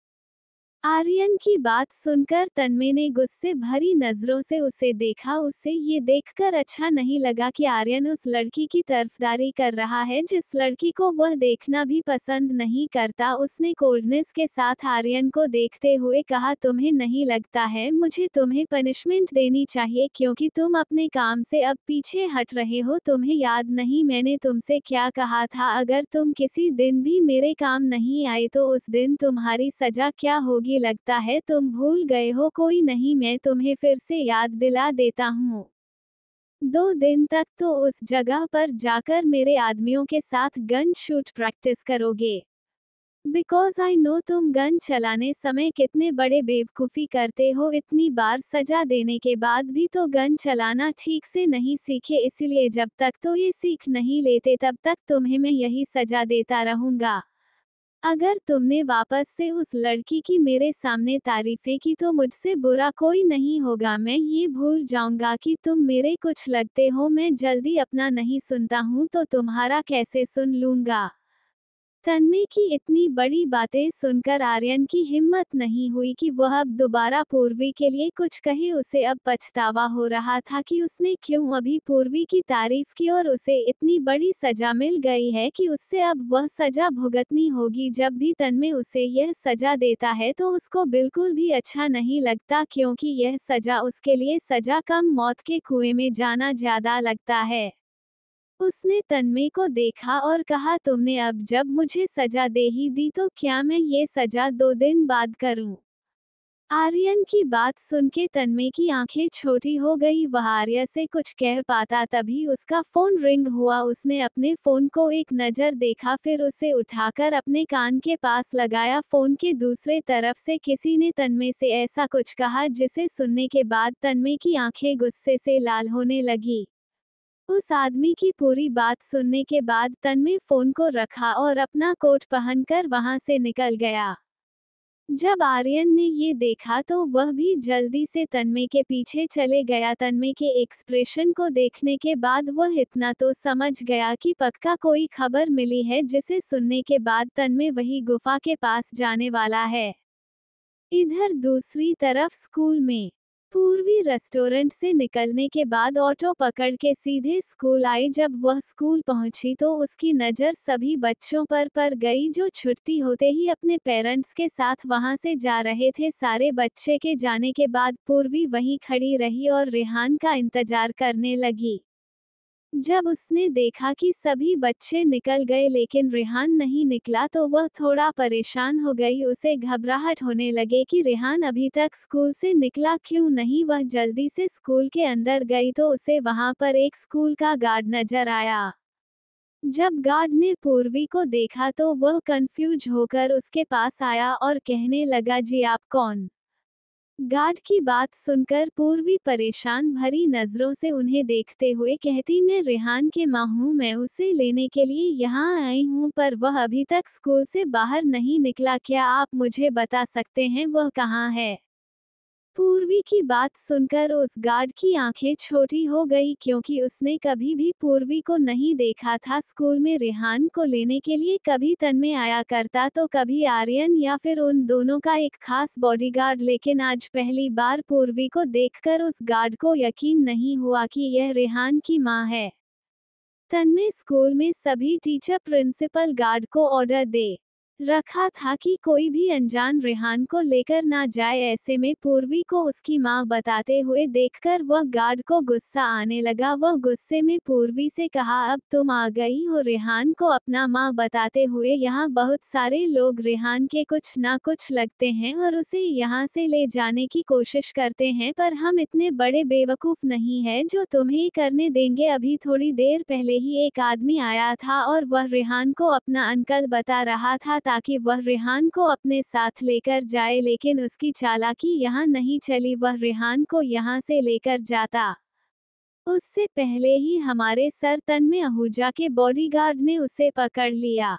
आर्यन की बात सुनकर तन्मे ने गुस्से भरी नजरों से उसे देखा उसे ये देखकर अच्छा नहीं लगा कि आर्यन उस लड़की की तरफदारी कर रहा है जिस लड़की को वह देखना भी पसंद नहीं करता उसने कोल्डनेस के साथ आर्यन को देखते हुए कहा तुम्हें नहीं लगता है मुझे तुम्हें पनिशमेंट देनी चाहिए क्योंकि तुम अपने काम से अब पीछे हट रहे हो तुम्हें याद नहीं मैंने तुमसे क्या कहा था अगर तुम किसी दिन भी मेरे काम नहीं आए तो उस दिन तुम्हारी सजा क्या होगी मुझे लगता है तुम भूल गए हो कोई नहीं मैं तुम्हें फिर से याद दिला देता हूँ दो दिन तक तो उस जगह पर जाकर मेरे आदमियों के साथ गन शूट प्रैक्टिस करोगे बिकॉज आई नो तुम गन चलाने समय कितने बड़े बेवकूफ़ी करते हो इतनी बार सजा देने के बाद भी तो गन चलाना ठीक से नहीं सीखे इसलिए जब तक तो ये सीख नहीं लेते तब तक तुम्हें मैं यही सजा देता रहूंगा अगर तुमने वापस से उस लड़की की मेरे सामने तारीफें की तो मुझसे बुरा कोई नहीं होगा मैं ये भूल जाऊंगा कि तुम मेरे कुछ लगते हो मैं जल्दी अपना नहीं सुनता हूँ तो तुम्हारा कैसे सुन लूंगा तन्मय की इतनी बड़ी बातें सुनकर आर्यन की हिम्मत नहीं हुई कि वह अब दोबारा पूर्वी के लिए कुछ कहे उसे अब पछतावा हो रहा था कि उसने क्यों अभी पूर्वी की तारीफ की और उसे इतनी बड़ी सजा मिल गई है कि उससे अब वह सजा भुगतनी होगी जब भी तन्मय उसे यह सजा देता है तो उसको बिल्कुल भी अच्छा नहीं लगता क्योंकि यह सजा उसके लिए सजा कम मौत के कुएं में जाना ज्यादा लगता है उसने तन्मय को देखा और कहा तुमने अब जब मुझे सजा दे ही दी तो क्या मैं ये सजा दो दिन बाद करूं? आर्यन की बात सुन के तन्मय की आंखें छोटी हो गई वह आर्य से कुछ कह पाता तभी उसका फोन रिंग हुआ उसने अपने फोन को एक नजर देखा फिर उसे उठाकर अपने कान के पास लगाया फोन के दूसरे तरफ से किसी ने तन्मय से ऐसा कुछ कहा जिसे सुनने के बाद तन्मय की आंखें गुस्से से लाल होने लगी उस आदमी की पूरी बात सुनने के बाद तन में फोन को रखा और अपना कोट पहनकर वहां से निकल गया जब आर्यन ने ये देखा तो वह भी जल्दी से तन्मय के पीछे चले गया तन्मय के एक्सप्रेशन को देखने के बाद वह इतना तो समझ गया कि पक्का कोई खबर मिली है जिसे सुनने के बाद तन्मय वही गुफा के पास जाने वाला है इधर दूसरी तरफ स्कूल में पूर्वी रेस्टोरेंट से निकलने के बाद ऑटो पकड़ के सीधे स्कूल आई जब वह स्कूल पहुंची तो उसकी नज़र सभी बच्चों पर पड़ गई जो छुट्टी होते ही अपने पेरेंट्स के साथ वहां से जा रहे थे सारे बच्चे के जाने के बाद पूर्वी वहीं खड़ी रही और रेहान का इंतजार करने लगी जब उसने देखा कि सभी बच्चे निकल गए लेकिन रेहान नहीं निकला तो वह थोड़ा परेशान हो गई उसे घबराहट होने लगे कि रेहान अभी तक स्कूल से निकला क्यों नहीं वह जल्दी से स्कूल के अंदर गई तो उसे वहां पर एक स्कूल का गार्ड नजर आया जब गार्ड ने पूर्वी को देखा तो वह कंफ्यूज होकर उसके पास आया और कहने लगा जी आप कौन गार्ड की बात सुनकर पूर्वी परेशान भरी नजरों से उन्हें देखते हुए कहती मैं रेहान के माँ हूँ मैं उसे लेने के लिए यहाँ आई हूँ पर वह अभी तक स्कूल से बाहर नहीं निकला क्या आप मुझे बता सकते हैं वह कहाँ है पूर्वी की बात सुनकर उस गार्ड की आंखें छोटी हो गई क्योंकि उसने कभी भी पूर्वी को नहीं देखा था स्कूल में रिहान को लेने के लिए कभी तन में आया करता तो कभी आर्यन या फिर उन दोनों का एक खास बॉडीगार्ड लेकिन आज पहली बार पूर्वी को देखकर उस गार्ड को यकीन नहीं हुआ कि यह रिहान की माँ है में स्कूल में सभी टीचर प्रिंसिपल गार्ड को ऑर्डर दे रखा था कि कोई भी अनजान रेहान को लेकर ना जाए ऐसे में पूर्वी को उसकी मां बताते हुए देखकर वह गार्ड को गुस्सा आने लगा वह गुस्से में पूर्वी से कहा अब तुम आ गई हो रेहान को अपना मां बताते हुए यहाँ बहुत सारे लोग रेहान के कुछ ना कुछ लगते हैं और उसे यहाँ से ले जाने की कोशिश करते हैं पर हम इतने बड़े बेवकूफ नहीं है जो तुम्हें करने देंगे अभी थोड़ी देर पहले ही एक आदमी आया था और वह रेहान को अपना अंकल बता रहा था ताकि वह रेहान को अपने साथ लेकर जाए लेकिन उसकी चालाकी यहाँ नहीं चली वह रेहान को यहाँ से लेकर जाता उससे पहले ही हमारे सर तन में आहूजा के बॉडीगार्ड ने उसे पकड़ लिया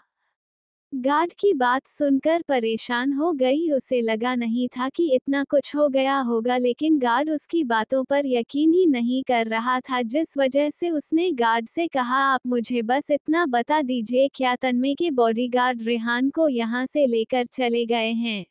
गार्ड की बात सुनकर परेशान हो गई उसे लगा नहीं था कि इतना कुछ हो गया होगा लेकिन गार्ड उसकी बातों पर यकीन ही नहीं कर रहा था जिस वजह से उसने गार्ड से कहा आप मुझे बस इतना बता दीजिए क्या तन्मे के बॉडीगार्ड रिहान को यहाँ से लेकर चले गए हैं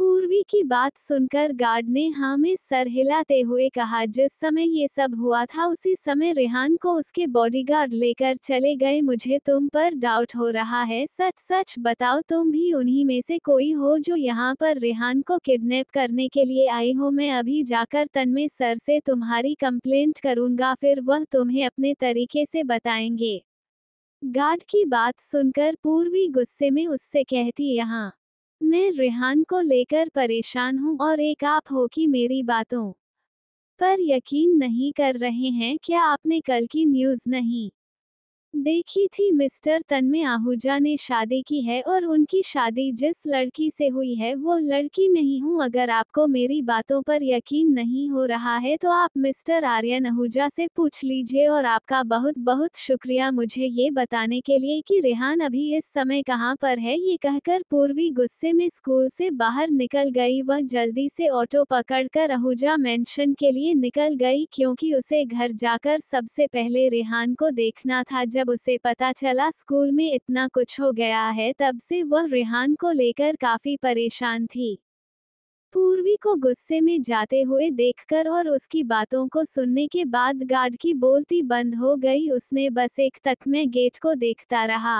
पूर्वी की बात सुनकर गार्ड ने हाँ में सर हिलाते हुए कहा जिस समय ये सब हुआ था उसी समय रेहान को उसके बॉडीगार्ड लेकर चले गए मुझे तुम पर डाउट हो रहा है सच सच बताओ तुम भी उन्हीं में से कोई हो जो यहाँ पर रेहान को किडनैप करने के लिए आई हो मैं अभी जाकर तनमे सर से तुम्हारी कंप्लेंट करूंगा फिर वह तुम्हें अपने तरीके से बताएंगे गार्ड की बात सुनकर पूर्वी गुस्से में उससे कहती यहाँ मैं रिहान को लेकर परेशान हूँ और एक आप हो कि मेरी बातों पर यकीन नहीं कर रहे हैं क्या आपने कल की न्यूज़ नहीं देखी थी मिस्टर तन्मय आहूजा ने शादी की है और उनकी शादी जिस लड़की से हुई है वो लड़की मैं ही हूँ अगर आपको मेरी बातों पर यकीन नहीं हो रहा है तो आप मिस्टर आर्यन आहूजा से पूछ लीजिए और आपका बहुत बहुत शुक्रिया मुझे ये बताने के लिए कि रेहान अभी इस समय कहाँ पर है ये कहकर पूर्वी गुस्से में स्कूल से बाहर निकल गई वह जल्दी से ऑटो पकड़ कर आहूजा मैंशन के लिए निकल गई क्योंकि उसे घर जाकर सबसे पहले रेहान को देखना था जब उसे पता चला स्कूल में इतना कुछ हो गया है तब से वह रिहान को लेकर काफी परेशान थी पूर्वी को गुस्से में जाते हुए देखकर और उसकी बातों को सुनने के बाद गार्ड की बोलती बंद हो गई उसने बस एक तक में गेट को देखता रहा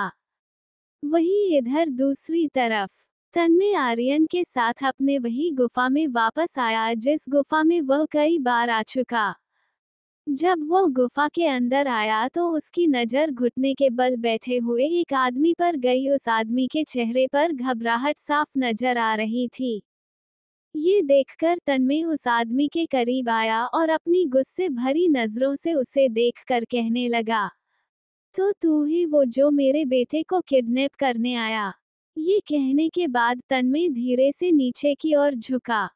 वही इधर दूसरी तरफ तन्मय आर्यन के साथ अपने वही गुफा में वापस आया जिस गुफा में वह कई बार आ चुका जब वो गुफा के अंदर आया तो उसकी नजर घुटने के बल बैठे हुए एक आदमी पर गई उस आदमी के चेहरे पर घबराहट साफ नजर आ रही थी ये देखकर तनमे उस आदमी के करीब आया और अपनी गुस्से भरी नजरों से उसे देखकर कहने लगा तो तू ही वो जो मेरे बेटे को किडनैप करने आया ये कहने के बाद तनमे धीरे से नीचे की ओर झुका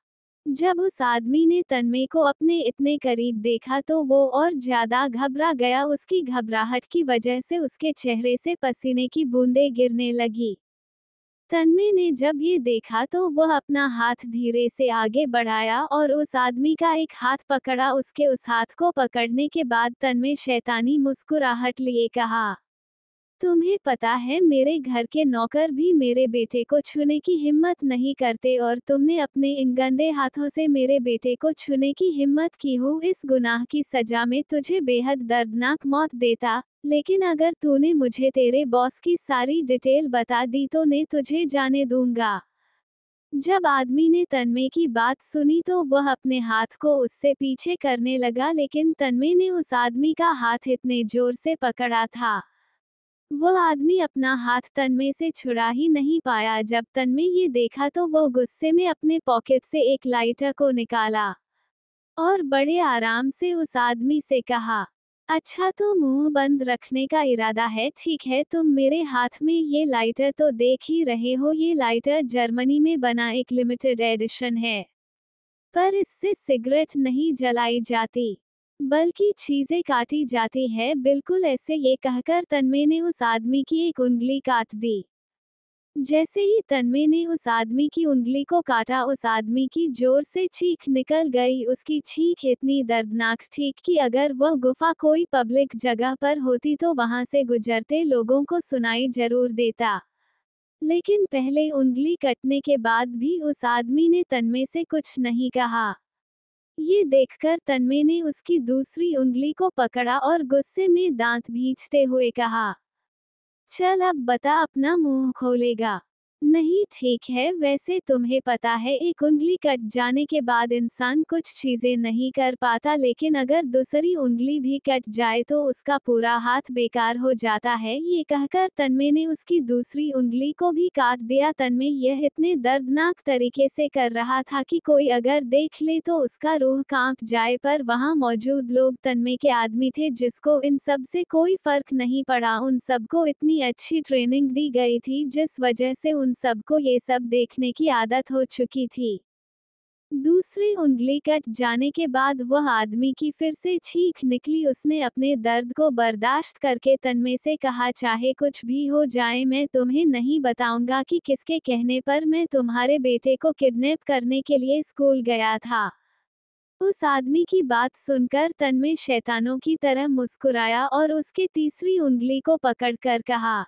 जब उस आदमी ने तन्मय को अपने इतने करीब देखा तो वो और ज्यादा घबरा गया उसकी घबराहट की वजह से उसके चेहरे से पसीने की बूंदें गिरने लगी तन्मय ने जब ये देखा तो वह अपना हाथ धीरे से आगे बढ़ाया और उस आदमी का एक हाथ पकड़ा उसके उस हाथ को पकड़ने के बाद तन्मय शैतानी मुस्कुराहट लिए कहा तुम्हें पता है मेरे घर के नौकर भी मेरे बेटे को छूने की हिम्मत नहीं करते और तुमने अपने इन गंदे हाथों से मेरे बेटे को छूने की हिम्मत की हो इस गुनाह की सजा में तुझे बेहद दर्दनाक मौत देता लेकिन अगर तूने मुझे तेरे बॉस की सारी डिटेल बता दी तो मैं तुझे जाने दूंगा जब आदमी ने तन्मे की बात सुनी तो वह अपने हाथ को उससे पीछे करने लगा लेकिन तन्मे ने उस आदमी का हाथ इतने जोर से पकड़ा था वह आदमी अपना हाथ तनमे से छुड़ा ही नहीं पाया जब तनमे ये देखा तो वो गुस्से में अपने पॉकेट से एक लाइटर को निकाला और बड़े आराम से उस आदमी से कहा अच्छा तो मुंह बंद रखने का इरादा है ठीक है तुम मेरे हाथ में ये लाइटर तो देख ही रहे हो ये लाइटर जर्मनी में बना एक लिमिटेड एडिशन है पर इससे सिगरेट नहीं जलाई जाती बल्कि चीजें काटी जाती है बिल्कुल ऐसे ये कहकर तन्मे ने उस आदमी की एक उंगली काट दी जैसे ही तन्मे ने उस आदमी की उंगली को काटा उस आदमी की जोर से चीख निकल गई उसकी चीख इतनी दर्दनाक थी कि अगर वह गुफा कोई पब्लिक जगह पर होती तो वहां से गुजरते लोगों को सुनाई जरूर देता लेकिन पहले उंगली कटने के बाद भी उस आदमी ने तन्मे से कुछ नहीं कहा ये देखकर तन्मय ने उसकी दूसरी उंगली को पकड़ा और गुस्से में दांत भींचते हुए कहा चल अब बता अपना मुंह खोलेगा नहीं ठीक है वैसे तुम्हें पता है एक उंगली कट जाने के बाद इंसान कुछ चीजें नहीं कर पाता लेकिन अगर दूसरी उंगली भी कट जाए तो उसका पूरा हाथ बेकार हो जाता है ये कहकर तनमे ने उसकी दूसरी उंगली को भी काट दिया तनमे यह इतने दर्दनाक तरीके से कर रहा था कि कोई अगर देख ले तो उसका रूह कांप जाए पर वहाँ मौजूद लोग तनमे के आदमी थे जिसको इन सब से कोई फर्क नहीं पड़ा उन सबको इतनी अच्छी ट्रेनिंग दी गई थी जिस वजह से उन सबको ये सब देखने की आदत हो चुकी थी दूसरी उंगली कट जाने के बाद वह आदमी की फिर से छींक निकली उसने अपने दर्द को बर्दाश्त करके तनमे से कहा चाहे कुछ भी हो जाए मैं तुम्हें नहीं बताऊंगा कि किसके कहने पर मैं तुम्हारे बेटे को किडनैप करने के लिए स्कूल गया था उस आदमी की बात सुनकर तनमे शैतानों की तरह मुस्कुराया और उसके तीसरी उंगली को पकड़कर कहा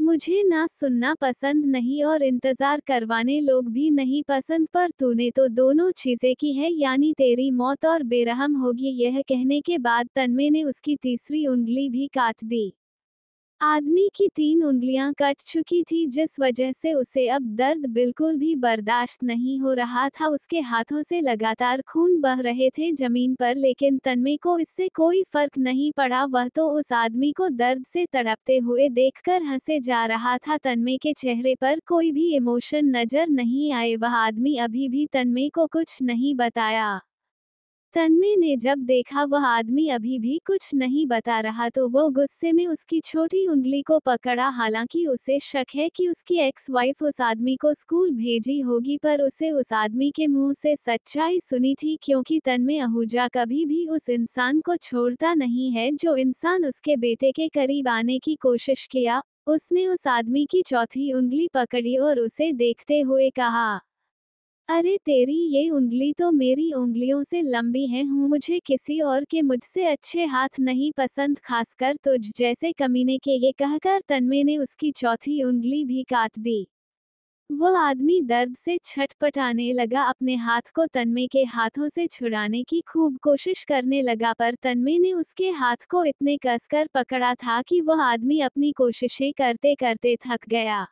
मुझे ना सुनना पसंद नहीं और इंतजार करवाने लोग भी नहीं पसंद पर तूने तो दोनों चीजें की है यानी तेरी मौत और बेरहम होगी यह कहने के बाद तन्मे ने उसकी तीसरी उंगली भी काट दी आदमी की तीन उंगलियां कट चुकी थी जिस वजह से उसे अब दर्द बिल्कुल भी बर्दाश्त नहीं हो रहा था उसके हाथों से लगातार खून बह रहे थे जमीन पर लेकिन तनमे को इससे कोई फर्क नहीं पड़ा वह तो उस आदमी को दर्द से तड़पते हुए देखकर हंसे जा रहा था तनमे के चेहरे पर कोई भी इमोशन नजर नहीं आए वह आदमी अभी भी तनमे को कुछ नहीं बताया तन्मे ने जब देखा वह आदमी अभी भी कुछ नहीं बता रहा तो वो गुस्से में उसकी छोटी उंगली को पकड़ा हालांकि उसे शक है कि उसकी एक्स वाइफ उस आदमी को स्कूल भेजी होगी पर उसे उस आदमी के मुंह से सच्चाई सुनी थी क्योंकि तन्मे आहूजा कभी भी उस इंसान को छोड़ता नहीं है जो इंसान उसके बेटे के करीब आने की कोशिश किया उसने उस आदमी की चौथी उंगली पकड़ी और उसे देखते हुए कहा अरे तेरी ये उंगली तो मेरी उंगलियों से लंबी है हूँ मुझे किसी और के मुझसे अच्छे हाथ नहीं पसंद खासकर तुझ जैसे कमीने के ये कहकर तन्मे ने उसकी चौथी उंगली भी काट दी वो आदमी दर्द से छटपटाने लगा अपने हाथ को तन्मे के हाथों से छुड़ाने की खूब कोशिश करने लगा पर तन्मे ने उसके हाथ को इतने कसकर पकड़ा था कि वह आदमी अपनी कोशिशें करते करते थक गया